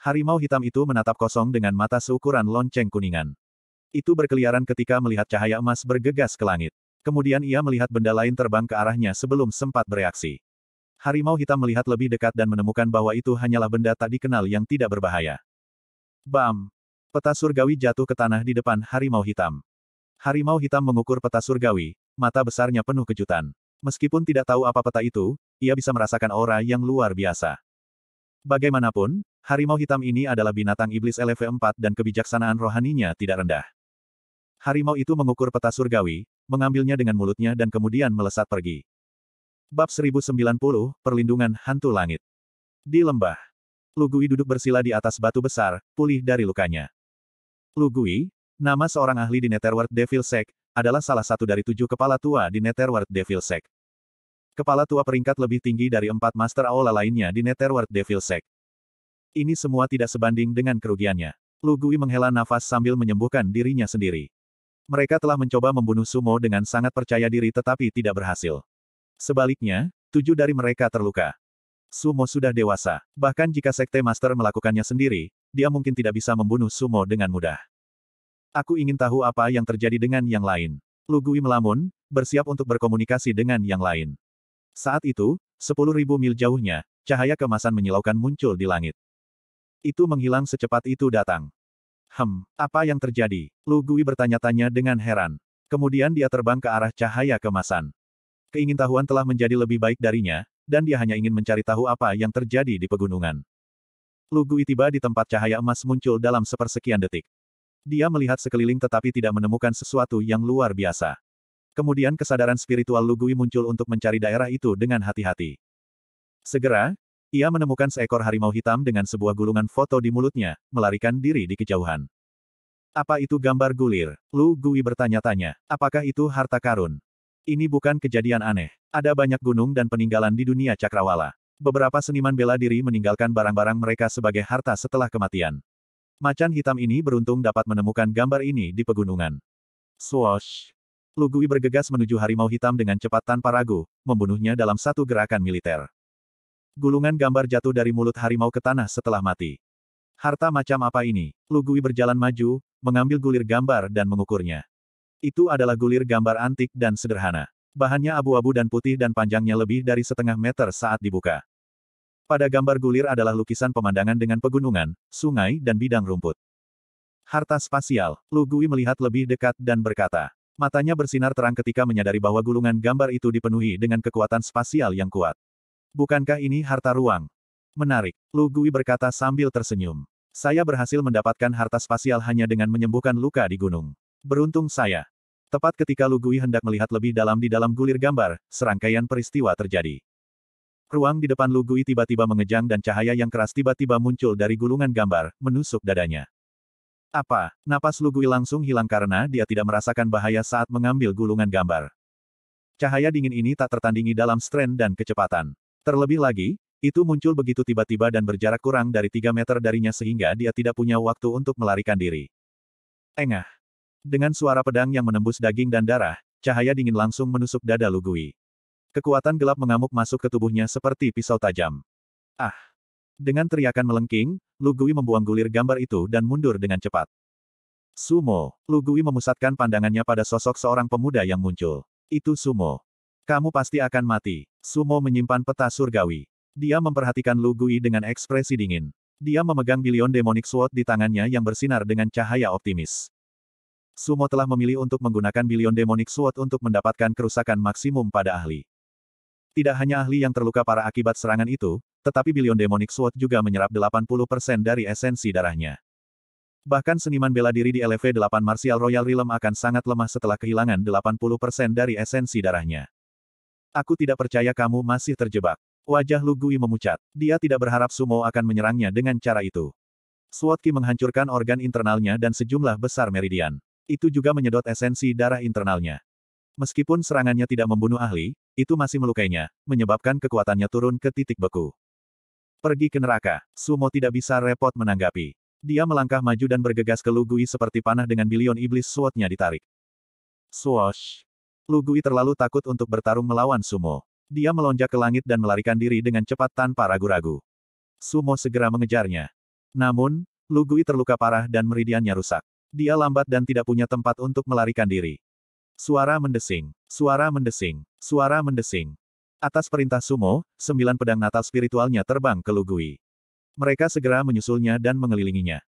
Harimau hitam itu menatap kosong dengan mata seukuran lonceng kuningan. Itu berkeliaran ketika melihat cahaya emas bergegas ke langit. Kemudian ia melihat benda lain terbang ke arahnya sebelum sempat bereaksi. Harimau hitam melihat lebih dekat dan menemukan bahwa itu hanyalah benda tak dikenal yang tidak berbahaya. Bam! Peta surgawi jatuh ke tanah di depan harimau hitam. Harimau hitam mengukur peta surgawi, mata besarnya penuh kejutan. Meskipun tidak tahu apa peta itu, ia bisa merasakan aura yang luar biasa. Bagaimanapun, harimau hitam ini adalah binatang iblis LV4 dan kebijaksanaan rohaninya tidak rendah. Harimau itu mengukur peta surgawi, mengambilnya dengan mulutnya dan kemudian melesat pergi. Bab 1090, Perlindungan Hantu Langit. Di lembah, Lugui duduk bersila di atas batu besar, pulih dari lukanya. Lu Gui, nama seorang ahli di Netherworld Devil adalah salah satu dari tujuh kepala tua di Netherworld Devil Kepala tua peringkat lebih tinggi dari empat Master Aula lainnya di Netherworld Devil Ini semua tidak sebanding dengan kerugiannya. Lu Gui menghela nafas sambil menyembuhkan dirinya sendiri. Mereka telah mencoba membunuh Sumo dengan sangat percaya diri tetapi tidak berhasil. Sebaliknya, tujuh dari mereka terluka. Sumo sudah dewasa. Bahkan jika Sekte Master melakukannya sendiri, dia mungkin tidak bisa membunuh Sumo dengan mudah. Aku ingin tahu apa yang terjadi dengan yang lain. Lugui melamun, bersiap untuk berkomunikasi dengan yang lain. Saat itu, sepuluh ribu mil jauhnya, cahaya kemasan menyilaukan muncul di langit. Itu menghilang secepat itu datang. Hem, apa yang terjadi? Lugui bertanya-tanya dengan heran. Kemudian dia terbang ke arah cahaya kemasan. Keingintahuan telah menjadi lebih baik darinya, dan dia hanya ingin mencari tahu apa yang terjadi di pegunungan. Lugui tiba di tempat cahaya emas muncul dalam sepersekian detik. Dia melihat sekeliling tetapi tidak menemukan sesuatu yang luar biasa. Kemudian kesadaran spiritual Lugui muncul untuk mencari daerah itu dengan hati-hati. Segera, ia menemukan seekor harimau hitam dengan sebuah gulungan foto di mulutnya, melarikan diri di kejauhan. Apa itu gambar gulir? Lu Gui bertanya-tanya. Apakah itu harta karun? Ini bukan kejadian aneh. Ada banyak gunung dan peninggalan di dunia cakrawala. Beberapa seniman bela diri meninggalkan barang-barang mereka sebagai harta setelah kematian. Macan hitam ini beruntung dapat menemukan gambar ini di pegunungan. Swoosh! Lugui bergegas menuju harimau hitam dengan cepat tanpa ragu, membunuhnya dalam satu gerakan militer. Gulungan gambar jatuh dari mulut harimau ke tanah setelah mati. Harta macam apa ini? Lugui berjalan maju, mengambil gulir gambar dan mengukurnya. Itu adalah gulir gambar antik dan sederhana. Bahannya abu-abu dan putih dan panjangnya lebih dari setengah meter saat dibuka. Pada gambar gulir adalah lukisan pemandangan dengan pegunungan, sungai dan bidang rumput. Harta spasial, Lugui melihat lebih dekat dan berkata. Matanya bersinar terang ketika menyadari bahwa gulungan gambar itu dipenuhi dengan kekuatan spasial yang kuat. Bukankah ini harta ruang? Menarik, Lugui berkata sambil tersenyum. Saya berhasil mendapatkan harta spasial hanya dengan menyembuhkan luka di gunung. Beruntung saya. Tepat ketika Lugui hendak melihat lebih dalam di dalam gulir gambar, serangkaian peristiwa terjadi. Ruang di depan Lugui tiba-tiba mengejang dan cahaya yang keras tiba-tiba muncul dari gulungan gambar, menusuk dadanya. Apa? Napas Lugui langsung hilang karena dia tidak merasakan bahaya saat mengambil gulungan gambar. Cahaya dingin ini tak tertandingi dalam stren dan kecepatan. Terlebih lagi, itu muncul begitu tiba-tiba dan berjarak kurang dari 3 meter darinya sehingga dia tidak punya waktu untuk melarikan diri. Engah, dengan suara pedang yang menembus daging dan darah, cahaya dingin langsung menusuk dada Lugui. Kekuatan gelap mengamuk masuk ke tubuhnya seperti pisau tajam. Ah! Dengan teriakan melengking, Lugui membuang gulir gambar itu dan mundur dengan cepat. Sumo, Lugui memusatkan pandangannya pada sosok seorang pemuda yang muncul. Itu Sumo. Kamu pasti akan mati. Sumo menyimpan peta surgawi. Dia memperhatikan Lugui dengan ekspresi dingin. Dia memegang bilion demonic sword di tangannya yang bersinar dengan cahaya optimis. Sumo telah memilih untuk menggunakan Billion Demonic Sword untuk mendapatkan kerusakan maksimum pada ahli. Tidak hanya ahli yang terluka para akibat serangan itu, tetapi Billion Demonic Sword juga menyerap 80% dari esensi darahnya. Bahkan seniman bela diri di LV8 Martial Royal Realm akan sangat lemah setelah kehilangan 80% dari esensi darahnya. Aku tidak percaya kamu masih terjebak. Wajah Lugui memucat. Dia tidak berharap Sumo akan menyerangnya dengan cara itu. Suotki menghancurkan organ internalnya dan sejumlah besar meridian. Itu juga menyedot esensi darah internalnya. Meskipun serangannya tidak membunuh ahli, itu masih melukainya, menyebabkan kekuatannya turun ke titik beku. Pergi ke neraka, Sumo tidak bisa repot menanggapi. Dia melangkah maju dan bergegas ke Lugui seperti panah dengan bilion iblis swordnya ditarik. Swoosh! Lugui terlalu takut untuk bertarung melawan Sumo. Dia melonjak ke langit dan melarikan diri dengan cepat tanpa ragu-ragu. Sumo segera mengejarnya. Namun, Lugui terluka parah dan meridiannya rusak. Dia lambat dan tidak punya tempat untuk melarikan diri. Suara mendesing, suara mendesing, suara mendesing. Atas perintah Sumo, sembilan pedang natal spiritualnya terbang ke Lugui. Mereka segera menyusulnya dan mengelilinginya.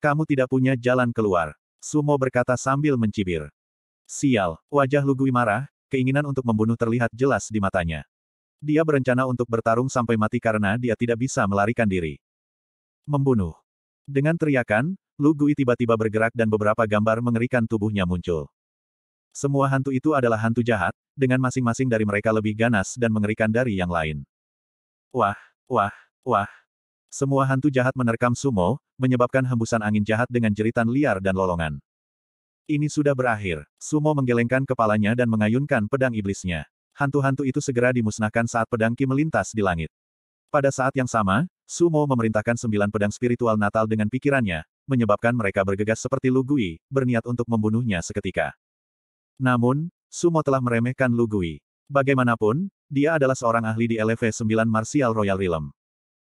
Kamu tidak punya jalan keluar. Sumo berkata sambil mencibir. Sial, wajah Lugui marah, keinginan untuk membunuh terlihat jelas di matanya. Dia berencana untuk bertarung sampai mati karena dia tidak bisa melarikan diri. Membunuh. Dengan teriakan, Lu Gui tiba-tiba bergerak dan beberapa gambar mengerikan tubuhnya muncul. Semua hantu itu adalah hantu jahat, dengan masing-masing dari mereka lebih ganas dan mengerikan dari yang lain. Wah, wah, wah. Semua hantu jahat menerkam Sumo, menyebabkan hembusan angin jahat dengan jeritan liar dan lolongan. Ini sudah berakhir. Sumo menggelengkan kepalanya dan mengayunkan pedang iblisnya. Hantu-hantu itu segera dimusnahkan saat pedang Ki melintas di langit. Pada saat yang sama, Sumo memerintahkan sembilan pedang spiritual Natal dengan pikirannya, menyebabkan mereka bergegas seperti Lugui, berniat untuk membunuhnya seketika. Namun, Sumo telah meremehkan Lugui. Bagaimanapun, dia adalah seorang ahli di LV-9 Martial Royal Realm.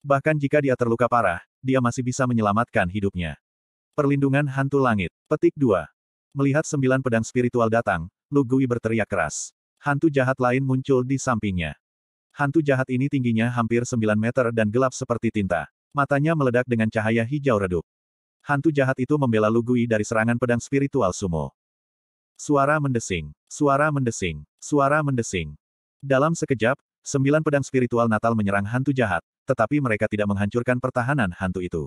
Bahkan jika dia terluka parah, dia masih bisa menyelamatkan hidupnya. Perlindungan Hantu Langit, petik 2. Melihat sembilan pedang spiritual datang, Lugui berteriak keras. Hantu jahat lain muncul di sampingnya. Hantu jahat ini tingginya hampir 9 meter dan gelap seperti tinta. Matanya meledak dengan cahaya hijau redup. Hantu jahat itu membela Lugui dari serangan pedang spiritual sumo. Suara mendesing, suara mendesing, suara mendesing. Dalam sekejap, sembilan pedang spiritual Natal menyerang hantu jahat, tetapi mereka tidak menghancurkan pertahanan hantu itu.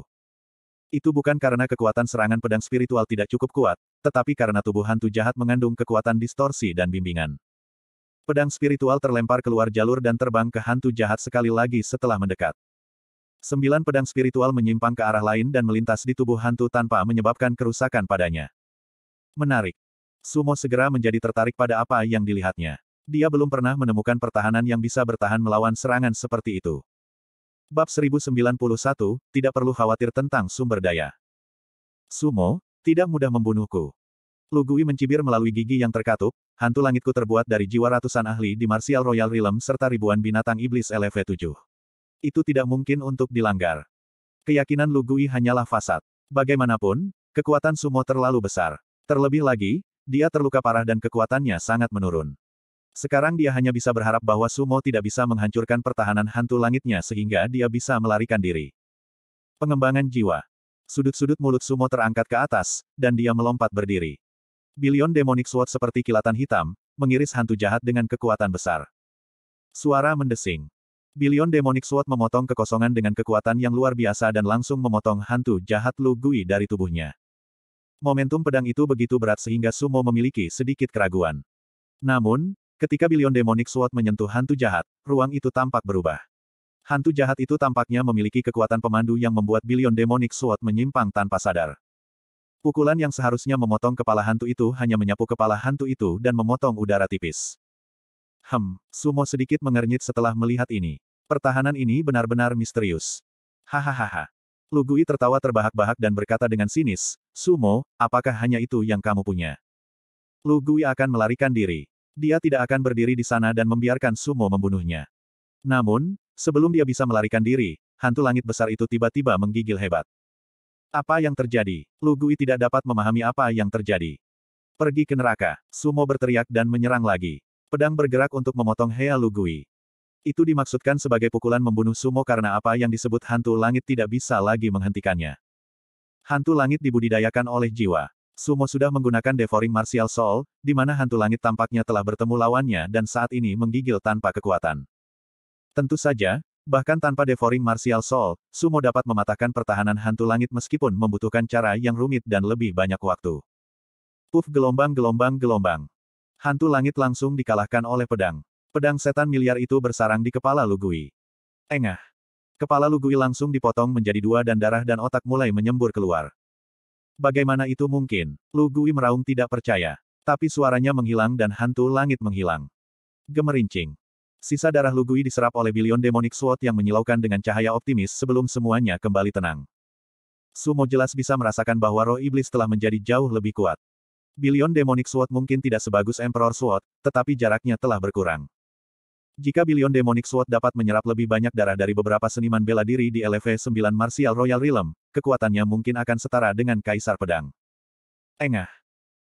Itu bukan karena kekuatan serangan pedang spiritual tidak cukup kuat, tetapi karena tubuh hantu jahat mengandung kekuatan distorsi dan bimbingan. Pedang spiritual terlempar keluar jalur dan terbang ke hantu jahat sekali lagi setelah mendekat. Sembilan pedang spiritual menyimpang ke arah lain dan melintas di tubuh hantu tanpa menyebabkan kerusakan padanya. Menarik. Sumo segera menjadi tertarik pada apa yang dilihatnya. Dia belum pernah menemukan pertahanan yang bisa bertahan melawan serangan seperti itu. Bab 1091, tidak perlu khawatir tentang sumber daya. Sumo, tidak mudah membunuhku. Lugui mencibir melalui gigi yang terkatup, hantu langitku terbuat dari jiwa ratusan ahli di Martial Royal Realm serta ribuan binatang iblis LV7. Itu tidak mungkin untuk dilanggar. Keyakinan Lugui hanyalah fasad. Bagaimanapun, kekuatan Sumo terlalu besar. Terlebih lagi, dia terluka parah dan kekuatannya sangat menurun. Sekarang dia hanya bisa berharap bahwa Sumo tidak bisa menghancurkan pertahanan hantu langitnya sehingga dia bisa melarikan diri. Pengembangan jiwa. Sudut-sudut mulut Sumo terangkat ke atas, dan dia melompat berdiri. Bilion Demonic Sword seperti kilatan hitam, mengiris hantu jahat dengan kekuatan besar. Suara mendesing. Bilion Demonic Sword memotong kekosongan dengan kekuatan yang luar biasa dan langsung memotong hantu jahat Lu Gui dari tubuhnya. Momentum pedang itu begitu berat sehingga Sumo memiliki sedikit keraguan. Namun, ketika Bilion Demonic Sword menyentuh hantu jahat, ruang itu tampak berubah. Hantu jahat itu tampaknya memiliki kekuatan pemandu yang membuat Bilion Demonic Sword menyimpang tanpa sadar. Pukulan yang seharusnya memotong kepala hantu itu hanya menyapu kepala hantu itu dan memotong udara tipis. Hem, Sumo sedikit mengernyit setelah melihat ini. Pertahanan ini benar-benar misterius. Hahaha. Lugui tertawa terbahak-bahak dan berkata dengan sinis, Sumo, apakah hanya itu yang kamu punya? Lugui akan melarikan diri. Dia tidak akan berdiri di sana dan membiarkan Sumo membunuhnya. Namun, sebelum dia bisa melarikan diri, hantu langit besar itu tiba-tiba menggigil hebat. Apa yang terjadi? Lugui tidak dapat memahami apa yang terjadi. Pergi ke neraka, Sumo berteriak dan menyerang lagi. Pedang bergerak untuk memotong Hea Lugui. Itu dimaksudkan sebagai pukulan membunuh sumo karena apa yang disebut hantu langit tidak bisa lagi menghentikannya. Hantu langit dibudidayakan oleh jiwa. Sumo sudah menggunakan devouring martial soul, di mana hantu langit tampaknya telah bertemu lawannya dan saat ini menggigil tanpa kekuatan. Tentu saja, bahkan tanpa devouring martial soul, Sumo dapat mematahkan pertahanan hantu langit meskipun membutuhkan cara yang rumit dan lebih banyak waktu. Puff gelombang gelombang gelombang. Hantu langit langsung dikalahkan oleh pedang. Pedang setan miliar itu bersarang di kepala Lugui. Engah. Kepala Lugui langsung dipotong menjadi dua dan darah dan otak mulai menyembur keluar. Bagaimana itu mungkin? Lugui meraung tidak percaya. Tapi suaranya menghilang dan hantu langit menghilang. Gemerincing. Sisa darah Lugui diserap oleh bilion demonic sword yang menyilaukan dengan cahaya optimis sebelum semuanya kembali tenang. Sumo jelas bisa merasakan bahwa roh iblis telah menjadi jauh lebih kuat. Bilion demonic sword mungkin tidak sebagus Emperor Sword, tetapi jaraknya telah berkurang. Jika Billion Demonic Sword dapat menyerap lebih banyak darah dari beberapa seniman bela diri di LV-9 Martial Royal Realm, kekuatannya mungkin akan setara dengan Kaisar Pedang. Engah.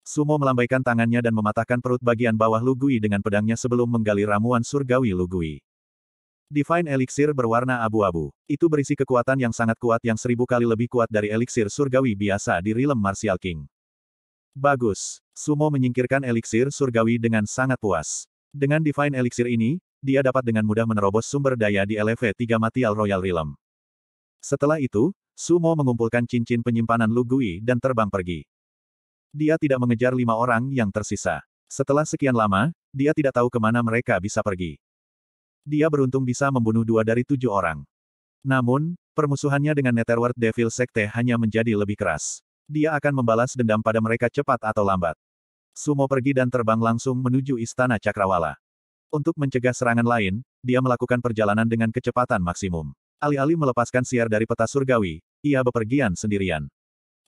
Sumo melambaikan tangannya dan mematahkan perut bagian bawah Lugui dengan pedangnya sebelum menggali ramuan surgawi Lugui. Divine Elixir berwarna abu-abu. Itu berisi kekuatan yang sangat kuat yang seribu kali lebih kuat dari elixir surgawi biasa di Realm Martial King. Bagus. Sumo menyingkirkan elixir surgawi dengan sangat puas. Dengan Divine Elixir ini, dia dapat dengan mudah menerobos sumber daya di LV3 Matial Royal Realm. Setelah itu, Sumo mengumpulkan cincin penyimpanan Lugui dan terbang pergi. Dia tidak mengejar lima orang yang tersisa. Setelah sekian lama, dia tidak tahu kemana mereka bisa pergi. Dia beruntung bisa membunuh dua dari tujuh orang. Namun, permusuhannya dengan Netherworld Devil Sekte hanya menjadi lebih keras. Dia akan membalas dendam pada mereka cepat atau lambat. Sumo pergi dan terbang langsung menuju Istana Cakrawala. Untuk mencegah serangan lain, dia melakukan perjalanan dengan kecepatan maksimum. Alih-alih melepaskan siar dari peta surgawi, ia bepergian sendirian.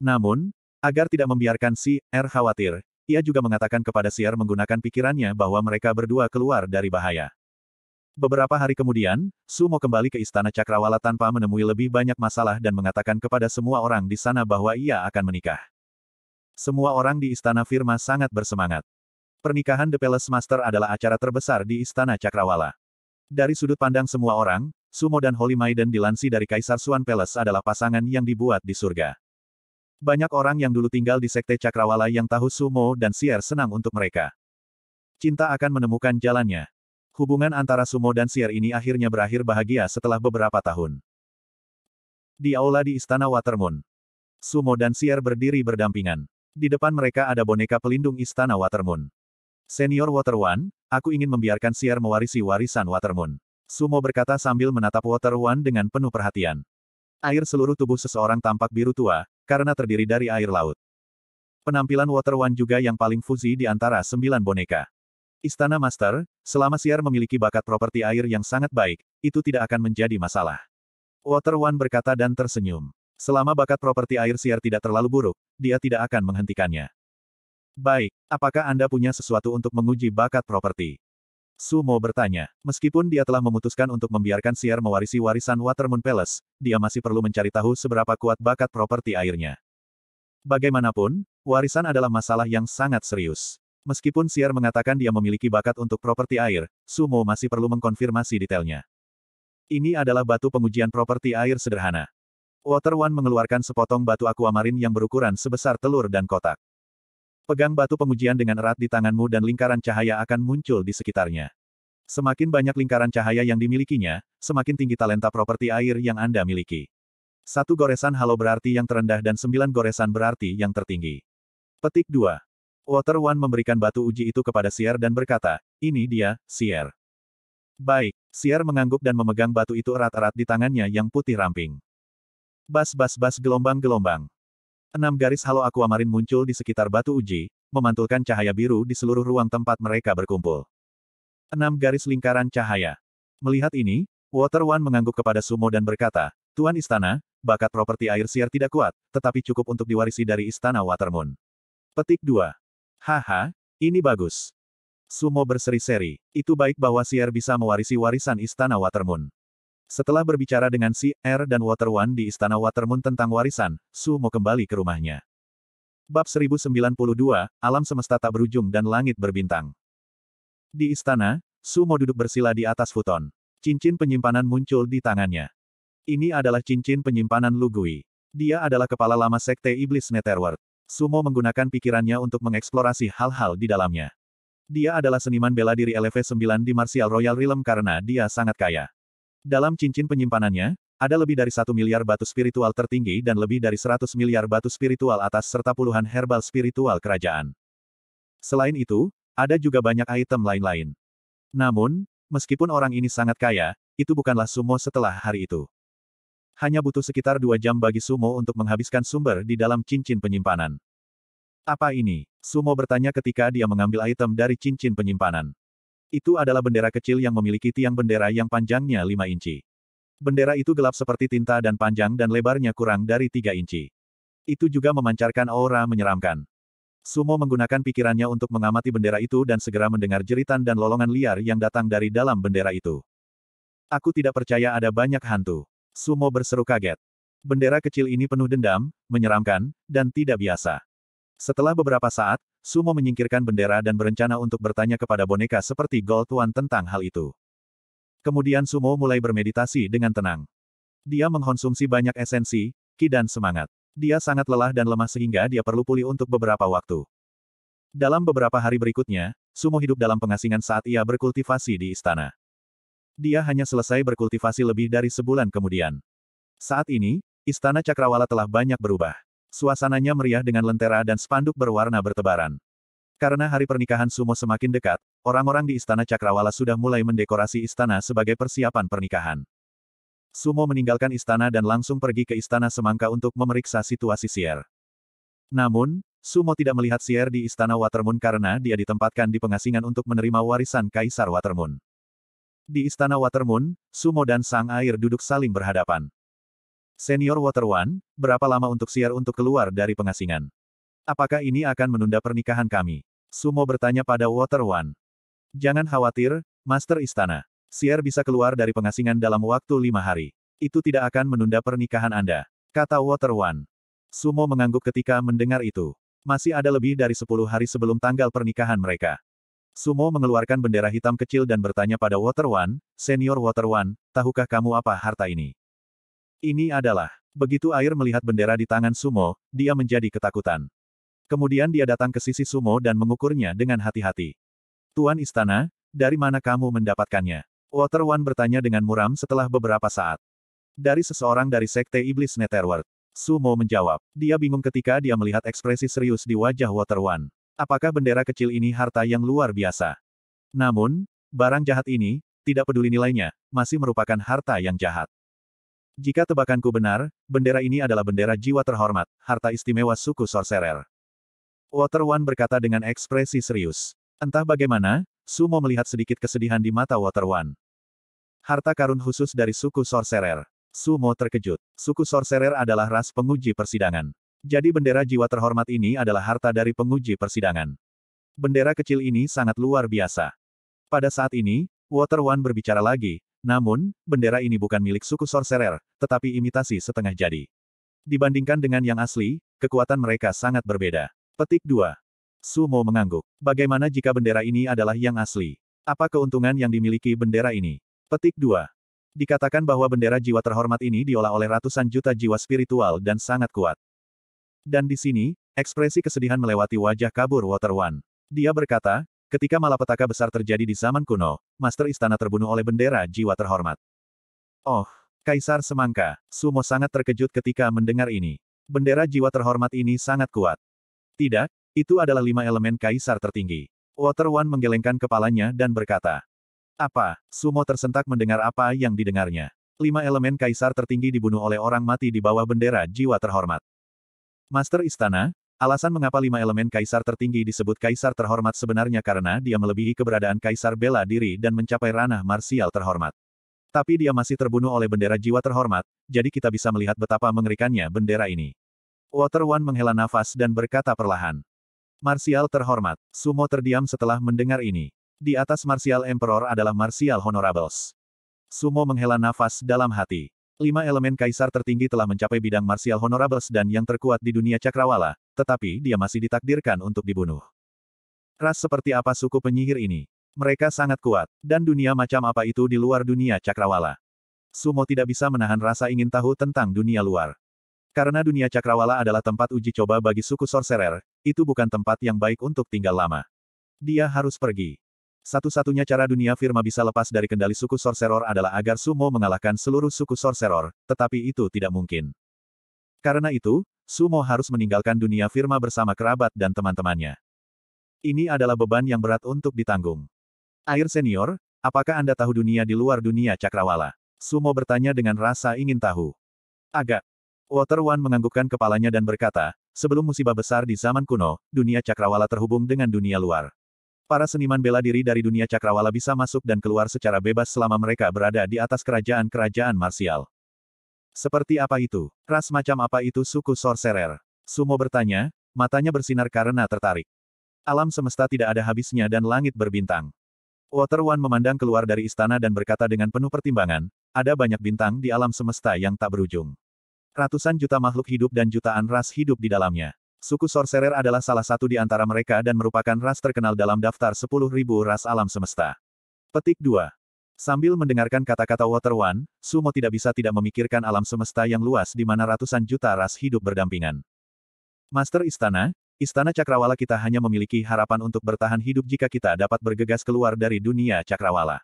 Namun, agar tidak membiarkan si R khawatir, ia juga mengatakan kepada siar menggunakan pikirannya bahwa mereka berdua keluar dari bahaya. Beberapa hari kemudian, Sumo kembali ke istana Cakrawala tanpa menemui lebih banyak masalah dan mengatakan kepada semua orang di sana bahwa ia akan menikah. Semua orang di istana Firma sangat bersemangat pernikahan The Palace Master adalah acara terbesar di Istana Cakrawala. Dari sudut pandang semua orang, Sumo dan Holy Maiden dilansi dari Kaisar Suan Palace adalah pasangan yang dibuat di surga. Banyak orang yang dulu tinggal di Sekte Cakrawala yang tahu Sumo dan Sier senang untuk mereka. Cinta akan menemukan jalannya. Hubungan antara Sumo dan Sier ini akhirnya berakhir bahagia setelah beberapa tahun. Di aula di Istana Watermoon. Sumo dan Sier berdiri berdampingan. Di depan mereka ada boneka pelindung Istana Watermoon. Senior Water One, aku ingin membiarkan Siar mewarisi warisan Watermoon. Sumo berkata sambil menatap Water One dengan penuh perhatian. Air seluruh tubuh seseorang tampak biru tua, karena terdiri dari air laut. Penampilan Water One juga yang paling fuzi di antara sembilan boneka. Istana Master, selama Siar memiliki bakat properti air yang sangat baik, itu tidak akan menjadi masalah. Water One berkata dan tersenyum. Selama bakat properti air Siar tidak terlalu buruk, dia tidak akan menghentikannya. Baik, apakah Anda punya sesuatu untuk menguji bakat properti? Sumo bertanya. Meskipun dia telah memutuskan untuk membiarkan Siar mewarisi warisan Watermoon Palace, dia masih perlu mencari tahu seberapa kuat bakat properti airnya. Bagaimanapun, warisan adalah masalah yang sangat serius. Meskipun Siar mengatakan dia memiliki bakat untuk properti air, Sumo masih perlu mengkonfirmasi detailnya. Ini adalah batu pengujian properti air sederhana. Water One mengeluarkan sepotong batu akuamarin yang berukuran sebesar telur dan kotak. Pegang batu pengujian dengan erat di tanganmu dan lingkaran cahaya akan muncul di sekitarnya. Semakin banyak lingkaran cahaya yang dimilikinya, semakin tinggi talenta properti air yang Anda miliki. Satu goresan halo berarti yang terendah dan sembilan goresan berarti yang tertinggi. Petik 2. Water One memberikan batu uji itu kepada Sier dan berkata, ini dia, Sier. Baik, Sier mengangguk dan memegang batu itu erat-erat di tangannya yang putih ramping. Bas-bas-bas gelombang-gelombang. Enam garis halo aquamarin muncul di sekitar batu uji, memantulkan cahaya biru di seluruh ruang tempat mereka berkumpul. Enam garis lingkaran cahaya. Melihat ini, Water One mengangguk kepada Sumo dan berkata, Tuan Istana, bakat properti air siar tidak kuat, tetapi cukup untuk diwarisi dari Istana Watermoon. Petik 2. Haha, ini bagus. Sumo berseri-seri, itu baik bahwa siar bisa mewarisi warisan Istana Watermoon. Setelah berbicara dengan si R er, dan Water One di Istana Watermoon tentang warisan, Su mau kembali ke rumahnya. Bab 1092, Alam Semesta Tak Berujung dan Langit Berbintang. Di istana, Su mau duduk bersila di atas futon. Cincin penyimpanan muncul di tangannya. Ini adalah cincin penyimpanan Lugui. Dia adalah kepala lama Sekte Iblis Netherworld. Sumo menggunakan pikirannya untuk mengeksplorasi hal-hal di dalamnya. Dia adalah seniman bela diri LV9 di Martial Royal Realm karena dia sangat kaya. Dalam cincin penyimpanannya, ada lebih dari satu miliar batu spiritual tertinggi dan lebih dari 100 miliar batu spiritual atas serta puluhan herbal spiritual kerajaan. Selain itu, ada juga banyak item lain-lain. Namun, meskipun orang ini sangat kaya, itu bukanlah sumo setelah hari itu. Hanya butuh sekitar dua jam bagi sumo untuk menghabiskan sumber di dalam cincin penyimpanan. Apa ini? Sumo bertanya ketika dia mengambil item dari cincin penyimpanan. Itu adalah bendera kecil yang memiliki tiang bendera yang panjangnya 5 inci. Bendera itu gelap seperti tinta dan panjang dan lebarnya kurang dari 3 inci. Itu juga memancarkan aura menyeramkan. Sumo menggunakan pikirannya untuk mengamati bendera itu dan segera mendengar jeritan dan lolongan liar yang datang dari dalam bendera itu. Aku tidak percaya ada banyak hantu. Sumo berseru kaget. Bendera kecil ini penuh dendam, menyeramkan, dan tidak biasa. Setelah beberapa saat, Sumo menyingkirkan bendera dan berencana untuk bertanya kepada boneka seperti Gold Tuan tentang hal itu. Kemudian Sumo mulai bermeditasi dengan tenang. Dia mengkonsumsi banyak esensi, ki dan semangat. Dia sangat lelah dan lemah sehingga dia perlu pulih untuk beberapa waktu. Dalam beberapa hari berikutnya, Sumo hidup dalam pengasingan saat ia berkultivasi di istana. Dia hanya selesai berkultivasi lebih dari sebulan kemudian. Saat ini, istana Cakrawala telah banyak berubah. Suasananya meriah dengan lentera dan spanduk berwarna bertebaran. Karena hari pernikahan Sumo semakin dekat, orang-orang di Istana Cakrawala sudah mulai mendekorasi istana sebagai persiapan pernikahan. Sumo meninggalkan istana dan langsung pergi ke Istana Semangka untuk memeriksa situasi Sier. Namun, Sumo tidak melihat Sier di Istana Watermoon karena dia ditempatkan di pengasingan untuk menerima warisan Kaisar Watermoon. Di Istana Watermoon, Sumo dan Sang Air duduk saling berhadapan. Senior Water One, berapa lama untuk siar untuk keluar dari pengasingan? Apakah ini akan menunda pernikahan kami? Sumo bertanya pada Water One. Jangan khawatir, Master Istana. Siar bisa keluar dari pengasingan dalam waktu lima hari. Itu tidak akan menunda pernikahan Anda, kata Water One. Sumo mengangguk ketika mendengar itu. Masih ada lebih dari sepuluh hari sebelum tanggal pernikahan mereka. Sumo mengeluarkan bendera hitam kecil dan bertanya pada Water One, Senior Water One, tahukah kamu apa harta ini? Ini adalah, begitu air melihat bendera di tangan Sumo, dia menjadi ketakutan. Kemudian dia datang ke sisi Sumo dan mengukurnya dengan hati-hati. Tuan Istana, dari mana kamu mendapatkannya? Water One bertanya dengan muram setelah beberapa saat. Dari seseorang dari Sekte Iblis Netherworld. Sumo menjawab. Dia bingung ketika dia melihat ekspresi serius di wajah Water One. Apakah bendera kecil ini harta yang luar biasa? Namun, barang jahat ini, tidak peduli nilainya, masih merupakan harta yang jahat. Jika tebakanku benar, bendera ini adalah bendera jiwa terhormat, harta istimewa suku Sorcerer. Water One berkata dengan ekspresi serius. Entah bagaimana, Sumo melihat sedikit kesedihan di mata Water One. Harta karun khusus dari suku Sorcerer. Sumo terkejut. Suku Sorcerer adalah ras penguji persidangan. Jadi bendera jiwa terhormat ini adalah harta dari penguji persidangan. Bendera kecil ini sangat luar biasa. Pada saat ini, Water One berbicara lagi, namun, bendera ini bukan milik suku Sorcerer, tetapi imitasi setengah jadi. Dibandingkan dengan yang asli, kekuatan mereka sangat berbeda. Petik 2. Sumo mengangguk. Bagaimana jika bendera ini adalah yang asli? Apa keuntungan yang dimiliki bendera ini? Petik 2. Dikatakan bahwa bendera jiwa terhormat ini diolah oleh ratusan juta jiwa spiritual dan sangat kuat. Dan di sini, ekspresi kesedihan melewati wajah kabur Water One. Dia berkata, Ketika malapetaka besar terjadi di zaman kuno, Master Istana terbunuh oleh bendera jiwa terhormat. Oh, Kaisar Semangka, Sumo sangat terkejut ketika mendengar ini. Bendera jiwa terhormat ini sangat kuat. Tidak, itu adalah lima elemen Kaisar tertinggi. Water One menggelengkan kepalanya dan berkata. Apa? Sumo tersentak mendengar apa yang didengarnya. Lima elemen Kaisar tertinggi dibunuh oleh orang mati di bawah bendera jiwa terhormat. Master Istana, Alasan mengapa lima elemen kaisar tertinggi disebut kaisar terhormat sebenarnya karena dia melebihi keberadaan kaisar bela diri dan mencapai ranah marsial terhormat. Tapi dia masih terbunuh oleh bendera jiwa terhormat, jadi kita bisa melihat betapa mengerikannya bendera ini. Water One menghela nafas dan berkata perlahan. Marsial terhormat, Sumo terdiam setelah mendengar ini. Di atas Marsial Emperor adalah Marsial Honorables. Sumo menghela nafas dalam hati. Lima elemen kaisar tertinggi telah mencapai bidang martial honorables dan yang terkuat di dunia cakrawala, tetapi dia masih ditakdirkan untuk dibunuh. Ras seperti apa suku penyihir ini? Mereka sangat kuat, dan dunia macam apa itu di luar dunia cakrawala. Sumo tidak bisa menahan rasa ingin tahu tentang dunia luar. Karena dunia cakrawala adalah tempat uji coba bagi suku sorcerer, itu bukan tempat yang baik untuk tinggal lama. Dia harus pergi. Satu-satunya cara dunia firma bisa lepas dari kendali suku Sorcerer adalah agar Sumo mengalahkan seluruh suku Sorcerer, tetapi itu tidak mungkin. Karena itu, Sumo harus meninggalkan dunia firma bersama kerabat dan teman-temannya. Ini adalah beban yang berat untuk ditanggung. Air senior, apakah Anda tahu dunia di luar dunia cakrawala? Sumo bertanya dengan rasa ingin tahu. Agak. Water One menganggukkan kepalanya dan berkata, sebelum musibah besar di zaman kuno, dunia cakrawala terhubung dengan dunia luar. Para seniman bela diri dari dunia cakrawala bisa masuk dan keluar secara bebas selama mereka berada di atas kerajaan-kerajaan marsial. Seperti apa itu? Ras macam apa itu suku sorcerer? Sumo bertanya, matanya bersinar karena tertarik. Alam semesta tidak ada habisnya dan langit berbintang. Water One memandang keluar dari istana dan berkata dengan penuh pertimbangan, ada banyak bintang di alam semesta yang tak berujung. Ratusan juta makhluk hidup dan jutaan ras hidup di dalamnya. Suku Sorcerer adalah salah satu di antara mereka dan merupakan ras terkenal dalam daftar 10.000 ras alam semesta. Petik 2. Sambil mendengarkan kata-kata Water One, Sumo tidak bisa tidak memikirkan alam semesta yang luas di mana ratusan juta ras hidup berdampingan. Master Istana, Istana Cakrawala kita hanya memiliki harapan untuk bertahan hidup jika kita dapat bergegas keluar dari dunia Cakrawala.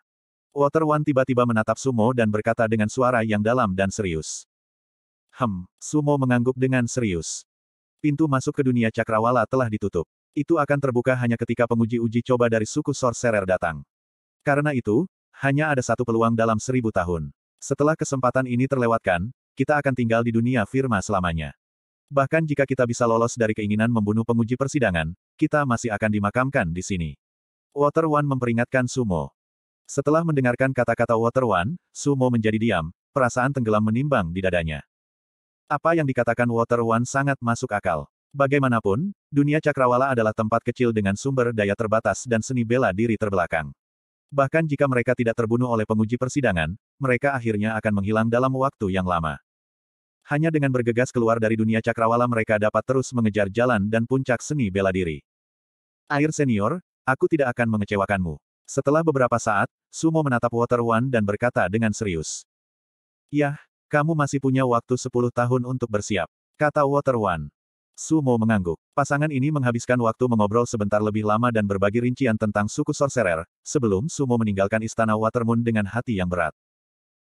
Water One tiba-tiba menatap Sumo dan berkata dengan suara yang dalam dan serius. Hem, Sumo mengangguk dengan serius. Pintu masuk ke dunia cakrawala telah ditutup. Itu akan terbuka hanya ketika penguji uji coba dari suku Sorcerer datang. Karena itu, hanya ada satu peluang dalam seribu tahun. Setelah kesempatan ini terlewatkan, kita akan tinggal di dunia firma selamanya. Bahkan jika kita bisa lolos dari keinginan membunuh penguji persidangan, kita masih akan dimakamkan di sini. Water One memperingatkan Sumo. Setelah mendengarkan kata-kata Water One, Sumo menjadi diam, perasaan tenggelam menimbang di dadanya. Apa yang dikatakan Water One sangat masuk akal. Bagaimanapun, dunia cakrawala adalah tempat kecil dengan sumber daya terbatas dan seni bela diri terbelakang. Bahkan jika mereka tidak terbunuh oleh penguji persidangan, mereka akhirnya akan menghilang dalam waktu yang lama. Hanya dengan bergegas keluar dari dunia cakrawala mereka dapat terus mengejar jalan dan puncak seni bela diri. Air senior, aku tidak akan mengecewakanmu. Setelah beberapa saat, Sumo menatap Water One dan berkata dengan serius. Yah, kamu masih punya waktu 10 tahun untuk bersiap. Kata Water One. Sumo mengangguk. Pasangan ini menghabiskan waktu mengobrol sebentar lebih lama dan berbagi rincian tentang suku Sorcerer, sebelum Sumo meninggalkan istana Watermoon dengan hati yang berat.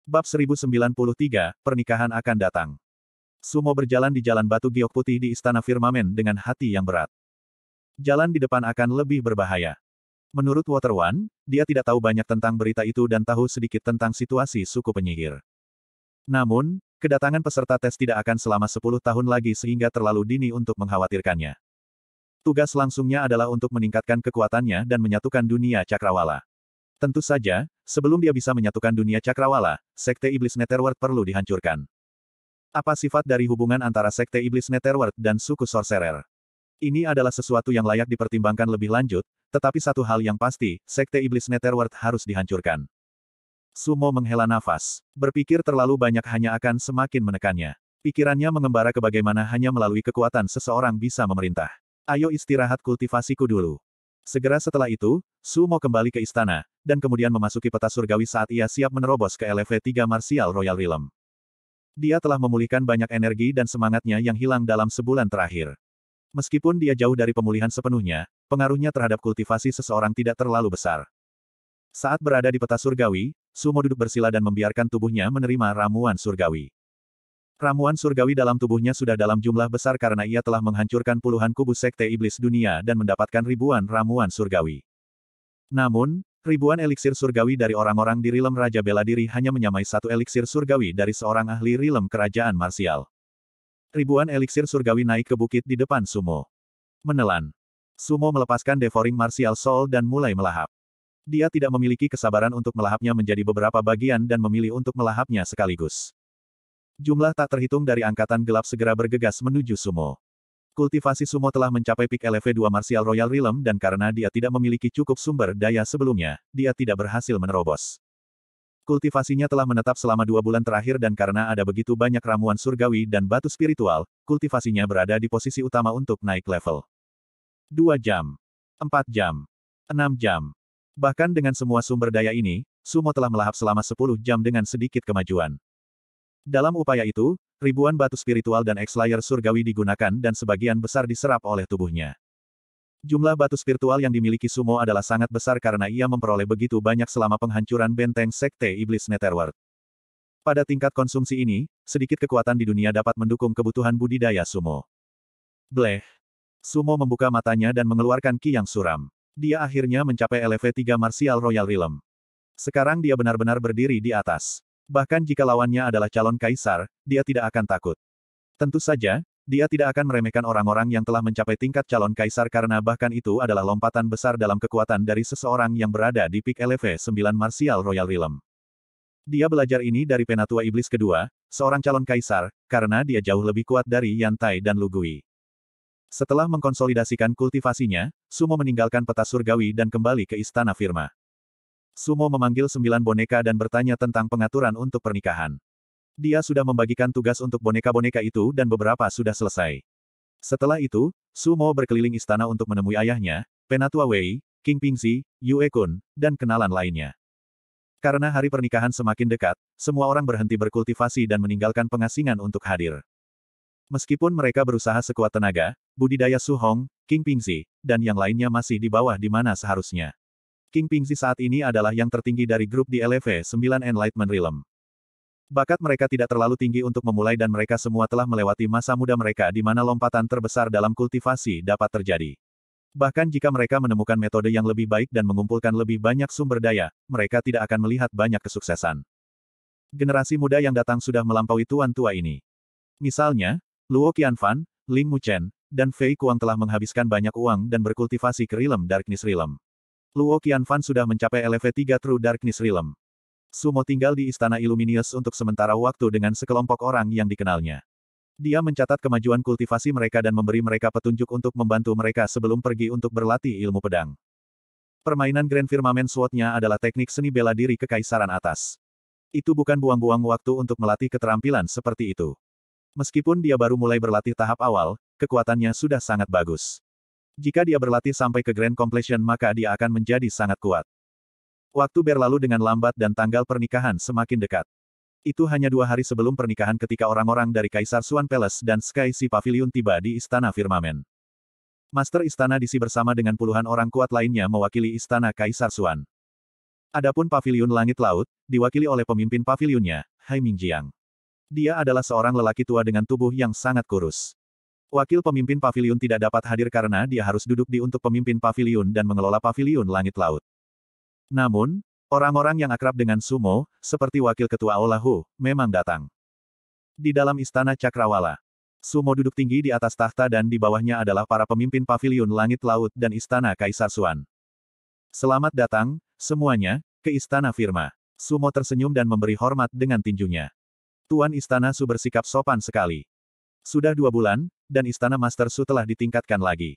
Bab 1093, Pernikahan akan datang. Sumo berjalan di jalan batu giok putih di istana firmamen dengan hati yang berat. Jalan di depan akan lebih berbahaya. Menurut Water One, dia tidak tahu banyak tentang berita itu dan tahu sedikit tentang situasi suku penyihir. Namun, kedatangan peserta tes tidak akan selama 10 tahun lagi sehingga terlalu dini untuk mengkhawatirkannya. Tugas langsungnya adalah untuk meningkatkan kekuatannya dan menyatukan dunia cakrawala. Tentu saja, sebelum dia bisa menyatukan dunia cakrawala, Sekte Iblis Netherworld perlu dihancurkan. Apa sifat dari hubungan antara Sekte Iblis Netherworld dan suku Sorcerer? Ini adalah sesuatu yang layak dipertimbangkan lebih lanjut, tetapi satu hal yang pasti, Sekte Iblis Netherworld harus dihancurkan. Sumo menghela nafas. Berpikir terlalu banyak hanya akan semakin menekannya. Pikirannya mengembara ke bagaimana hanya melalui kekuatan seseorang bisa memerintah. Ayo istirahat kultivasiku dulu. Segera setelah itu, Sumo kembali ke istana, dan kemudian memasuki peta surgawi saat ia siap menerobos ke LV3 Martial Royal Realm. Dia telah memulihkan banyak energi dan semangatnya yang hilang dalam sebulan terakhir. Meskipun dia jauh dari pemulihan sepenuhnya, pengaruhnya terhadap kultivasi seseorang tidak terlalu besar. Saat berada di peta surgawi, Sumo duduk bersila dan membiarkan tubuhnya menerima ramuan surgawi. Ramuan surgawi dalam tubuhnya sudah dalam jumlah besar karena ia telah menghancurkan puluhan kubu sekte iblis dunia dan mendapatkan ribuan ramuan surgawi. Namun, ribuan eliksir surgawi dari orang-orang di rilem Raja Bela Diri hanya menyamai satu eliksir surgawi dari seorang ahli rilem kerajaan marsial. Ribuan eliksir surgawi naik ke bukit di depan Sumo. Menelan. Sumo melepaskan Devoring martial soul dan mulai melahap. Dia tidak memiliki kesabaran untuk melahapnya menjadi beberapa bagian dan memilih untuk melahapnya sekaligus. Jumlah tak terhitung dari angkatan gelap segera bergegas menuju sumo. Kultivasi sumo telah mencapai peak LV2 Martial Royal Realm dan karena dia tidak memiliki cukup sumber daya sebelumnya, dia tidak berhasil menerobos. Kultivasinya telah menetap selama dua bulan terakhir dan karena ada begitu banyak ramuan surgawi dan batu spiritual, kultivasinya berada di posisi utama untuk naik level. 2 jam. 4 jam. 6 jam. Bahkan dengan semua sumber daya ini, Sumo telah melahap selama 10 jam dengan sedikit kemajuan. Dalam upaya itu, ribuan batu spiritual dan x surgawi digunakan dan sebagian besar diserap oleh tubuhnya. Jumlah batu spiritual yang dimiliki Sumo adalah sangat besar karena ia memperoleh begitu banyak selama penghancuran benteng Sekte Iblis Netherworld. Pada tingkat konsumsi ini, sedikit kekuatan di dunia dapat mendukung kebutuhan budidaya Sumo. Bleh! Sumo membuka matanya dan mengeluarkan ki yang suram. Dia akhirnya mencapai LV3 Martial Royal Realm. Sekarang dia benar-benar berdiri di atas. Bahkan jika lawannya adalah calon kaisar, dia tidak akan takut. Tentu saja, dia tidak akan meremehkan orang-orang yang telah mencapai tingkat calon kaisar karena bahkan itu adalah lompatan besar dalam kekuatan dari seseorang yang berada di peak LV 9 Martial Royal Realm. Dia belajar ini dari Penatua Iblis kedua, seorang calon kaisar, karena dia jauh lebih kuat dari Yantai dan Lugui. Setelah mengkonsolidasikan kultivasinya, Sumo meninggalkan peta surgawi dan kembali ke istana firma. Sumo memanggil sembilan boneka dan bertanya tentang pengaturan untuk pernikahan. Dia sudah membagikan tugas untuk boneka-boneka itu dan beberapa sudah selesai. Setelah itu, Sumo berkeliling istana untuk menemui ayahnya, Penatua Wei, King Pingzi, Yue Kun, dan kenalan lainnya. Karena hari pernikahan semakin dekat, semua orang berhenti berkultivasi dan meninggalkan pengasingan untuk hadir. Meskipun mereka berusaha sekuat tenaga, budidaya Su Hong, King Pingzi, dan yang lainnya masih di bawah di mana seharusnya. King Pingzi saat ini adalah yang tertinggi dari grup di LV 9 Enlightenment Realm. Bakat mereka tidak terlalu tinggi untuk memulai dan mereka semua telah melewati masa muda mereka di mana lompatan terbesar dalam kultivasi dapat terjadi. Bahkan jika mereka menemukan metode yang lebih baik dan mengumpulkan lebih banyak sumber daya, mereka tidak akan melihat banyak kesuksesan. Generasi muda yang datang sudah melampaui tuan tua ini. Misalnya, Luo Qianfan, Ling Muchen, dan Fei Kuang telah menghabiskan banyak uang dan berkultivasi ke Realm Darkness Realm. Luo Qianfan sudah mencapai LV3 True Darkness Realm. Sumo tinggal di Istana Illuminius untuk sementara waktu dengan sekelompok orang yang dikenalnya. Dia mencatat kemajuan kultivasi mereka dan memberi mereka petunjuk untuk membantu mereka sebelum pergi untuk berlatih ilmu pedang. Permainan Grand Firmament swot adalah teknik seni bela diri kekaisaran atas. Itu bukan buang-buang waktu untuk melatih keterampilan seperti itu. Meskipun dia baru mulai berlatih tahap awal, kekuatannya sudah sangat bagus. Jika dia berlatih sampai ke Grand Completion maka dia akan menjadi sangat kuat. Waktu berlalu dengan lambat dan tanggal pernikahan semakin dekat. Itu hanya dua hari sebelum pernikahan ketika orang-orang dari Kaisar Swan Palace dan Sky Sea Pavilion tiba di Istana Firmamen. Master Istana disi bersama dengan puluhan orang kuat lainnya mewakili Istana Kaisar Swan. Adapun Pavilion Langit Laut, diwakili oleh pemimpin pavilionnya, Hai Mingjiang. Dia adalah seorang lelaki tua dengan tubuh yang sangat kurus. Wakil pemimpin pavilion tidak dapat hadir karena dia harus duduk di untuk pemimpin pavilion dan mengelola pavilion langit laut. Namun, orang-orang yang akrab dengan sumo, seperti wakil ketua Olahu, memang datang. Di dalam istana Cakrawala, sumo duduk tinggi di atas tahta dan di bawahnya adalah para pemimpin pavilion langit laut dan istana Kaisar Suan. Selamat datang, semuanya, ke istana Firma. Sumo tersenyum dan memberi hormat dengan tinjunya. Tuan Istana Su bersikap sopan sekali. Sudah dua bulan, dan Istana Master Su telah ditingkatkan lagi.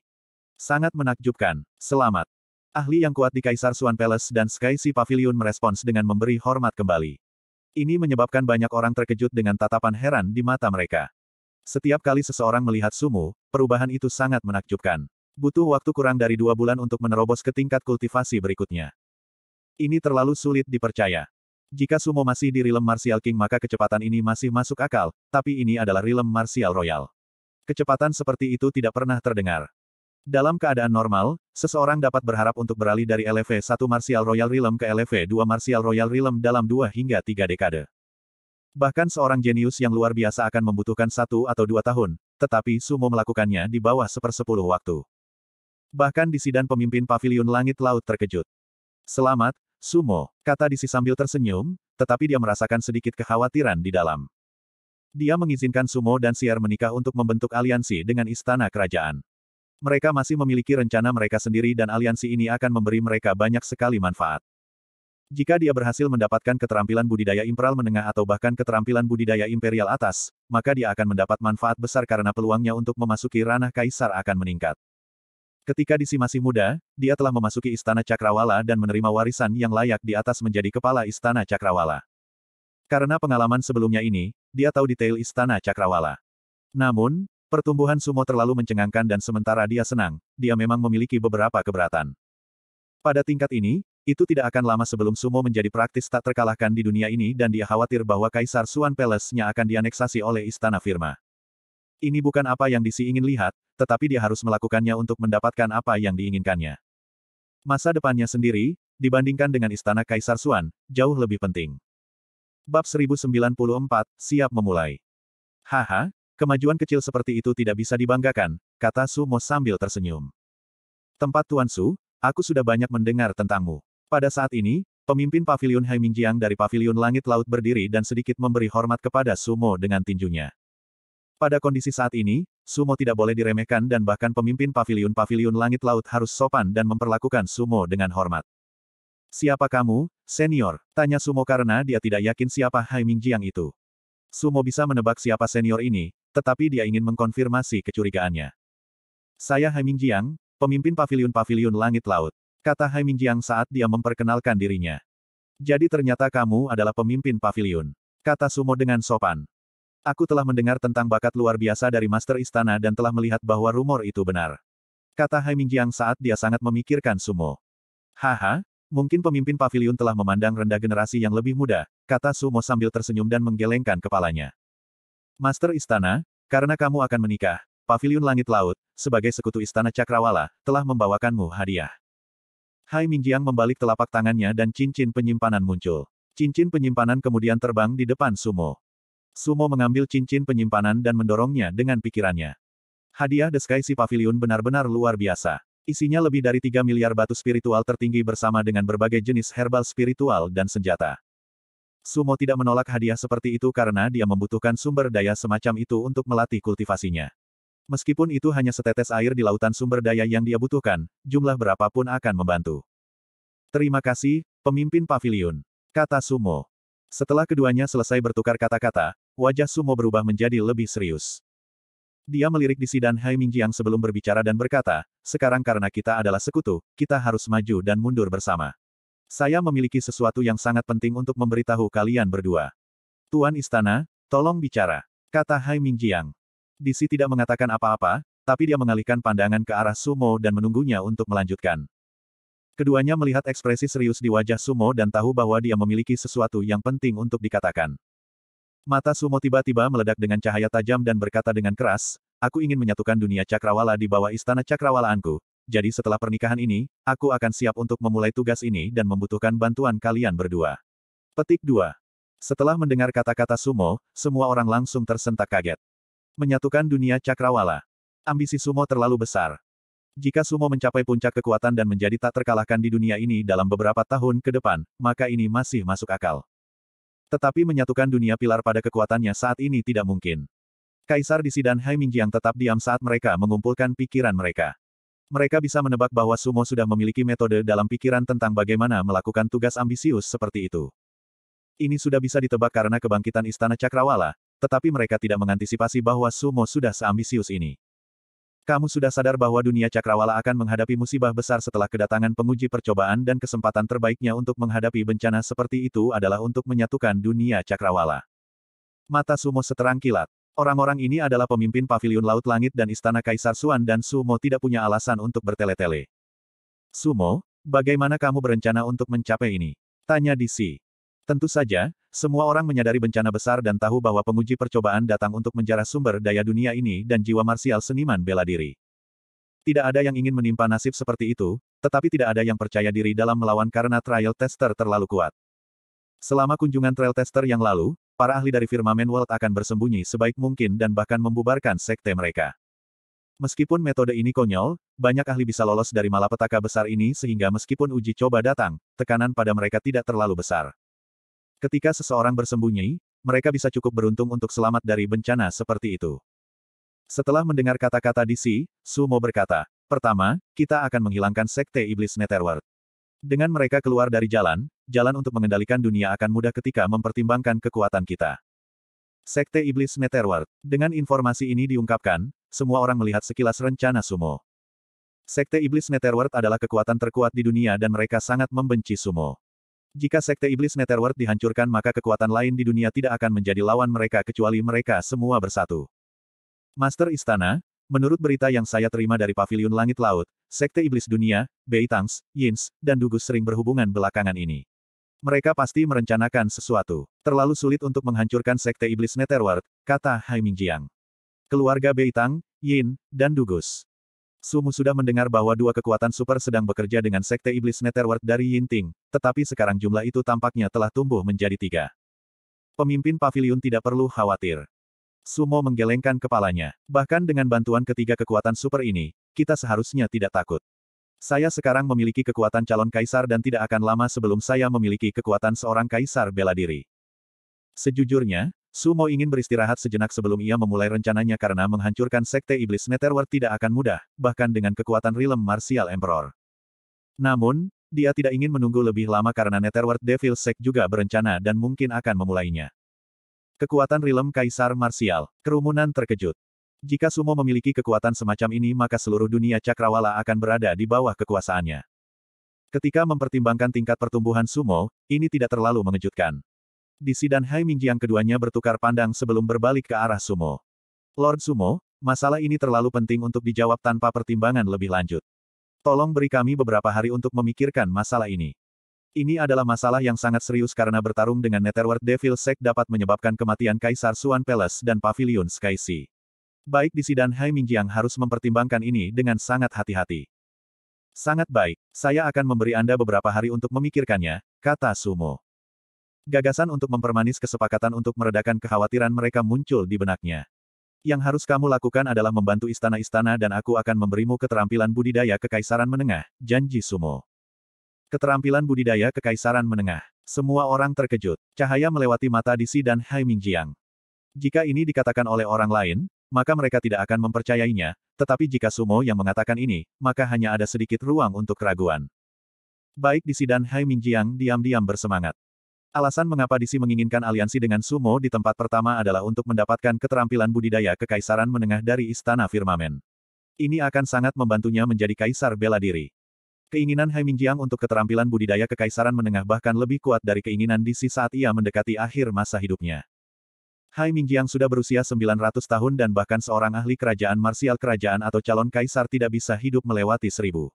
Sangat menakjubkan. Selamat. Ahli yang kuat di Kaisar Suan Palace dan Sky Sea Pavilion merespons dengan memberi hormat kembali. Ini menyebabkan banyak orang terkejut dengan tatapan heran di mata mereka. Setiap kali seseorang melihat Sumu, perubahan itu sangat menakjubkan. Butuh waktu kurang dari dua bulan untuk menerobos ke tingkat kultivasi berikutnya. Ini terlalu sulit dipercaya. Jika sumo masih di Realm Martial King maka kecepatan ini masih masuk akal, tapi ini adalah Realm Martial Royal. Kecepatan seperti itu tidak pernah terdengar. Dalam keadaan normal, seseorang dapat berharap untuk beralih dari LV1 Martial Royal Realm ke LV2 Martial Royal Realm dalam 2 hingga 3 dekade. Bahkan seorang jenius yang luar biasa akan membutuhkan satu atau dua tahun, tetapi Sumo melakukannya di bawah sepersepuluh waktu. Bahkan di sidan pemimpin pavilion langit laut terkejut. Selamat, Sumo, kata Disi sambil tersenyum, tetapi dia merasakan sedikit kekhawatiran di dalam. Dia mengizinkan Sumo dan Siar menikah untuk membentuk aliansi dengan istana kerajaan. Mereka masih memiliki rencana mereka sendiri dan aliansi ini akan memberi mereka banyak sekali manfaat. Jika dia berhasil mendapatkan keterampilan budidaya imperial menengah atau bahkan keterampilan budidaya imperial atas, maka dia akan mendapat manfaat besar karena peluangnya untuk memasuki ranah kaisar akan meningkat. Ketika disi masih muda, dia telah memasuki istana Cakrawala dan menerima warisan yang layak di atas menjadi kepala istana Cakrawala. Karena pengalaman sebelumnya ini, dia tahu detail istana Cakrawala. Namun, pertumbuhan sumo terlalu mencengangkan dan sementara dia senang, dia memang memiliki beberapa keberatan. Pada tingkat ini, itu tidak akan lama sebelum sumo menjadi praktis tak terkalahkan di dunia ini dan dia khawatir bahwa Kaisar Suan Palace-nya akan dianeksasi oleh istana firma. Ini bukan apa yang Disi ingin lihat, tetapi dia harus melakukannya untuk mendapatkan apa yang diinginkannya. Masa depannya sendiri, dibandingkan dengan Istana Kaisar Suan, jauh lebih penting. Bab 1094, siap memulai. Haha, kemajuan kecil seperti itu tidak bisa dibanggakan, kata Su Mo sambil tersenyum. Tempat Tuan Su, aku sudah banyak mendengar tentangmu. Pada saat ini, pemimpin pavilion Haimingjiang dari pavilion Langit Laut berdiri dan sedikit memberi hormat kepada Su Mo dengan tinjunya. Pada kondisi saat ini, sumo tidak boleh diremehkan dan bahkan pemimpin pavilion-pavilion langit laut harus sopan dan memperlakukan sumo dengan hormat. Siapa kamu, senior? Tanya sumo karena dia tidak yakin siapa Hai Mingjiang itu. Sumo bisa menebak siapa senior ini, tetapi dia ingin mengkonfirmasi kecurigaannya. Saya Hai Mingjiang, pemimpin pavilion-pavilion langit laut, kata Hai Mingjiang saat dia memperkenalkan dirinya. Jadi ternyata kamu adalah pemimpin pavilion, Kata Sumo dengan sopan. Aku telah mendengar tentang bakat luar biasa dari Master Istana dan telah melihat bahwa rumor itu benar. Kata Hai Mingjiang saat dia sangat memikirkan Sumo. Haha, mungkin pemimpin pavilion telah memandang rendah generasi yang lebih muda, kata Sumo sambil tersenyum dan menggelengkan kepalanya. Master Istana, karena kamu akan menikah, Pavilion Langit Laut, sebagai sekutu Istana Cakrawala, telah membawakanmu hadiah. Hai Mingjiang membalik telapak tangannya dan cincin penyimpanan muncul. Cincin penyimpanan kemudian terbang di depan Sumo. Sumo mengambil cincin penyimpanan dan mendorongnya dengan pikirannya. Hadiah The Sky Sea Pavilion benar-benar luar biasa. Isinya lebih dari 3 miliar batu spiritual tertinggi bersama dengan berbagai jenis herbal spiritual dan senjata. Sumo tidak menolak hadiah seperti itu karena dia membutuhkan sumber daya semacam itu untuk melatih kultivasinya. Meskipun itu hanya setetes air di lautan sumber daya yang dia butuhkan, jumlah berapapun akan membantu. Terima kasih, pemimpin pavilion. Kata Sumo. Setelah keduanya selesai bertukar kata-kata, wajah Sumo berubah menjadi lebih serius. Dia melirik di Sidan Hai Mingjiang sebelum berbicara dan berkata, sekarang karena kita adalah sekutu, kita harus maju dan mundur bersama. Saya memiliki sesuatu yang sangat penting untuk memberitahu kalian berdua. Tuan Istana, tolong bicara, kata Hai Mingjiang. Disi tidak mengatakan apa-apa, tapi dia mengalihkan pandangan ke arah Sumo dan menunggunya untuk melanjutkan. Keduanya melihat ekspresi serius di wajah Sumo dan tahu bahwa dia memiliki sesuatu yang penting untuk dikatakan. Mata Sumo tiba-tiba meledak dengan cahaya tajam dan berkata dengan keras, aku ingin menyatukan dunia cakrawala di bawah istana cakrawalaanku. Jadi setelah pernikahan ini, aku akan siap untuk memulai tugas ini dan membutuhkan bantuan kalian berdua. Petik 2. Setelah mendengar kata-kata Sumo, semua orang langsung tersentak kaget. Menyatukan dunia cakrawala. Ambisi Sumo terlalu besar. Jika sumo mencapai puncak kekuatan dan menjadi tak terkalahkan di dunia ini dalam beberapa tahun ke depan, maka ini masih masuk akal. Tetapi menyatukan dunia pilar pada kekuatannya saat ini tidak mungkin. Kaisar Disi dan Hai Mingjiang tetap diam saat mereka mengumpulkan pikiran mereka. Mereka bisa menebak bahwa Sumo sudah memiliki metode dalam pikiran tentang bagaimana melakukan tugas ambisius seperti itu. Ini sudah bisa ditebak karena kebangkitan Istana Cakrawala, tetapi mereka tidak mengantisipasi bahwa Sumo sudah seambisius ini. Kamu sudah sadar bahwa dunia cakrawala akan menghadapi musibah besar setelah kedatangan penguji percobaan dan kesempatan terbaiknya untuk menghadapi bencana seperti itu adalah untuk menyatukan dunia cakrawala. Mata Sumo seterang kilat. Orang-orang ini adalah pemimpin pavilion Laut Langit dan Istana Kaisar Suan dan Sumo tidak punya alasan untuk bertele-tele. Sumo, bagaimana kamu berencana untuk mencapai ini? Tanya DC. Tentu saja, semua orang menyadari bencana besar dan tahu bahwa penguji percobaan datang untuk menjarah sumber daya dunia ini dan jiwa marsial seniman bela diri. Tidak ada yang ingin menimpa nasib seperti itu, tetapi tidak ada yang percaya diri dalam melawan karena trial tester terlalu kuat. Selama kunjungan trial tester yang lalu, para ahli dari Firmamen World akan bersembunyi sebaik mungkin dan bahkan membubarkan sekte mereka. Meskipun metode ini konyol, banyak ahli bisa lolos dari malapetaka besar ini sehingga meskipun uji coba datang, tekanan pada mereka tidak terlalu besar. Ketika seseorang bersembunyi, mereka bisa cukup beruntung untuk selamat dari bencana seperti itu. Setelah mendengar kata-kata DC, Sumo berkata, Pertama, kita akan menghilangkan Sekte Iblis Netherworld. Dengan mereka keluar dari jalan, jalan untuk mengendalikan dunia akan mudah ketika mempertimbangkan kekuatan kita. Sekte Iblis Netherworld. Dengan informasi ini diungkapkan, semua orang melihat sekilas rencana Sumo. Sekte Iblis Netherworld adalah kekuatan terkuat di dunia dan mereka sangat membenci Sumo. Jika Sekte Iblis Netherworld dihancurkan maka kekuatan lain di dunia tidak akan menjadi lawan mereka kecuali mereka semua bersatu. Master Istana, menurut berita yang saya terima dari Paviliun Langit Laut, Sekte Iblis Dunia, Bei Tangs, Yins, dan Dugus sering berhubungan belakangan ini. Mereka pasti merencanakan sesuatu. Terlalu sulit untuk menghancurkan Sekte Iblis Netherworld, kata Hai Mingjiang. Keluarga Bei Tang, Yin, dan Dugus. Sumu sudah mendengar bahwa dua kekuatan super sedang bekerja dengan Sekte Iblis Netherworld dari Yinting, tetapi sekarang jumlah itu tampaknya telah tumbuh menjadi tiga. Pemimpin pavilion tidak perlu khawatir. Sumo menggelengkan kepalanya. Bahkan dengan bantuan ketiga kekuatan super ini, kita seharusnya tidak takut. Saya sekarang memiliki kekuatan calon kaisar dan tidak akan lama sebelum saya memiliki kekuatan seorang kaisar bela diri. Sejujurnya, Sumo ingin beristirahat sejenak sebelum ia memulai rencananya karena menghancurkan Sekte Iblis Netherworld tidak akan mudah, bahkan dengan kekuatan Realm Martial Emperor. Namun, dia tidak ingin menunggu lebih lama karena Netherworld Devil Sect juga berencana dan mungkin akan memulainya. Kekuatan Realm Kaisar Martial, kerumunan terkejut. Jika Sumo memiliki kekuatan semacam ini maka seluruh dunia cakrawala akan berada di bawah kekuasaannya. Ketika mempertimbangkan tingkat pertumbuhan Sumo, ini tidak terlalu mengejutkan. Disi dan Hai Mingjiang keduanya bertukar pandang sebelum berbalik ke arah Sumo. Lord Sumo, masalah ini terlalu penting untuk dijawab tanpa pertimbangan lebih lanjut. Tolong beri kami beberapa hari untuk memikirkan masalah ini. Ini adalah masalah yang sangat serius karena bertarung dengan Netherworld Devil Sek dapat menyebabkan kematian Kaisar Suan Palace dan Pavilion Sky Sea. Baik Di dan Hai Mingjiang harus mempertimbangkan ini dengan sangat hati-hati. Sangat baik, saya akan memberi Anda beberapa hari untuk memikirkannya, kata Sumo. Gagasan untuk mempermanis kesepakatan untuk meredakan kekhawatiran mereka muncul di benaknya. Yang harus kamu lakukan adalah membantu istana-istana dan aku akan memberimu keterampilan budidaya kekaisaran menengah, janji sumo. Keterampilan budidaya kekaisaran menengah. Semua orang terkejut. Cahaya melewati mata Disi dan Hai Mingjiang. Jika ini dikatakan oleh orang lain, maka mereka tidak akan mempercayainya, tetapi jika Sumo yang mengatakan ini, maka hanya ada sedikit ruang untuk keraguan. Baik Disi dan Hai Mingjiang diam-diam bersemangat. Alasan mengapa Disi menginginkan aliansi dengan Sumo di tempat pertama adalah untuk mendapatkan keterampilan budidaya kekaisaran menengah dari Istana Firmamen. Ini akan sangat membantunya menjadi kaisar bela diri. Keinginan Hai Mingjiang untuk keterampilan budidaya kekaisaran menengah bahkan lebih kuat dari keinginan Disi saat ia mendekati akhir masa hidupnya. Hai Mingjiang sudah berusia 900 tahun dan bahkan seorang ahli kerajaan marsial kerajaan atau calon kaisar tidak bisa hidup melewati seribu.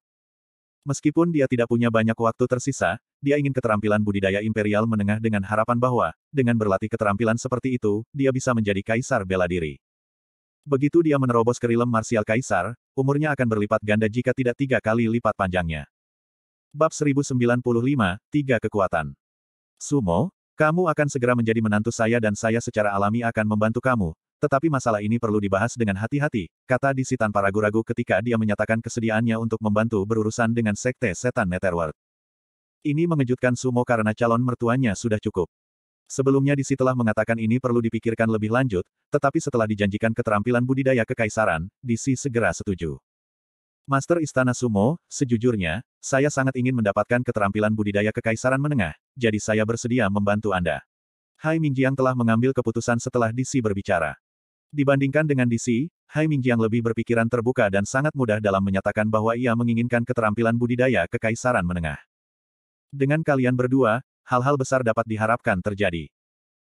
Meskipun dia tidak punya banyak waktu tersisa, dia ingin keterampilan budidaya imperial menengah dengan harapan bahwa, dengan berlatih keterampilan seperti itu, dia bisa menjadi kaisar bela diri. Begitu dia menerobos kerilem marsial kaisar, umurnya akan berlipat ganda jika tidak tiga kali lipat panjangnya. Bab 1095, Tiga Kekuatan Sumo, kamu akan segera menjadi menantu saya dan saya secara alami akan membantu kamu, tetapi masalah ini perlu dibahas dengan hati-hati, kata Disi tanpa ragu-ragu ketika dia menyatakan kesediaannya untuk membantu berurusan dengan sekte setan Netherworld. Ini mengejutkan Sumo karena calon mertuanya sudah cukup. Sebelumnya Disi telah mengatakan ini perlu dipikirkan lebih lanjut, tetapi setelah dijanjikan keterampilan budidaya kekaisaran, Disi segera setuju. Master Istana Sumo, sejujurnya, saya sangat ingin mendapatkan keterampilan budidaya kekaisaran menengah, jadi saya bersedia membantu Anda. Hai Mingjiang telah mengambil keputusan setelah Disi berbicara. Dibandingkan dengan DC, Hai Mingjiang lebih berpikiran terbuka dan sangat mudah dalam menyatakan bahwa ia menginginkan keterampilan budidaya kekaisaran menengah. Dengan kalian berdua, hal-hal besar dapat diharapkan terjadi.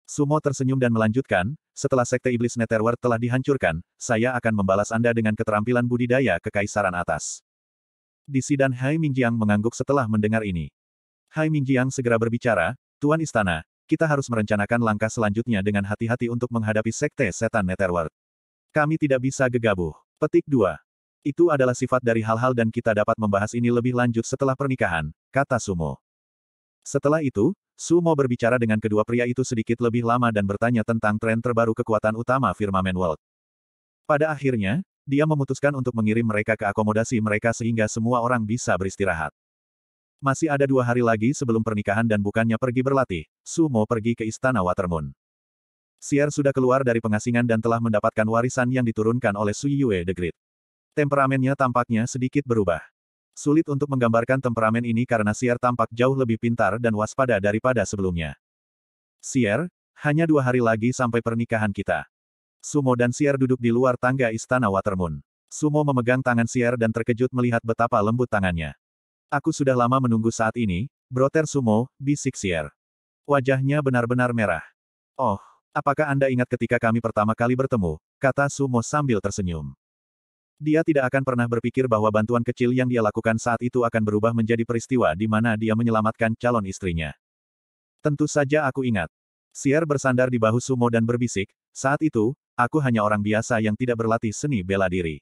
Sumo tersenyum dan melanjutkan, setelah Sekte Iblis Netherworld telah dihancurkan, saya akan membalas Anda dengan keterampilan budidaya kekaisaran atas. DC dan Hai Mingjiang mengangguk setelah mendengar ini. Hai Mingjiang segera berbicara, Tuan Istana, kita harus merencanakan langkah selanjutnya dengan hati-hati untuk menghadapi sekte setan Netherworld. Kami tidak bisa gegabah. Petik 2. Itu adalah sifat dari hal-hal dan kita dapat membahas ini lebih lanjut setelah pernikahan, kata Sumo. Setelah itu, Sumo berbicara dengan kedua pria itu sedikit lebih lama dan bertanya tentang tren terbaru kekuatan utama Firmament World. Pada akhirnya, dia memutuskan untuk mengirim mereka ke akomodasi mereka sehingga semua orang bisa beristirahat. Masih ada dua hari lagi sebelum pernikahan dan bukannya pergi berlatih, Su Mo pergi ke Istana Watermoon. Siar sudah keluar dari pengasingan dan telah mendapatkan warisan yang diturunkan oleh Su Yue The Great. Temperamennya tampaknya sedikit berubah. Sulit untuk menggambarkan temperamen ini karena Siar tampak jauh lebih pintar dan waspada daripada sebelumnya. Siar, hanya dua hari lagi sampai pernikahan kita. Sumo dan Siar duduk di luar tangga Istana Watermoon. Sumo memegang tangan Siar dan terkejut melihat betapa lembut tangannya. Aku sudah lama menunggu saat ini, Broter Sumo, bisik Sixier. Wajahnya benar-benar merah. Oh, apakah Anda ingat ketika kami pertama kali bertemu, kata Sumo sambil tersenyum. Dia tidak akan pernah berpikir bahwa bantuan kecil yang dia lakukan saat itu akan berubah menjadi peristiwa di mana dia menyelamatkan calon istrinya. Tentu saja aku ingat. Sier bersandar di bahu Sumo dan berbisik, saat itu, aku hanya orang biasa yang tidak berlatih seni bela diri.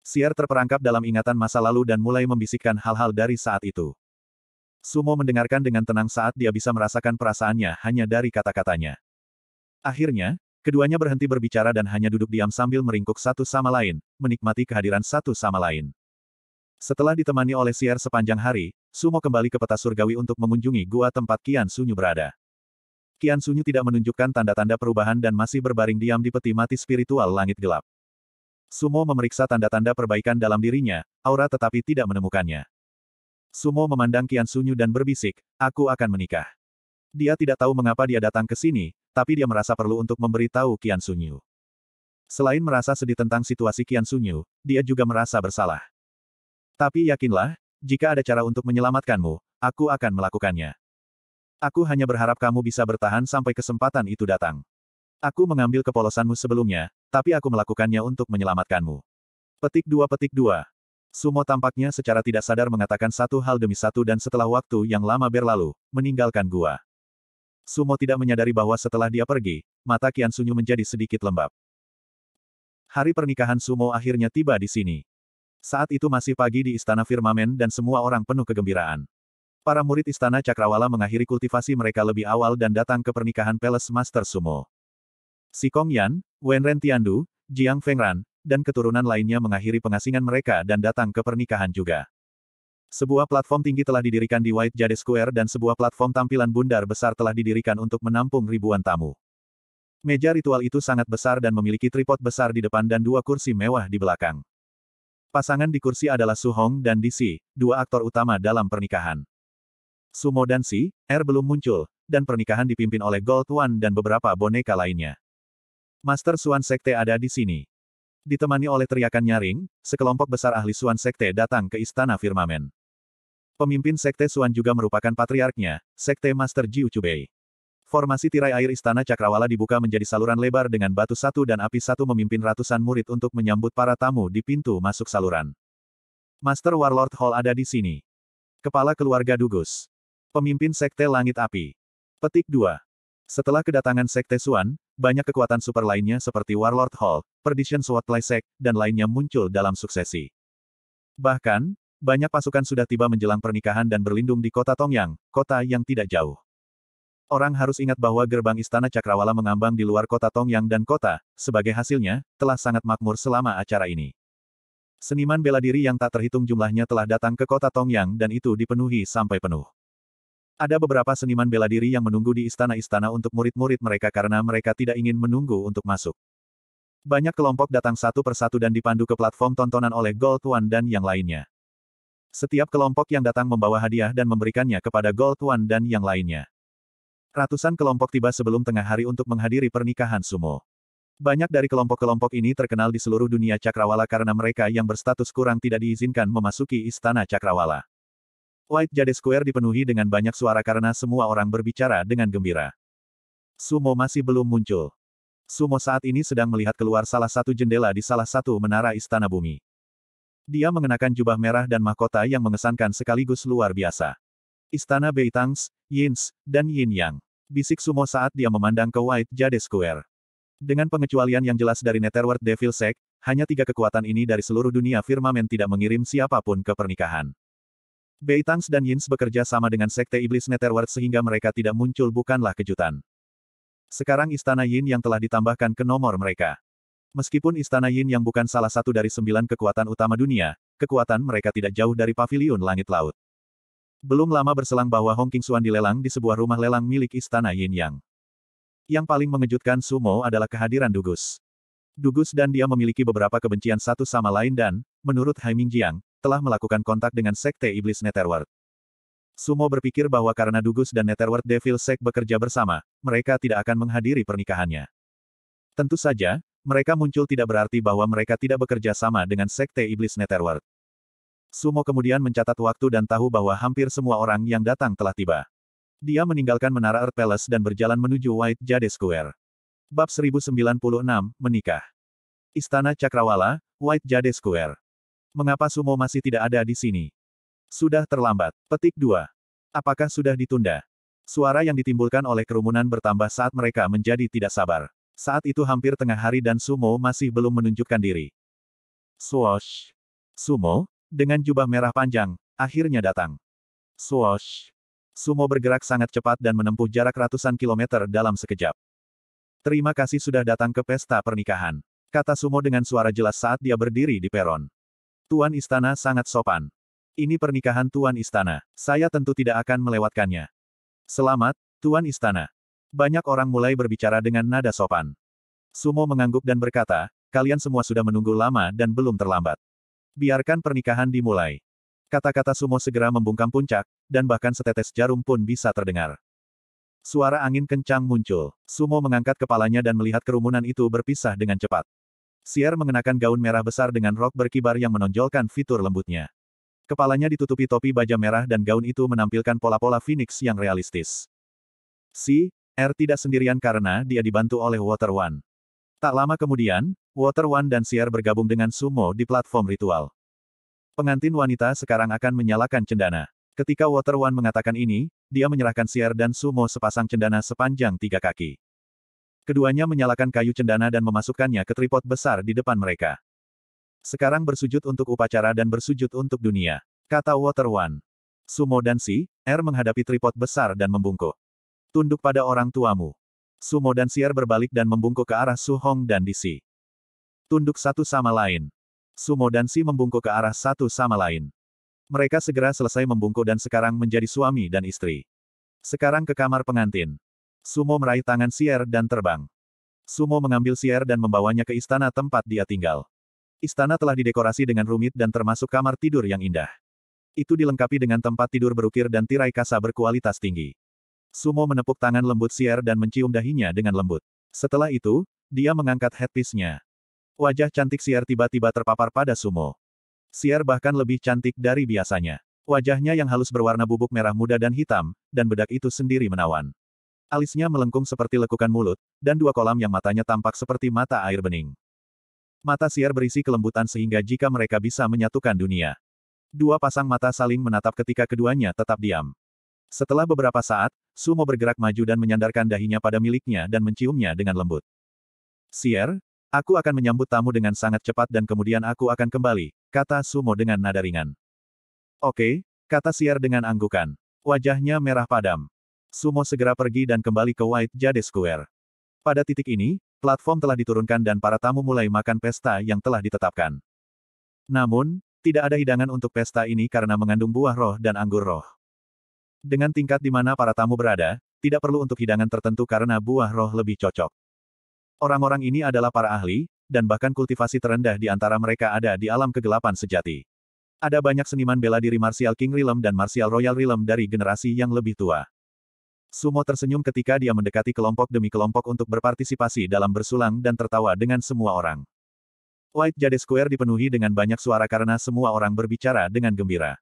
Siar terperangkap dalam ingatan masa lalu dan mulai membisikkan hal-hal dari saat itu. Sumo mendengarkan dengan tenang saat dia bisa merasakan perasaannya hanya dari kata-katanya. Akhirnya, keduanya berhenti berbicara dan hanya duduk diam sambil meringkuk satu sama lain, menikmati kehadiran satu sama lain. Setelah ditemani oleh siar sepanjang hari, Sumo kembali ke peta surgawi untuk mengunjungi gua tempat Kian Sunyu berada. Kian Sunyu tidak menunjukkan tanda-tanda perubahan dan masih berbaring diam di peti mati spiritual langit gelap. Sumo memeriksa tanda-tanda perbaikan dalam dirinya, aura tetapi tidak menemukannya. Sumo memandang Kian Sunyu dan berbisik, aku akan menikah. Dia tidak tahu mengapa dia datang ke sini, tapi dia merasa perlu untuk memberitahu Kian Sunyu. Selain merasa sedih tentang situasi Kian Sunyu, dia juga merasa bersalah. Tapi yakinlah, jika ada cara untuk menyelamatkanmu, aku akan melakukannya. Aku hanya berharap kamu bisa bertahan sampai kesempatan itu datang. Aku mengambil kepolosanmu sebelumnya, tapi aku melakukannya untuk menyelamatkanmu. Petik dua petik dua. Sumo tampaknya secara tidak sadar mengatakan satu hal demi satu dan setelah waktu yang lama berlalu, meninggalkan gua. Sumo tidak menyadari bahwa setelah dia pergi, mata Kian Sunyu menjadi sedikit lembab. Hari pernikahan Sumo akhirnya tiba di sini. Saat itu masih pagi di Istana Firmamen dan semua orang penuh kegembiraan. Para murid Istana Cakrawala mengakhiri kultivasi mereka lebih awal dan datang ke pernikahan Palace Master Sumo. Si Kong Yan, Wen Ren Tiandu, Jiang Fengran, dan keturunan lainnya mengakhiri pengasingan mereka dan datang ke pernikahan juga. Sebuah platform tinggi telah didirikan di White Jade Square dan sebuah platform tampilan bundar besar telah didirikan untuk menampung ribuan tamu. Meja ritual itu sangat besar dan memiliki tripod besar di depan dan dua kursi mewah di belakang. Pasangan di kursi adalah Su Hong dan Di Si, dua aktor utama dalam pernikahan. Sumo dan Si, R er belum muncul, dan pernikahan dipimpin oleh Gold One dan beberapa boneka lainnya. Master Suan Sekte ada di sini. Ditemani oleh teriakan nyaring, sekelompok besar ahli Suan Sekte datang ke Istana Firmamen. Pemimpin Sekte Suan juga merupakan patriarknya, Sekte Master Ji Uchubei. Formasi tirai air Istana Cakrawala dibuka menjadi saluran lebar dengan batu satu dan api satu memimpin ratusan murid untuk menyambut para tamu di pintu masuk saluran. Master Warlord Hall ada di sini. Kepala Keluarga Dugus. Pemimpin Sekte Langit Api. Petik 2. Setelah kedatangan Sekte Suan, banyak kekuatan super lainnya seperti Warlord Hall, Perdition Swordplay Sect, dan lainnya muncul dalam suksesi. Bahkan, banyak pasukan sudah tiba menjelang pernikahan dan berlindung di kota Tongyang, kota yang tidak jauh. Orang harus ingat bahwa gerbang istana Cakrawala mengambang di luar kota Tongyang dan kota, sebagai hasilnya, telah sangat makmur selama acara ini. Seniman bela diri yang tak terhitung jumlahnya telah datang ke kota Tongyang dan itu dipenuhi sampai penuh. Ada beberapa seniman bela diri yang menunggu di istana-istana untuk murid-murid mereka karena mereka tidak ingin menunggu untuk masuk. Banyak kelompok datang satu persatu dan dipandu ke platform tontonan oleh Gold One dan yang lainnya. Setiap kelompok yang datang membawa hadiah dan memberikannya kepada Gold One dan yang lainnya. Ratusan kelompok tiba sebelum tengah hari untuk menghadiri pernikahan sumo. Banyak dari kelompok-kelompok ini terkenal di seluruh dunia cakrawala karena mereka yang berstatus kurang tidak diizinkan memasuki istana cakrawala. White Jade Square dipenuhi dengan banyak suara karena semua orang berbicara dengan gembira. Sumo masih belum muncul. Sumo saat ini sedang melihat keluar salah satu jendela di salah satu menara istana bumi. Dia mengenakan jubah merah dan mahkota yang mengesankan sekaligus luar biasa. Istana Beitangs, Yins, dan Yin Yang. Bisik Sumo saat dia memandang ke White Jade Square. Dengan pengecualian yang jelas dari Netherworld Devil Sect, hanya tiga kekuatan ini dari seluruh dunia Firmament tidak mengirim siapapun ke pernikahan. Beitangs dan Yins bekerja sama dengan Sekte Iblis Netherworld sehingga mereka tidak muncul bukanlah kejutan. Sekarang Istana Yin yang telah ditambahkan ke nomor mereka. Meskipun Istana Yin yang bukan salah satu dari sembilan kekuatan utama dunia, kekuatan mereka tidak jauh dari pavilion langit laut. Belum lama berselang bahwa Hong King Suan dilelang di sebuah rumah lelang milik Istana Yin Yang. Yang paling mengejutkan Sumo adalah kehadiran Dugus. Dugus dan dia memiliki beberapa kebencian satu sama lain dan, menurut Hai Mingjiang, telah melakukan kontak dengan Sekte Iblis Netherworld. Sumo berpikir bahwa karena Dugus dan Netherworld Devil Sek bekerja bersama, mereka tidak akan menghadiri pernikahannya. Tentu saja, mereka muncul tidak berarti bahwa mereka tidak bekerja sama dengan Sekte Iblis Netherworld. Sumo kemudian mencatat waktu dan tahu bahwa hampir semua orang yang datang telah tiba. Dia meninggalkan Menara Earth Palace dan berjalan menuju White Jade Square. Bab 1096, Menikah. Istana Cakrawala, White Jade Square. Mengapa Sumo masih tidak ada di sini? Sudah terlambat. Petik 2. Apakah sudah ditunda? Suara yang ditimbulkan oleh kerumunan bertambah saat mereka menjadi tidak sabar. Saat itu hampir tengah hari dan Sumo masih belum menunjukkan diri. Swoosh. Sumo, dengan jubah merah panjang, akhirnya datang. Swoosh. Sumo bergerak sangat cepat dan menempuh jarak ratusan kilometer dalam sekejap. Terima kasih sudah datang ke pesta pernikahan. Kata Sumo dengan suara jelas saat dia berdiri di peron. Tuan Istana sangat sopan. Ini pernikahan Tuan Istana. Saya tentu tidak akan melewatkannya. Selamat, Tuan Istana. Banyak orang mulai berbicara dengan nada sopan. Sumo mengangguk dan berkata, kalian semua sudah menunggu lama dan belum terlambat. Biarkan pernikahan dimulai. Kata-kata Sumo segera membungkam puncak, dan bahkan setetes jarum pun bisa terdengar. Suara angin kencang muncul. Sumo mengangkat kepalanya dan melihat kerumunan itu berpisah dengan cepat. Si'er mengenakan gaun merah besar dengan rok berkibar yang menonjolkan fitur lembutnya. Kepalanya ditutupi topi baja merah dan gaun itu menampilkan pola-pola Phoenix yang realistis. Si, R er tidak sendirian karena dia dibantu oleh Water One. Tak lama kemudian, Water One dan Si'er bergabung dengan Sumo di platform ritual. Pengantin wanita sekarang akan menyalakan cendana. Ketika Water One mengatakan ini, dia menyerahkan Si'er dan Sumo sepasang cendana sepanjang tiga kaki. Keduanya menyalakan kayu cendana dan memasukkannya ke tripod besar di depan mereka. Sekarang bersujud untuk upacara dan bersujud untuk dunia, kata Water One. Sumo dan Si, Er menghadapi tripod besar dan membungkuk. Tunduk pada orang tuamu. Sumo dan Si Er berbalik dan membungkuk ke arah Su Hong dan Di Si. Tunduk satu sama lain. Sumo dan Si membungkuk ke arah satu sama lain. Mereka segera selesai membungkuk dan sekarang menjadi suami dan istri. Sekarang ke kamar pengantin. Sumo meraih tangan Sier dan terbang. Sumo mengambil Sier dan membawanya ke istana tempat dia tinggal. Istana telah didekorasi dengan rumit dan termasuk kamar tidur yang indah. Itu dilengkapi dengan tempat tidur berukir dan tirai kasa berkualitas tinggi. Sumo menepuk tangan lembut Sier dan mencium dahinya dengan lembut. Setelah itu, dia mengangkat headpiece-nya. Wajah cantik Sier tiba-tiba terpapar pada Sumo. Sier bahkan lebih cantik dari biasanya. Wajahnya yang halus berwarna bubuk merah muda dan hitam, dan bedak itu sendiri menawan. Alisnya melengkung seperti lekukan mulut, dan dua kolam yang matanya tampak seperti mata air bening. Mata siar berisi kelembutan sehingga jika mereka bisa menyatukan dunia. Dua pasang mata saling menatap ketika keduanya tetap diam. Setelah beberapa saat, Sumo bergerak maju dan menyandarkan dahinya pada miliknya dan menciumnya dengan lembut. Sier, aku akan menyambut tamu dengan sangat cepat dan kemudian aku akan kembali, kata Sumo dengan nada ringan. Oke, kata Sier dengan anggukan. Wajahnya merah padam. Sumo segera pergi dan kembali ke White Jade Square. Pada titik ini, platform telah diturunkan dan para tamu mulai makan pesta yang telah ditetapkan. Namun, tidak ada hidangan untuk pesta ini karena mengandung buah roh dan anggur roh. Dengan tingkat di mana para tamu berada, tidak perlu untuk hidangan tertentu karena buah roh lebih cocok. Orang-orang ini adalah para ahli, dan bahkan kultivasi terendah di antara mereka ada di alam kegelapan sejati. Ada banyak seniman bela diri Martial King Realm dan Martial Royal Realm dari generasi yang lebih tua. Sumo tersenyum ketika dia mendekati kelompok demi kelompok untuk berpartisipasi dalam bersulang dan tertawa dengan semua orang. White Jade Square dipenuhi dengan banyak suara karena semua orang berbicara dengan gembira.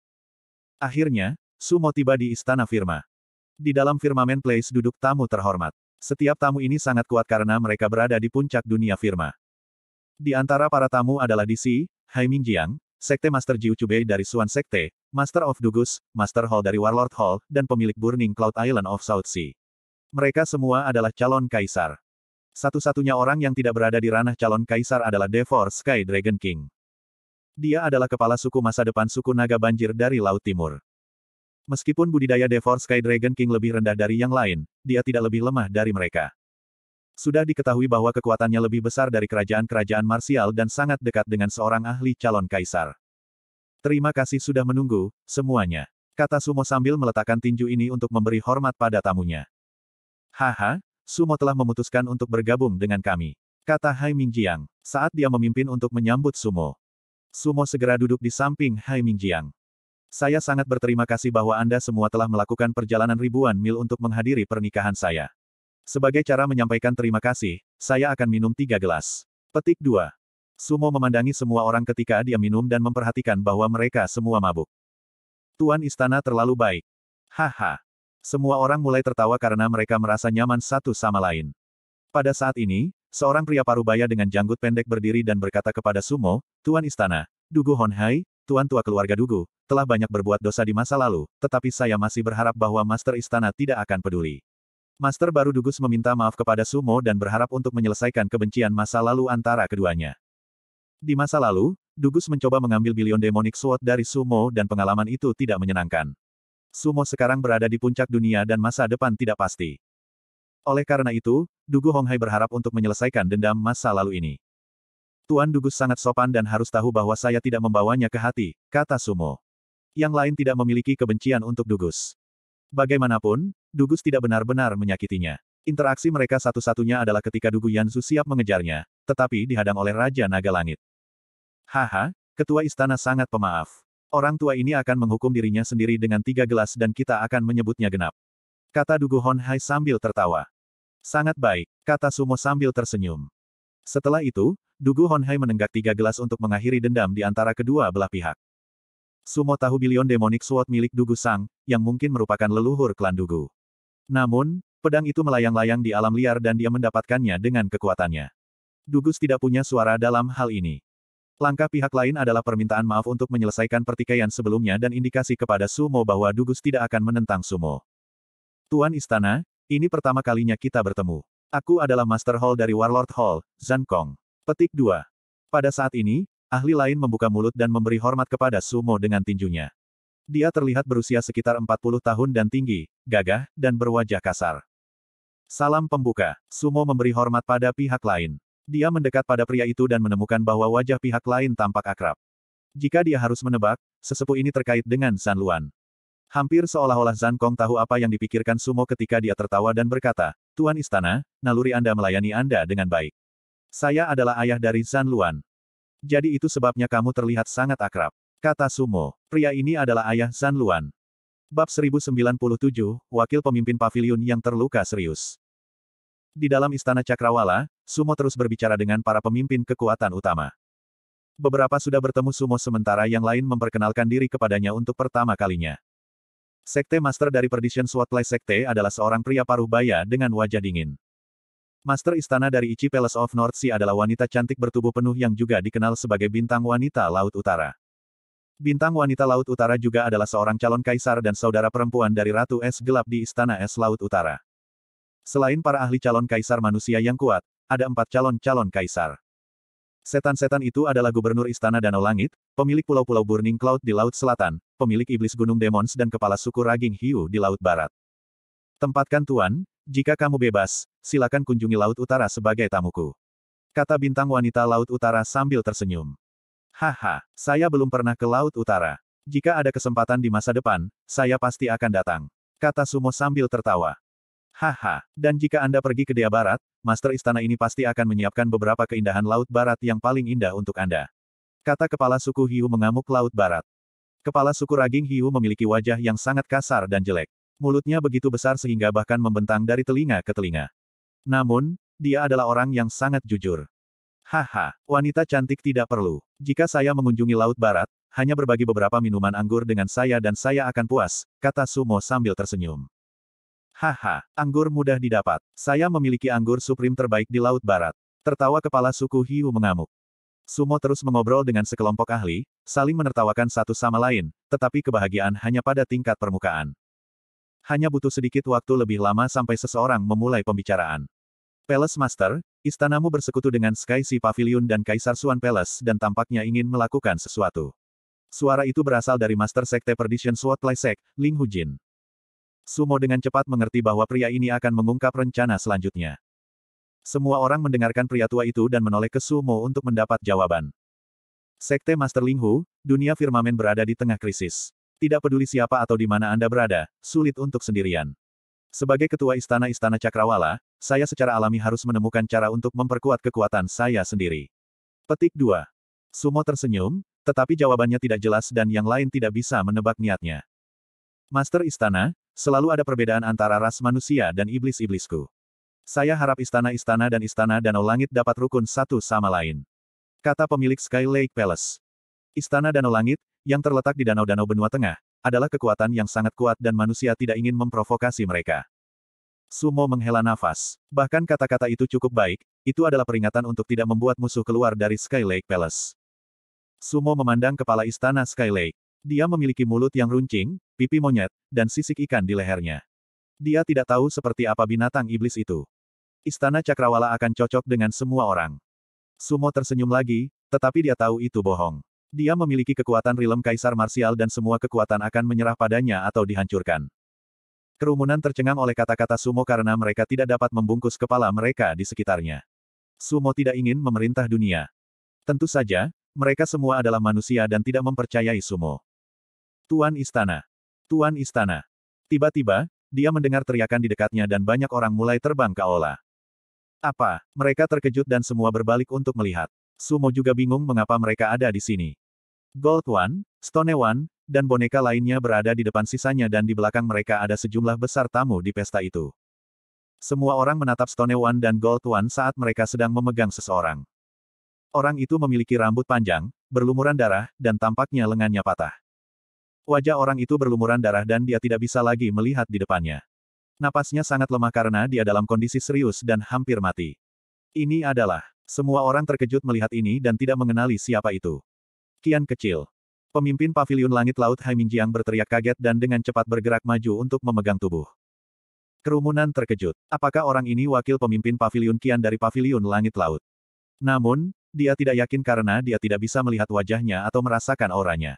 Akhirnya, Sumo tiba di Istana Firma. Di dalam Firmamen Place duduk tamu terhormat. Setiap tamu ini sangat kuat karena mereka berada di puncak dunia Firma. Di antara para tamu adalah DC, Hai Mingjiang, Sekte Master Jiu Chubei dari Suan Sekte, Master of Dugus, Master Hall dari Warlord Hall, dan pemilik Burning Cloud Island of South Sea. Mereka semua adalah calon kaisar. Satu-satunya orang yang tidak berada di ranah calon kaisar adalah Devor Sky Dragon King. Dia adalah kepala suku masa depan suku naga banjir dari Laut Timur. Meskipun budidaya Devor Sky Dragon King lebih rendah dari yang lain, dia tidak lebih lemah dari mereka. Sudah diketahui bahwa kekuatannya lebih besar dari kerajaan-kerajaan marsial dan sangat dekat dengan seorang ahli calon kaisar. Terima kasih sudah menunggu, semuanya. Kata Sumo sambil meletakkan tinju ini untuk memberi hormat pada tamunya. Haha, Sumo telah memutuskan untuk bergabung dengan kami. Kata Hai Mingjiang, saat dia memimpin untuk menyambut Sumo. Sumo segera duduk di samping Hai Mingjiang. Saya sangat berterima kasih bahwa Anda semua telah melakukan perjalanan ribuan mil untuk menghadiri pernikahan saya. Sebagai cara menyampaikan terima kasih, saya akan minum tiga gelas. Petik 2. Sumo memandangi semua orang ketika dia minum dan memperhatikan bahwa mereka semua mabuk. Tuan istana terlalu baik. Haha. Semua orang mulai tertawa karena mereka merasa nyaman satu sama lain. Pada saat ini, seorang pria parubaya dengan janggut pendek berdiri dan berkata kepada Sumo, Tuan istana, Dugu Honhai, Tuan Tua Keluarga Dugu, telah banyak berbuat dosa di masa lalu, tetapi saya masih berharap bahwa Master Istana tidak akan peduli. Master baru Dugus meminta maaf kepada Sumo dan berharap untuk menyelesaikan kebencian masa lalu antara keduanya. Di masa lalu, Dugus mencoba mengambil bilion demonic sword dari Sumo dan pengalaman itu tidak menyenangkan. Sumo sekarang berada di puncak dunia dan masa depan tidak pasti. Oleh karena itu, Dugu Honghai berharap untuk menyelesaikan dendam masa lalu ini. Tuan Dugus sangat sopan dan harus tahu bahwa saya tidak membawanya ke hati, kata Sumo. Yang lain tidak memiliki kebencian untuk Dugus. Bagaimanapun, Dugus tidak benar-benar menyakitinya. Interaksi mereka satu-satunya adalah ketika Dugu Yanzu siap mengejarnya, tetapi dihadang oleh Raja Naga Langit. Haha, ketua istana sangat pemaaf. Orang tua ini akan menghukum dirinya sendiri dengan tiga gelas dan kita akan menyebutnya genap. Kata Dugu Honhai sambil tertawa. Sangat baik, kata Sumo sambil tersenyum. Setelah itu, Dugu Honhai menenggak tiga gelas untuk mengakhiri dendam di antara kedua belah pihak. Sumo tahu bilion demonic sword milik Dugu Sang, yang mungkin merupakan leluhur klan Dugu. Namun, pedang itu melayang-layang di alam liar dan dia mendapatkannya dengan kekuatannya. Dugus tidak punya suara dalam hal ini. Langkah pihak lain adalah permintaan maaf untuk menyelesaikan pertikaian sebelumnya dan indikasi kepada Sumo bahwa Dugus tidak akan menentang Sumo. Tuan Istana, ini pertama kalinya kita bertemu. Aku adalah Master Hall dari Warlord Hall, Zankong. Petik 2. Pada saat ini, Ahli lain membuka mulut dan memberi hormat kepada Sumo dengan tinjunya. Dia terlihat berusia sekitar 40 tahun dan tinggi, gagah, dan berwajah kasar. Salam pembuka, Sumo memberi hormat pada pihak lain. Dia mendekat pada pria itu dan menemukan bahwa wajah pihak lain tampak akrab. Jika dia harus menebak, sesepuh ini terkait dengan San Luan. Hampir seolah-olah Zan Kong tahu apa yang dipikirkan Sumo ketika dia tertawa dan berkata, Tuan Istana, naluri Anda melayani Anda dengan baik. Saya adalah ayah dari San Luan. Jadi itu sebabnya kamu terlihat sangat akrab. Kata Sumo, pria ini adalah ayah Zan Luan. Bab 1097, wakil pemimpin pavilion yang terluka serius. Di dalam istana Cakrawala, Sumo terus berbicara dengan para pemimpin kekuatan utama. Beberapa sudah bertemu Sumo sementara yang lain memperkenalkan diri kepadanya untuk pertama kalinya. Sekte Master dari Perdition Swordplay Sekte adalah seorang pria paruh baya dengan wajah dingin. Master Istana dari Ichi Palace of North Sea adalah wanita cantik bertubuh penuh yang juga dikenal sebagai Bintang Wanita Laut Utara. Bintang Wanita Laut Utara juga adalah seorang calon kaisar dan saudara perempuan dari Ratu Es Gelap di Istana Es Laut Utara. Selain para ahli calon kaisar manusia yang kuat, ada empat calon-calon kaisar. Setan-setan itu adalah gubernur Istana Danau Langit, pemilik pulau-pulau Burning Cloud di Laut Selatan, pemilik iblis Gunung Demons dan kepala suku Raging Hiu di Laut Barat. Tempatkan Tuan, jika kamu bebas, silakan kunjungi Laut Utara sebagai tamuku. Kata bintang wanita Laut Utara sambil tersenyum. Haha, saya belum pernah ke Laut Utara. Jika ada kesempatan di masa depan, saya pasti akan datang. Kata Sumo sambil tertawa. Haha, dan jika Anda pergi ke Dea Barat, Master Istana ini pasti akan menyiapkan beberapa keindahan Laut Barat yang paling indah untuk Anda. Kata kepala suku Hiu mengamuk Laut Barat. Kepala suku Raging Hiu memiliki wajah yang sangat kasar dan jelek. Mulutnya begitu besar sehingga bahkan membentang dari telinga ke telinga. Namun, dia adalah orang yang sangat jujur. Haha, wanita cantik tidak perlu. Jika saya mengunjungi Laut Barat, hanya berbagi beberapa minuman anggur dengan saya dan saya akan puas, kata Sumo sambil tersenyum. Haha, anggur mudah didapat. Saya memiliki anggur suprim terbaik di Laut Barat. Tertawa kepala suku Hiu mengamuk. Sumo terus mengobrol dengan sekelompok ahli, saling menertawakan satu sama lain, tetapi kebahagiaan hanya pada tingkat permukaan hanya butuh sedikit waktu lebih lama sampai seseorang memulai pembicaraan. Palace Master, istanamu bersekutu dengan Sky Sea Pavilion dan Kaisar Suan Palace dan tampaknya ingin melakukan sesuatu. Suara itu berasal dari Master Sekte Perdition Swordplay Sek, Ling Jin. Sumo dengan cepat mengerti bahwa pria ini akan mengungkap rencana selanjutnya. Semua orang mendengarkan pria tua itu dan menoleh ke Sumo untuk mendapat jawaban. Sekte Master Ling Hu, dunia firmamen berada di tengah krisis. Tidak peduli siapa atau di mana Anda berada, sulit untuk sendirian. Sebagai ketua istana-istana Cakrawala, saya secara alami harus menemukan cara untuk memperkuat kekuatan saya sendiri. Petik 2. Sumo tersenyum, tetapi jawabannya tidak jelas dan yang lain tidak bisa menebak niatnya. Master Istana, selalu ada perbedaan antara ras manusia dan iblis-iblisku. Saya harap istana-istana dan istana Danau Langit dapat rukun satu sama lain. Kata pemilik Sky Lake Palace. Istana Danau Langit, yang terletak di danau-danau benua tengah, adalah kekuatan yang sangat kuat dan manusia tidak ingin memprovokasi mereka. Sumo menghela nafas. Bahkan kata-kata itu cukup baik, itu adalah peringatan untuk tidak membuat musuh keluar dari Sky Lake Palace. Sumo memandang kepala istana Sky Lake. Dia memiliki mulut yang runcing, pipi monyet, dan sisik ikan di lehernya. Dia tidak tahu seperti apa binatang iblis itu. Istana Cakrawala akan cocok dengan semua orang. Sumo tersenyum lagi, tetapi dia tahu itu bohong. Dia memiliki kekuatan rilem kaisar marsial dan semua kekuatan akan menyerah padanya atau dihancurkan. Kerumunan tercengang oleh kata-kata Sumo karena mereka tidak dapat membungkus kepala mereka di sekitarnya. Sumo tidak ingin memerintah dunia. Tentu saja, mereka semua adalah manusia dan tidak mempercayai Sumo. Tuan Istana. Tuan Istana. Tiba-tiba, dia mendengar teriakan di dekatnya dan banyak orang mulai terbang ke Ola. Apa? Mereka terkejut dan semua berbalik untuk melihat. Sumo juga bingung mengapa mereka ada di sini. Gold One, Stone One, dan boneka lainnya berada di depan sisanya dan di belakang mereka ada sejumlah besar tamu di pesta itu. Semua orang menatap Stone One dan Gold One saat mereka sedang memegang seseorang. Orang itu memiliki rambut panjang, berlumuran darah, dan tampaknya lengannya patah. Wajah orang itu berlumuran darah dan dia tidak bisa lagi melihat di depannya. Napasnya sangat lemah karena dia dalam kondisi serius dan hampir mati. Ini adalah semua orang terkejut melihat ini dan tidak mengenali siapa itu. Kian kecil. Pemimpin pavilion langit laut Haimingjiang berteriak kaget dan dengan cepat bergerak maju untuk memegang tubuh. Kerumunan terkejut. Apakah orang ini wakil pemimpin pavilion Kian dari pavilion langit laut? Namun, dia tidak yakin karena dia tidak bisa melihat wajahnya atau merasakan auranya.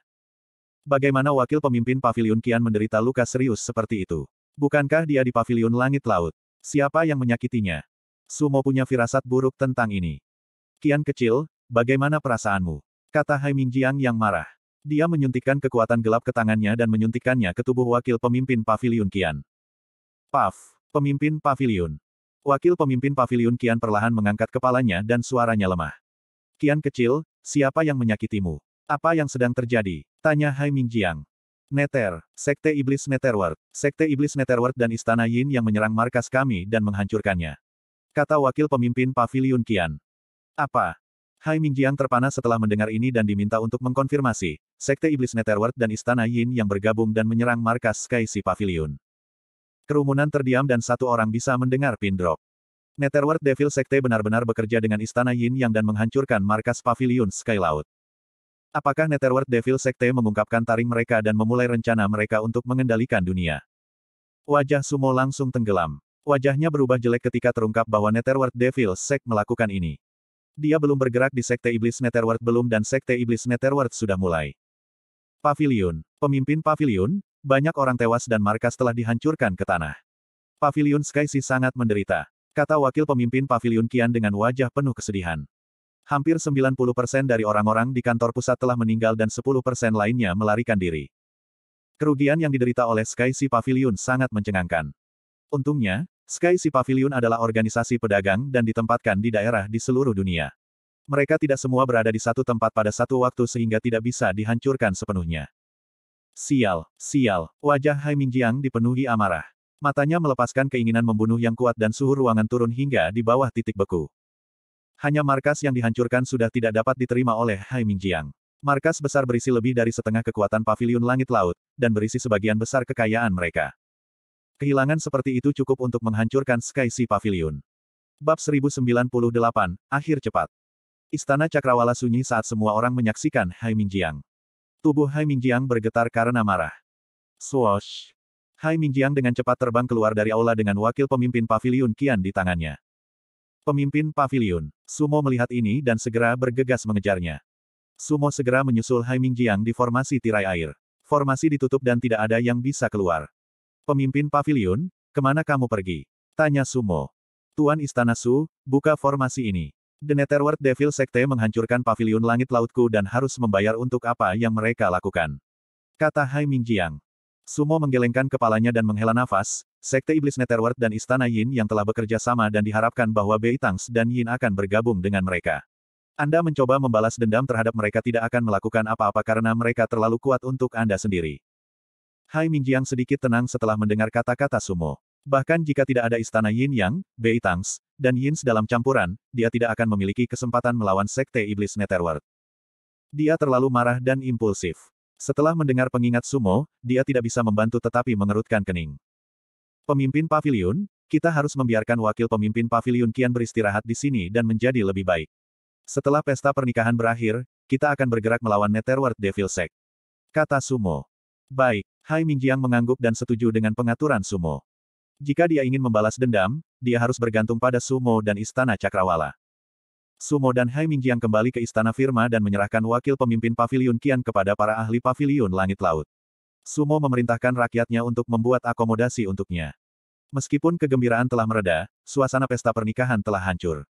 Bagaimana wakil pemimpin pavilion Kian menderita luka serius seperti itu? Bukankah dia di pavilion langit laut? Siapa yang menyakitinya? Sumo punya firasat buruk tentang ini. Kian kecil, bagaimana perasaanmu? Kata Hai Mingjiang yang marah. Dia menyuntikkan kekuatan gelap ke tangannya dan menyuntikkannya ke tubuh wakil pemimpin pavilion Kian. Paf, pemimpin pavilion. Wakil pemimpin pavilion Kian perlahan mengangkat kepalanya dan suaranya lemah. Kian kecil, siapa yang menyakitimu? Apa yang sedang terjadi? Tanya Hai Mingjiang. Neter, Sekte Iblis Neterward, Sekte Iblis Neterward dan Istana Yin yang menyerang markas kami dan menghancurkannya. Kata wakil pemimpin Paviliun Kian. Apa? Hai Mingjiang terpana setelah mendengar ini dan diminta untuk mengkonfirmasi, Sekte Iblis Netherworld dan Istana Yin yang bergabung dan menyerang markas Sky Sea Pavilion. Kerumunan terdiam dan satu orang bisa mendengar pin drop. Netherworld Devil Sekte benar-benar bekerja dengan Istana Yin yang dan menghancurkan markas Pavilion Sky Laut. Apakah Netherworld Devil Sekte mengungkapkan taring mereka dan memulai rencana mereka untuk mengendalikan dunia? Wajah Sumo langsung tenggelam. Wajahnya berubah jelek ketika terungkap bahwa Netherworld Devil Sect melakukan ini. Dia belum bergerak di Sekte Iblis Netherworld belum dan Sekte Iblis Netherworld sudah mulai. Pavilion. Pemimpin pavilion, banyak orang tewas dan markas telah dihancurkan ke tanah. Pavilion Skysi sangat menderita. Kata wakil pemimpin pavilion Kian dengan wajah penuh kesedihan. Hampir 90% dari orang-orang di kantor pusat telah meninggal dan 10% lainnya melarikan diri. Kerugian yang diderita oleh Sky Si Pavilion sangat mencengangkan. Untungnya, Sky Sea Pavilion adalah organisasi pedagang dan ditempatkan di daerah di seluruh dunia. Mereka tidak semua berada di satu tempat pada satu waktu sehingga tidak bisa dihancurkan sepenuhnya. Sial, sial, wajah Hai Mingjiang dipenuhi amarah. Matanya melepaskan keinginan membunuh yang kuat dan suhu ruangan turun hingga di bawah titik beku. Hanya markas yang dihancurkan sudah tidak dapat diterima oleh Hai Mingjiang. Markas besar berisi lebih dari setengah kekuatan pavilion langit laut, dan berisi sebagian besar kekayaan mereka. Kehilangan seperti itu cukup untuk menghancurkan Sky Sea Pavilion. Bab 1098, Akhir Cepat. Istana Cakrawala sunyi saat semua orang menyaksikan Hai Mingjiang. Tubuh Hai Mingjiang bergetar karena marah. Swoosh! Hai Mingjiang dengan cepat terbang keluar dari aula dengan wakil pemimpin pavilion Kian di tangannya. Pemimpin pavilion, Sumo melihat ini dan segera bergegas mengejarnya. Sumo segera menyusul Hai Mingjiang di formasi tirai air. Formasi ditutup dan tidak ada yang bisa keluar. Pemimpin pavilion, kemana kamu pergi? Tanya Sumo. Tuan Istana Su, buka formasi ini. The Netherworld Devil Sekte menghancurkan pavilion langit lautku dan harus membayar untuk apa yang mereka lakukan. Kata Hai Mingjiang. Sumo menggelengkan kepalanya dan menghela nafas, Sekte Iblis Netherworld dan Istana Yin yang telah bekerja sama dan diharapkan bahwa Bei Tangs dan Yin akan bergabung dengan mereka. Anda mencoba membalas dendam terhadap mereka tidak akan melakukan apa-apa karena mereka terlalu kuat untuk Anda sendiri. Hai Mingjiang sedikit tenang setelah mendengar kata-kata Sumo. Bahkan jika tidak ada istana Yin Yang, Bei Tangs, dan Yins dalam campuran, dia tidak akan memiliki kesempatan melawan Sekte Iblis Netherworld. Dia terlalu marah dan impulsif. Setelah mendengar pengingat Sumo, dia tidak bisa membantu tetapi mengerutkan kening. Pemimpin pavilion, kita harus membiarkan wakil pemimpin pavilion Kian beristirahat di sini dan menjadi lebih baik. Setelah pesta pernikahan berakhir, kita akan bergerak melawan Netherworld Devil Sect. Kata Sumo. Baik, Hai Mingjiang mengangguk dan setuju dengan pengaturan Sumo. Jika dia ingin membalas dendam, dia harus bergantung pada Sumo dan Istana Cakrawala. Sumo dan Hai Mingjiang kembali ke Istana Firma dan menyerahkan wakil pemimpin Paviliun Kian kepada para ahli Paviliun Langit Laut. Sumo memerintahkan rakyatnya untuk membuat akomodasi untuknya. Meskipun kegembiraan telah mereda, suasana pesta pernikahan telah hancur.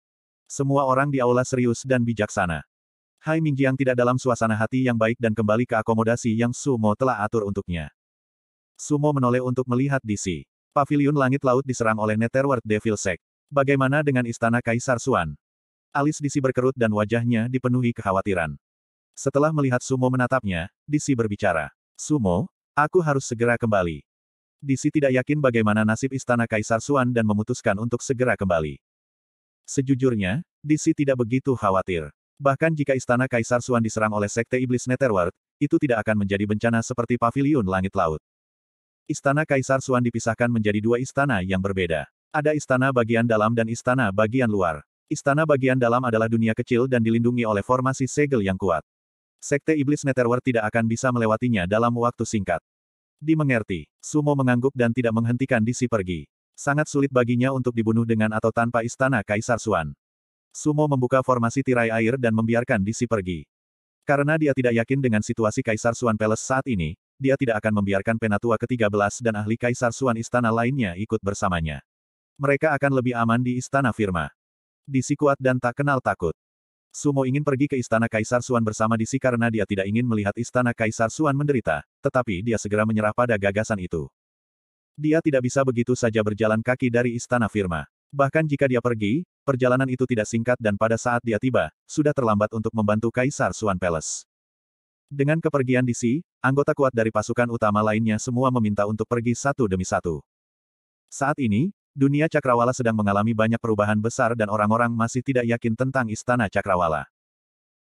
Semua orang di aula serius dan bijaksana. Hai Mingjiang tidak dalam suasana hati yang baik dan kembali ke akomodasi yang Sumo telah atur untuknya. Sumo menoleh untuk melihat DC. Paviliun Langit Laut diserang oleh Netherworld Devil Sect. Bagaimana dengan Istana Kaisar Suan? Alis DC berkerut dan wajahnya dipenuhi kekhawatiran. Setelah melihat Sumo menatapnya, DC berbicara. Sumo, aku harus segera kembali. DC tidak yakin bagaimana nasib Istana Kaisar Suan dan memutuskan untuk segera kembali. Sejujurnya, DC tidak begitu khawatir. Bahkan jika istana Kaisar Suan diserang oleh Sekte Iblis Netherworld, itu tidak akan menjadi bencana seperti Paviliun Langit Laut. Istana Kaisar Suan dipisahkan menjadi dua istana yang berbeda. Ada istana bagian dalam dan istana bagian luar. Istana bagian dalam adalah dunia kecil dan dilindungi oleh formasi segel yang kuat. Sekte Iblis Netherworld tidak akan bisa melewatinya dalam waktu singkat. Dimengerti, Sumo mengangguk dan tidak menghentikan Disi pergi. Sangat sulit baginya untuk dibunuh dengan atau tanpa istana Kaisar Suan. Sumo membuka formasi tirai air dan membiarkan Disi pergi. Karena dia tidak yakin dengan situasi Kaisar Suan Palace saat ini, dia tidak akan membiarkan penatua ke-13 dan ahli kaisar Suan istana lainnya ikut bersamanya. Mereka akan lebih aman di istana Firma. Disi kuat dan tak kenal takut. Sumo ingin pergi ke istana kaisar Suan bersama Disi karena dia tidak ingin melihat istana kaisar Suan menderita, tetapi dia segera menyerah pada gagasan itu. Dia tidak bisa begitu saja berjalan kaki dari istana Firma. Bahkan jika dia pergi, perjalanan itu tidak singkat dan pada saat dia tiba, sudah terlambat untuk membantu Kaisar Suan Palace. Dengan kepergian DC, anggota kuat dari pasukan utama lainnya semua meminta untuk pergi satu demi satu. Saat ini, dunia Cakrawala sedang mengalami banyak perubahan besar dan orang-orang masih tidak yakin tentang istana Cakrawala.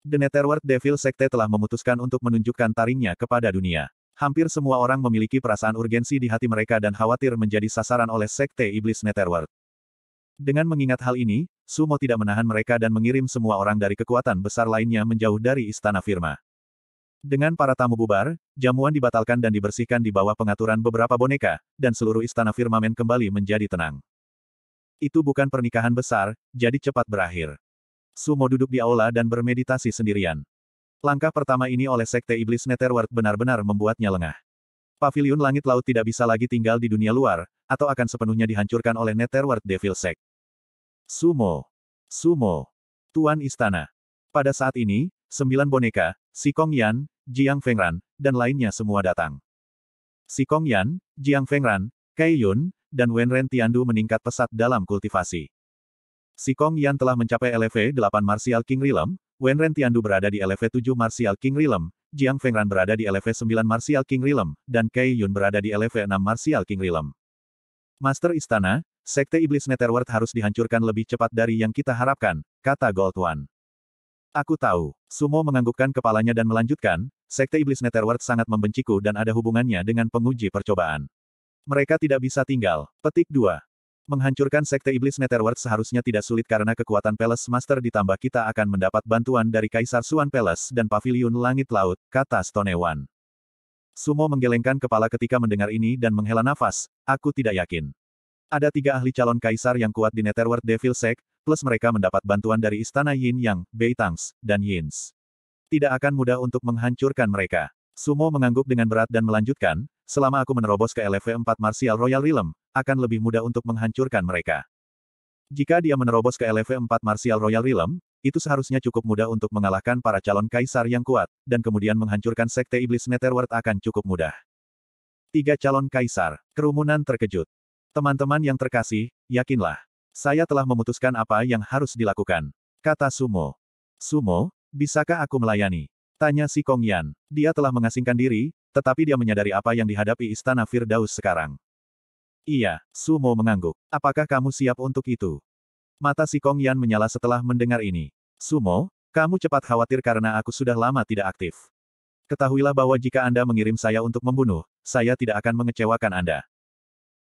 The Netherworld Devil Sekte telah memutuskan untuk menunjukkan taringnya kepada dunia. Hampir semua orang memiliki perasaan urgensi di hati mereka dan khawatir menjadi sasaran oleh Sekte Iblis Netherworld. Dengan mengingat hal ini, Sumo tidak menahan mereka dan mengirim semua orang dari kekuatan besar lainnya menjauh dari Istana Firma. Dengan para tamu bubar, jamuan dibatalkan dan dibersihkan di bawah pengaturan beberapa boneka, dan seluruh istana firmamen kembali menjadi tenang. Itu bukan pernikahan besar, jadi cepat berakhir. Sumo duduk di aula dan bermeditasi sendirian. Langkah pertama ini oleh Sekte Iblis Netherworld benar-benar membuatnya lengah. Paviliun Langit Laut tidak bisa lagi tinggal di dunia luar, atau akan sepenuhnya dihancurkan oleh Netherworld Devil Sect. Sumo. Sumo. Tuan Istana. Pada saat ini, sembilan boneka, Si Kong Yan, Jiang Fengran, dan lainnya semua datang. Si Kong Yan, Jiang Fengran, Kai Yun, dan Wen Ren Tiandu meningkat pesat dalam kultivasi. Si Kong Yan telah mencapai LV 8 Martial King Realm, Wen Ren Tiandu berada di LV 7 Martial King Realm, Jiang Fengran berada di LV 9 Martial King Realm, dan Kai Yun berada di LV 6 Martial King Realm. Master Istana, Sekte Iblis Netherworld harus dihancurkan lebih cepat dari yang kita harapkan, kata Gold One. Aku tahu. Sumo menganggukkan kepalanya dan melanjutkan, Sekte Iblis Netherworld sangat membenciku dan ada hubungannya dengan penguji percobaan. Mereka tidak bisa tinggal. Petik 2. Menghancurkan Sekte Iblis Netherworld seharusnya tidak sulit karena kekuatan Peles Master ditambah kita akan mendapat bantuan dari Kaisar Suan Peles dan Paviliun Langit Laut, kata Stone One. Sumo menggelengkan kepala ketika mendengar ini dan menghela nafas, aku tidak yakin. Ada tiga ahli calon kaisar yang kuat di Netherworld Devil Sect, plus mereka mendapat bantuan dari istana Yin Yang, Bei Tangs, dan Yins. Tidak akan mudah untuk menghancurkan mereka. Sumo mengangguk dengan berat dan melanjutkan, selama aku menerobos ke LV4 Martial Royal Realm, akan lebih mudah untuk menghancurkan mereka. Jika dia menerobos ke LV4 Martial Royal Realm, itu seharusnya cukup mudah untuk mengalahkan para calon kaisar yang kuat, dan kemudian menghancurkan sekte iblis Netherworld akan cukup mudah. Tiga calon kaisar, kerumunan terkejut. Teman-teman yang terkasih, yakinlah. Saya telah memutuskan apa yang harus dilakukan. Kata Sumo. Sumo, bisakah aku melayani? Tanya si Kong Yan. Dia telah mengasingkan diri, tetapi dia menyadari apa yang dihadapi istana Firdaus sekarang. Iya, Sumo mengangguk. Apakah kamu siap untuk itu? Mata si Kong Yan menyala setelah mendengar ini. Sumo, kamu cepat khawatir karena aku sudah lama tidak aktif. Ketahuilah bahwa jika Anda mengirim saya untuk membunuh, saya tidak akan mengecewakan Anda.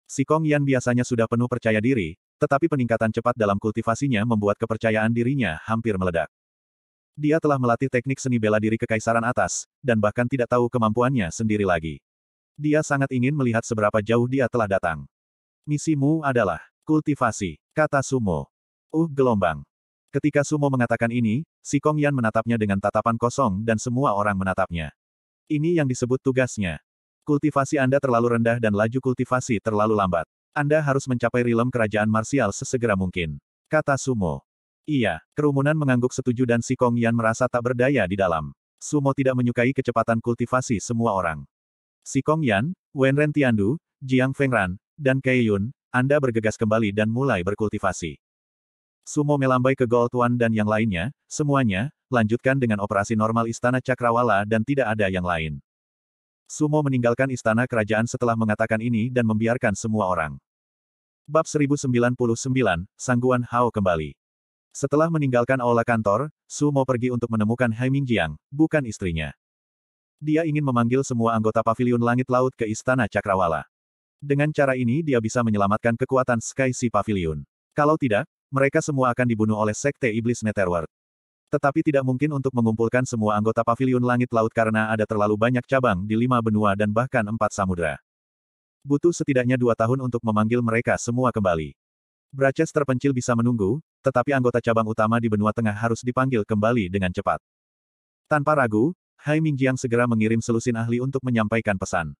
Si Kong Yan biasanya sudah penuh percaya diri, tetapi peningkatan cepat dalam kultivasinya membuat kepercayaan dirinya hampir meledak. Dia telah melatih teknik seni bela diri kekaisaran atas, dan bahkan tidak tahu kemampuannya sendiri lagi. Dia sangat ingin melihat seberapa jauh dia telah datang. Misimu adalah kultivasi, kata Sumo. Uh gelombang. Ketika Sumo mengatakan ini, si Kong Yan menatapnya dengan tatapan kosong dan semua orang menatapnya. Ini yang disebut tugasnya. Kultivasi Anda terlalu rendah dan laju kultivasi terlalu lambat. Anda harus mencapai rilem kerajaan marsial sesegera mungkin. Kata Sumo. Iya, kerumunan mengangguk setuju dan si Kong Yan merasa tak berdaya di dalam. Sumo tidak menyukai kecepatan kultivasi semua orang. Si Kong Yan, Wenren Tiandu, Jiang Fengran, dan Kei Yun, Anda bergegas kembali dan mulai berkultivasi. Sumo melambai ke Gold One dan yang lainnya, semuanya, lanjutkan dengan operasi normal Istana Cakrawala dan tidak ada yang lain. Sumo meninggalkan istana kerajaan setelah mengatakan ini dan membiarkan semua orang. Bab 1099, Sangguan Hao kembali. Setelah meninggalkan aula kantor, Su mau pergi untuk menemukan Hai Mingjiang, bukan istrinya. Dia ingin memanggil semua anggota Paviliun langit laut ke istana Cakrawala. Dengan cara ini dia bisa menyelamatkan kekuatan Sky Sea Pavilion. Kalau tidak, mereka semua akan dibunuh oleh Sekte Iblis Netherworld. Tetapi tidak mungkin untuk mengumpulkan semua anggota Paviliun langit laut karena ada terlalu banyak cabang di lima benua dan bahkan empat samudera. Butuh setidaknya dua tahun untuk memanggil mereka semua kembali. Braces terpencil bisa menunggu, tetapi anggota cabang utama di benua tengah harus dipanggil kembali dengan cepat. Tanpa ragu, Hai Mingjiang segera mengirim selusin ahli untuk menyampaikan pesan.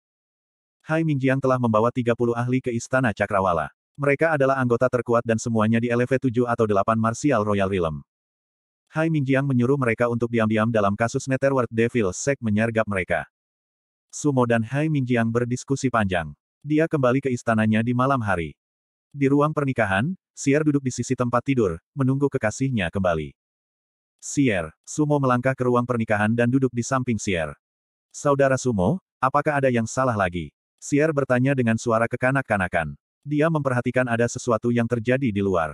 Hai Mingjiang telah membawa 30 ahli ke Istana Cakrawala. Mereka adalah anggota terkuat dan semuanya di LV7 atau 8 Martial Royal Realm. Hai Mingjiang menyuruh mereka untuk diam-diam dalam kasus Netherworld Devil Sek menyergap mereka. Sumo dan Hai Mingjiang berdiskusi panjang dia kembali ke istananya di malam hari. Di ruang pernikahan, Sier duduk di sisi tempat tidur, menunggu kekasihnya kembali. Sier, Sumo melangkah ke ruang pernikahan dan duduk di samping Sier. Saudara Sumo, apakah ada yang salah lagi? Sier bertanya dengan suara kekanak-kanakan. Dia memperhatikan ada sesuatu yang terjadi di luar.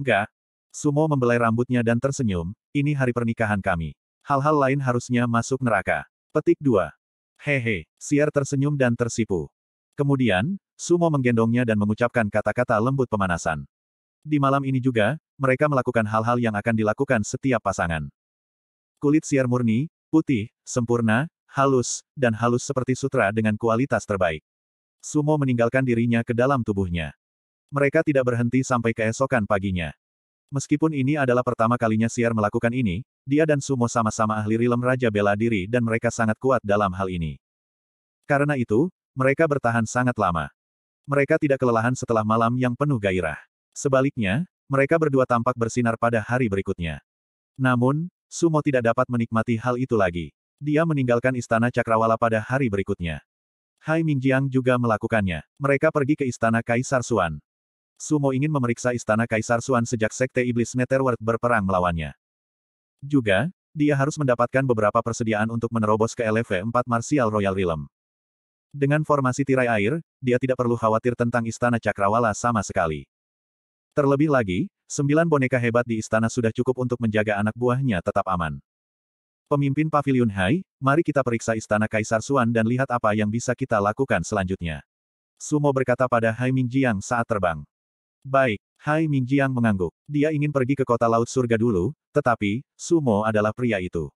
Enggak. Sumo membelai rambutnya dan tersenyum, ini hari pernikahan kami. Hal-hal lain harusnya masuk neraka. Petik 2. Hehe, Sier tersenyum dan tersipu. Kemudian, Sumo menggendongnya dan mengucapkan kata-kata lembut pemanasan. Di malam ini juga, mereka melakukan hal-hal yang akan dilakukan setiap pasangan. Kulit siar murni, putih, sempurna, halus, dan halus seperti sutra dengan kualitas terbaik. Sumo meninggalkan dirinya ke dalam tubuhnya. Mereka tidak berhenti sampai keesokan paginya. Meskipun ini adalah pertama kalinya Siar melakukan ini, dia dan Sumo sama-sama ahli rilem Raja Bela Diri dan mereka sangat kuat dalam hal ini. Karena itu, mereka bertahan sangat lama. Mereka tidak kelelahan setelah malam yang penuh gairah. Sebaliknya, mereka berdua tampak bersinar pada hari berikutnya. Namun, Sumo tidak dapat menikmati hal itu lagi. Dia meninggalkan istana Cakrawala pada hari berikutnya. Hai Mingjiang juga melakukannya. Mereka pergi ke istana Kaisar Suan. Sumo ingin memeriksa istana Kaisar Suan sejak Sekte Iblis Netherworld berperang melawannya. Juga, dia harus mendapatkan beberapa persediaan untuk menerobos ke LV4 Martial Royal Realm. Dengan formasi tirai air, dia tidak perlu khawatir tentang istana Cakrawala sama sekali. Terlebih lagi, sembilan boneka hebat di istana sudah cukup untuk menjaga anak buahnya tetap aman. Pemimpin Pavilion Hai, mari kita periksa istana Kaisar Suan dan lihat apa yang bisa kita lakukan selanjutnya. Sumo berkata pada Hai Mingjiang saat terbang. Baik, Hai Mingjiang mengangguk. Dia ingin pergi ke kota laut surga dulu, tetapi, Sumo adalah pria itu.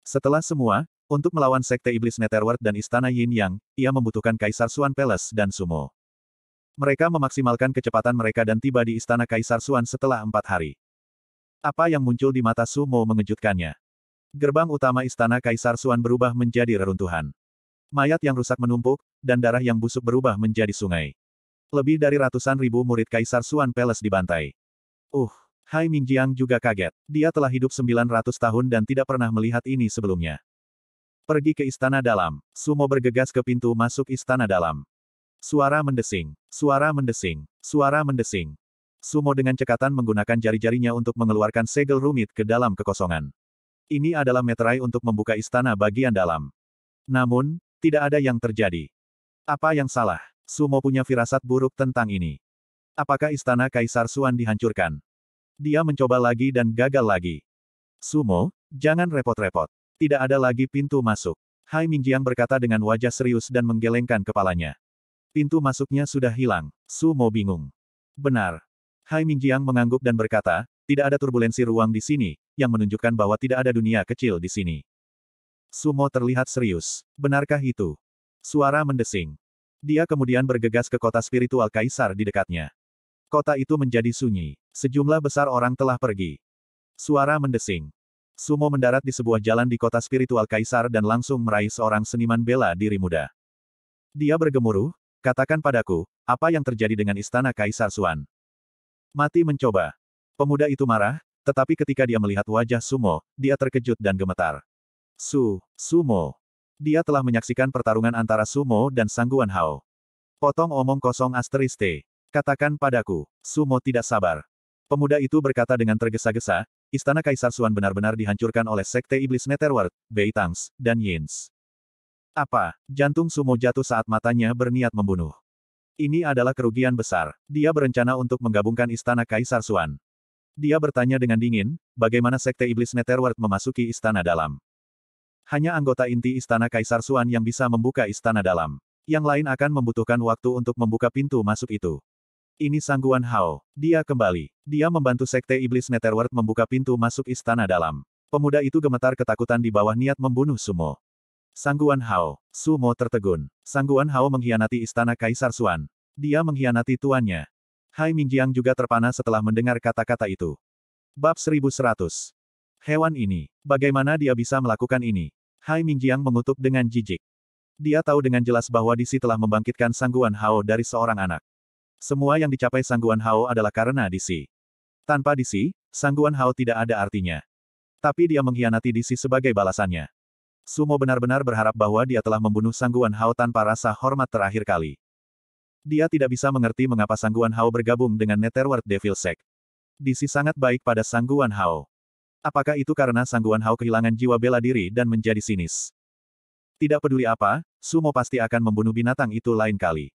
Setelah semua, untuk melawan Sekte Iblis Netherworld dan Istana Yin Yang, ia membutuhkan Kaisar Suan Peles dan Sumo. Mereka memaksimalkan kecepatan mereka dan tiba di Istana Kaisar Suan setelah empat hari. Apa yang muncul di mata Sumo mengejutkannya. Gerbang utama Istana Kaisar Suan berubah menjadi reruntuhan. Mayat yang rusak menumpuk, dan darah yang busuk berubah menjadi sungai. Lebih dari ratusan ribu murid Kaisar Suan Peles dibantai. Uh, Hai Mingjiang juga kaget. Dia telah hidup 900 tahun dan tidak pernah melihat ini sebelumnya. Pergi ke istana dalam. Sumo bergegas ke pintu masuk istana dalam. Suara mendesing. Suara mendesing. Suara mendesing. Sumo dengan cekatan menggunakan jari-jarinya untuk mengeluarkan segel rumit ke dalam kekosongan. Ini adalah meterai untuk membuka istana bagian dalam. Namun, tidak ada yang terjadi. Apa yang salah? Sumo punya firasat buruk tentang ini. Apakah istana Kaisar Suan dihancurkan? Dia mencoba lagi dan gagal lagi. Sumo, jangan repot-repot. Tidak ada lagi pintu masuk. Hai Mingjiang berkata dengan wajah serius dan menggelengkan kepalanya. Pintu masuknya sudah hilang. Su Mo bingung. Benar. Hai Mingjiang mengangguk dan berkata, tidak ada turbulensi ruang di sini, yang menunjukkan bahwa tidak ada dunia kecil di sini. Su Mo terlihat serius. Benarkah itu? Suara mendesing. Dia kemudian bergegas ke kota spiritual kaisar di dekatnya. Kota itu menjadi sunyi. Sejumlah besar orang telah pergi. Suara mendesing. Sumo mendarat di sebuah jalan di kota spiritual kaisar dan langsung meraih seorang seniman bela diri muda. Dia bergemuruh, katakan padaku, apa yang terjadi dengan istana kaisar Suan? Mati mencoba. Pemuda itu marah, tetapi ketika dia melihat wajah Sumo, dia terkejut dan gemetar. Su, Sumo. Dia telah menyaksikan pertarungan antara Sumo dan Sangguan Hao. Potong omong kosong asteriste. Katakan padaku, Sumo tidak sabar. Pemuda itu berkata dengan tergesa-gesa, istana Kaisar Suan benar-benar dihancurkan oleh Sekte Iblis Netherworld, Tangs, dan Yins. Apa? Jantung Sumo jatuh saat matanya berniat membunuh. Ini adalah kerugian besar. Dia berencana untuk menggabungkan istana Kaisar Suan. Dia bertanya dengan dingin, bagaimana Sekte Iblis Netherworld memasuki istana dalam. Hanya anggota inti istana Kaisar Suan yang bisa membuka istana dalam. Yang lain akan membutuhkan waktu untuk membuka pintu masuk itu. Ini sangguan Hao. Dia kembali. Dia membantu Sekte Iblis Netherworld membuka pintu masuk istana dalam. Pemuda itu gemetar ketakutan di bawah niat membunuh Sumo. Sangguan Hao. Sumo tertegun. Sangguan Hao mengkhianati istana Kaisar Suan. Dia mengkhianati tuannya. Hai Mingjiang juga terpana setelah mendengar kata-kata itu. Bab 1100. Hewan ini. Bagaimana dia bisa melakukan ini? Hai Mingjiang mengutuk dengan jijik. Dia tahu dengan jelas bahwa Disi telah membangkitkan sangguan Hao dari seorang anak. Semua yang dicapai Sangguan Hao adalah karena DC. Tanpa DC, Sangguan Hao tidak ada artinya. Tapi dia mengkhianati DC sebagai balasannya. Sumo benar-benar berharap bahwa dia telah membunuh Sangguan Hao tanpa rasa hormat terakhir kali. Dia tidak bisa mengerti mengapa Sangguan Hao bergabung dengan Netherworld Devil Sect. DC sangat baik pada Sangguan Hao. Apakah itu karena Sangguan Hao kehilangan jiwa bela diri dan menjadi sinis? Tidak peduli apa, Sumo pasti akan membunuh binatang itu lain kali.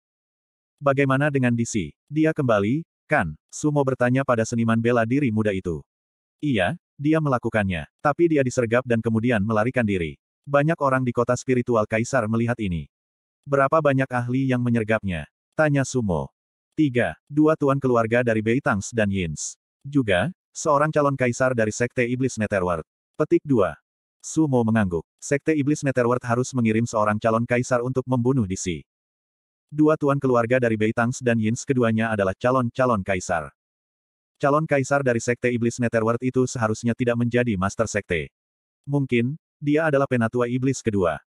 Bagaimana dengan DC? Dia kembali, kan? Sumo bertanya pada seniman bela diri muda itu. Iya, dia melakukannya. Tapi dia disergap dan kemudian melarikan diri. Banyak orang di kota spiritual kaisar melihat ini. Berapa banyak ahli yang menyergapnya? Tanya Sumo. Tiga. Dua tuan keluarga dari Bei Tangs dan Yins. Juga, seorang calon kaisar dari Sekte Iblis Netherworld. Petik 2. Sumo mengangguk. Sekte Iblis Netherworld harus mengirim seorang calon kaisar untuk membunuh DC. Dua tuan keluarga dari Beitangs dan Yins keduanya adalah calon-calon kaisar. Calon kaisar dari Sekte Iblis Netherworld itu seharusnya tidak menjadi Master Sekte. Mungkin, dia adalah penatua Iblis kedua.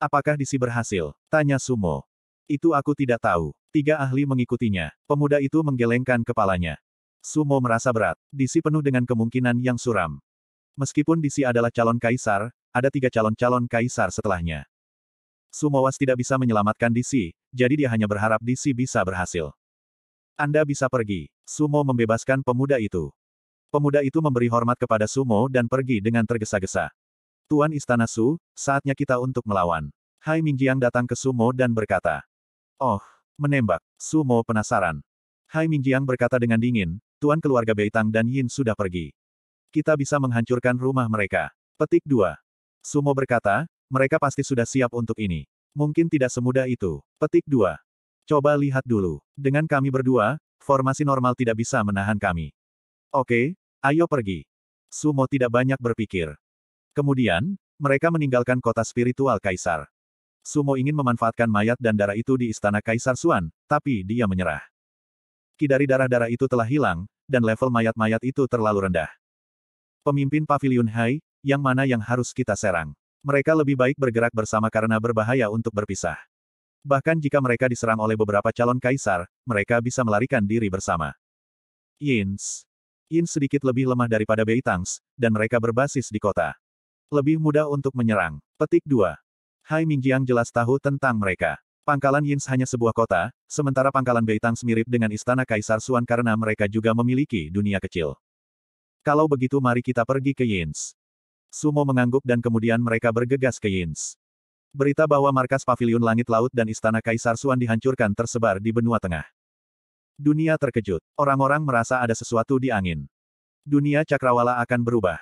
Apakah disi berhasil? Tanya Sumo. Itu aku tidak tahu. Tiga ahli mengikutinya. Pemuda itu menggelengkan kepalanya. Sumo merasa berat. Disi penuh dengan kemungkinan yang suram. Meskipun Disi adalah calon kaisar, ada tiga calon-calon kaisar setelahnya. Sumowas tidak bisa menyelamatkan DC, jadi dia hanya berharap DC bisa berhasil. Anda bisa pergi. Sumo membebaskan pemuda itu. Pemuda itu memberi hormat kepada Sumo dan pergi dengan tergesa-gesa. Tuan Istana Su, saatnya kita untuk melawan. Hai Mingjiang datang ke Sumo dan berkata. Oh, menembak. Sumo penasaran. Hai Mingjiang berkata dengan dingin, Tuan keluarga Beitang dan Yin sudah pergi. Kita bisa menghancurkan rumah mereka. Petik 2. Sumo berkata, mereka pasti sudah siap untuk ini. Mungkin tidak semudah itu. Petik 2. Coba lihat dulu. Dengan kami berdua, formasi normal tidak bisa menahan kami. Oke, ayo pergi. Sumo tidak banyak berpikir. Kemudian, mereka meninggalkan kota spiritual Kaisar. Sumo ingin memanfaatkan mayat dan darah itu di istana Kaisar Suan, tapi dia menyerah. Kidari darah-darah itu telah hilang, dan level mayat-mayat itu terlalu rendah. Pemimpin Paviliun Hai, yang mana yang harus kita serang? Mereka lebih baik bergerak bersama karena berbahaya untuk berpisah. Bahkan jika mereka diserang oleh beberapa calon kaisar, mereka bisa melarikan diri bersama. Yins. Yin sedikit lebih lemah daripada Beitangs, dan mereka berbasis di kota. Lebih mudah untuk menyerang. Petik 2. Hai Mingjiang jelas tahu tentang mereka. Pangkalan Yins hanya sebuah kota, sementara pangkalan Beitangs mirip dengan istana Kaisar Suan karena mereka juga memiliki dunia kecil. Kalau begitu mari kita pergi ke Yins. Sumo mengangguk dan kemudian mereka bergegas ke Yins. Berita bahwa markas pavilion langit laut dan istana Kaisar Suan dihancurkan tersebar di benua tengah. Dunia terkejut. Orang-orang merasa ada sesuatu di angin. Dunia cakrawala akan berubah.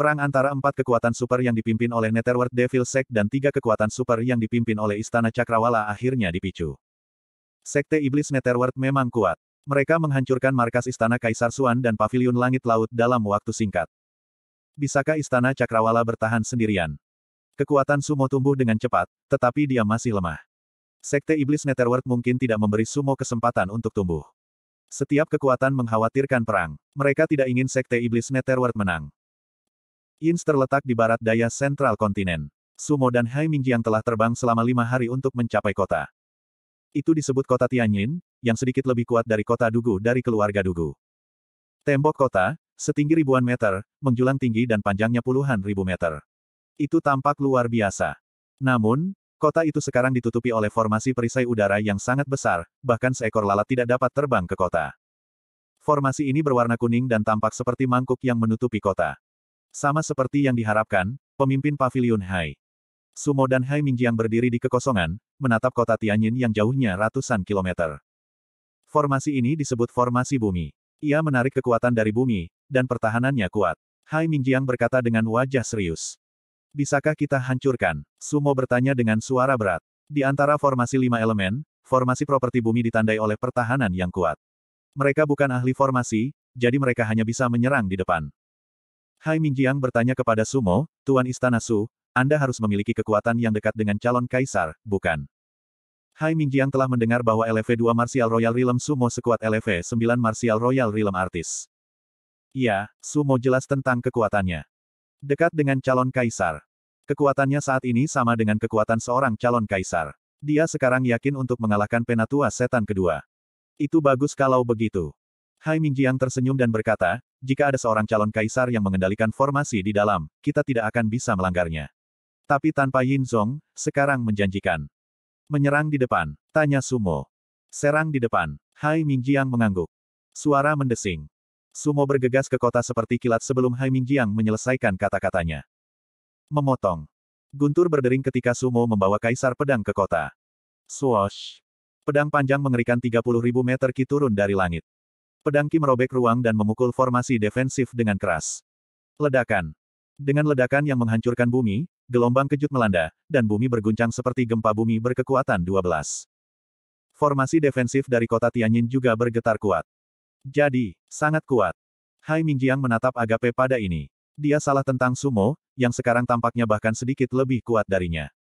Perang antara empat kekuatan super yang dipimpin oleh Netherworld Devil Sect dan tiga kekuatan super yang dipimpin oleh Istana Cakrawala akhirnya dipicu. Sekte Iblis Netherworld memang kuat. Mereka menghancurkan markas Istana Kaisar Suan dan Paviliun Langit Laut dalam waktu singkat. Bisakah istana Cakrawala bertahan sendirian? Kekuatan Sumo tumbuh dengan cepat, tetapi dia masih lemah. Sekte Iblis Netherworld mungkin tidak memberi Sumo kesempatan untuk tumbuh. Setiap kekuatan mengkhawatirkan perang. Mereka tidak ingin Sekte Iblis Netherworld menang. Yins terletak di barat daya sentral kontinen. Sumo dan Hai Mingjiang telah terbang selama lima hari untuk mencapai kota. Itu disebut kota Tianyin, yang sedikit lebih kuat dari kota Dugu dari keluarga Dugu. Tembok kota, Setinggi ribuan meter, menjulang tinggi dan panjangnya puluhan ribu meter. Itu tampak luar biasa. Namun, kota itu sekarang ditutupi oleh formasi perisai udara yang sangat besar, bahkan seekor lalat tidak dapat terbang ke kota. Formasi ini berwarna kuning dan tampak seperti mangkuk yang menutupi kota. Sama seperti yang diharapkan, pemimpin pavilion Hai. Sumo dan Hai Mingjiang berdiri di kekosongan, menatap kota Tianjin yang jauhnya ratusan kilometer. Formasi ini disebut formasi bumi. Ia menarik kekuatan dari bumi, dan pertahanannya kuat. Hai Mingjiang berkata dengan wajah serius. Bisakah kita hancurkan? Sumo bertanya dengan suara berat. Di antara formasi lima elemen, formasi properti bumi ditandai oleh pertahanan yang kuat. Mereka bukan ahli formasi, jadi mereka hanya bisa menyerang di depan. Hai Mingjiang bertanya kepada Sumo, Tuan Istana Su, Anda harus memiliki kekuatan yang dekat dengan calon kaisar, bukan? Hai Mingjiang telah mendengar bahwa LV2 Martial Royal Realm Sumo sekuat LV9 Martial Royal Realm Artis. Iya, Sumo jelas tentang kekuatannya. Dekat dengan calon kaisar. Kekuatannya saat ini sama dengan kekuatan seorang calon kaisar. Dia sekarang yakin untuk mengalahkan penatua setan kedua. Itu bagus kalau begitu. Hai Mingjiang tersenyum dan berkata, jika ada seorang calon kaisar yang mengendalikan formasi di dalam, kita tidak akan bisa melanggarnya. Tapi tanpa Yin Zong, sekarang menjanjikan. Menyerang di depan, tanya Sumo. Serang di depan, Hai Mingjiang mengangguk. Suara mendesing. Sumo bergegas ke kota seperti kilat sebelum Hai Mingjiang menyelesaikan kata-katanya. Memotong. Guntur berdering ketika Sumo membawa kaisar pedang ke kota. Swoosh. Pedang panjang mengerikan ribu meter ki turun dari langit. Pedang ki merobek ruang dan memukul formasi defensif dengan keras. Ledakan. Dengan ledakan yang menghancurkan bumi, gelombang kejut melanda, dan bumi berguncang seperti gempa bumi berkekuatan 12. Formasi defensif dari kota Tianyin juga bergetar kuat. Jadi, sangat kuat. Hai Mingjiang menatap Agape pada ini. Dia salah tentang Sumo, yang sekarang tampaknya bahkan sedikit lebih kuat darinya.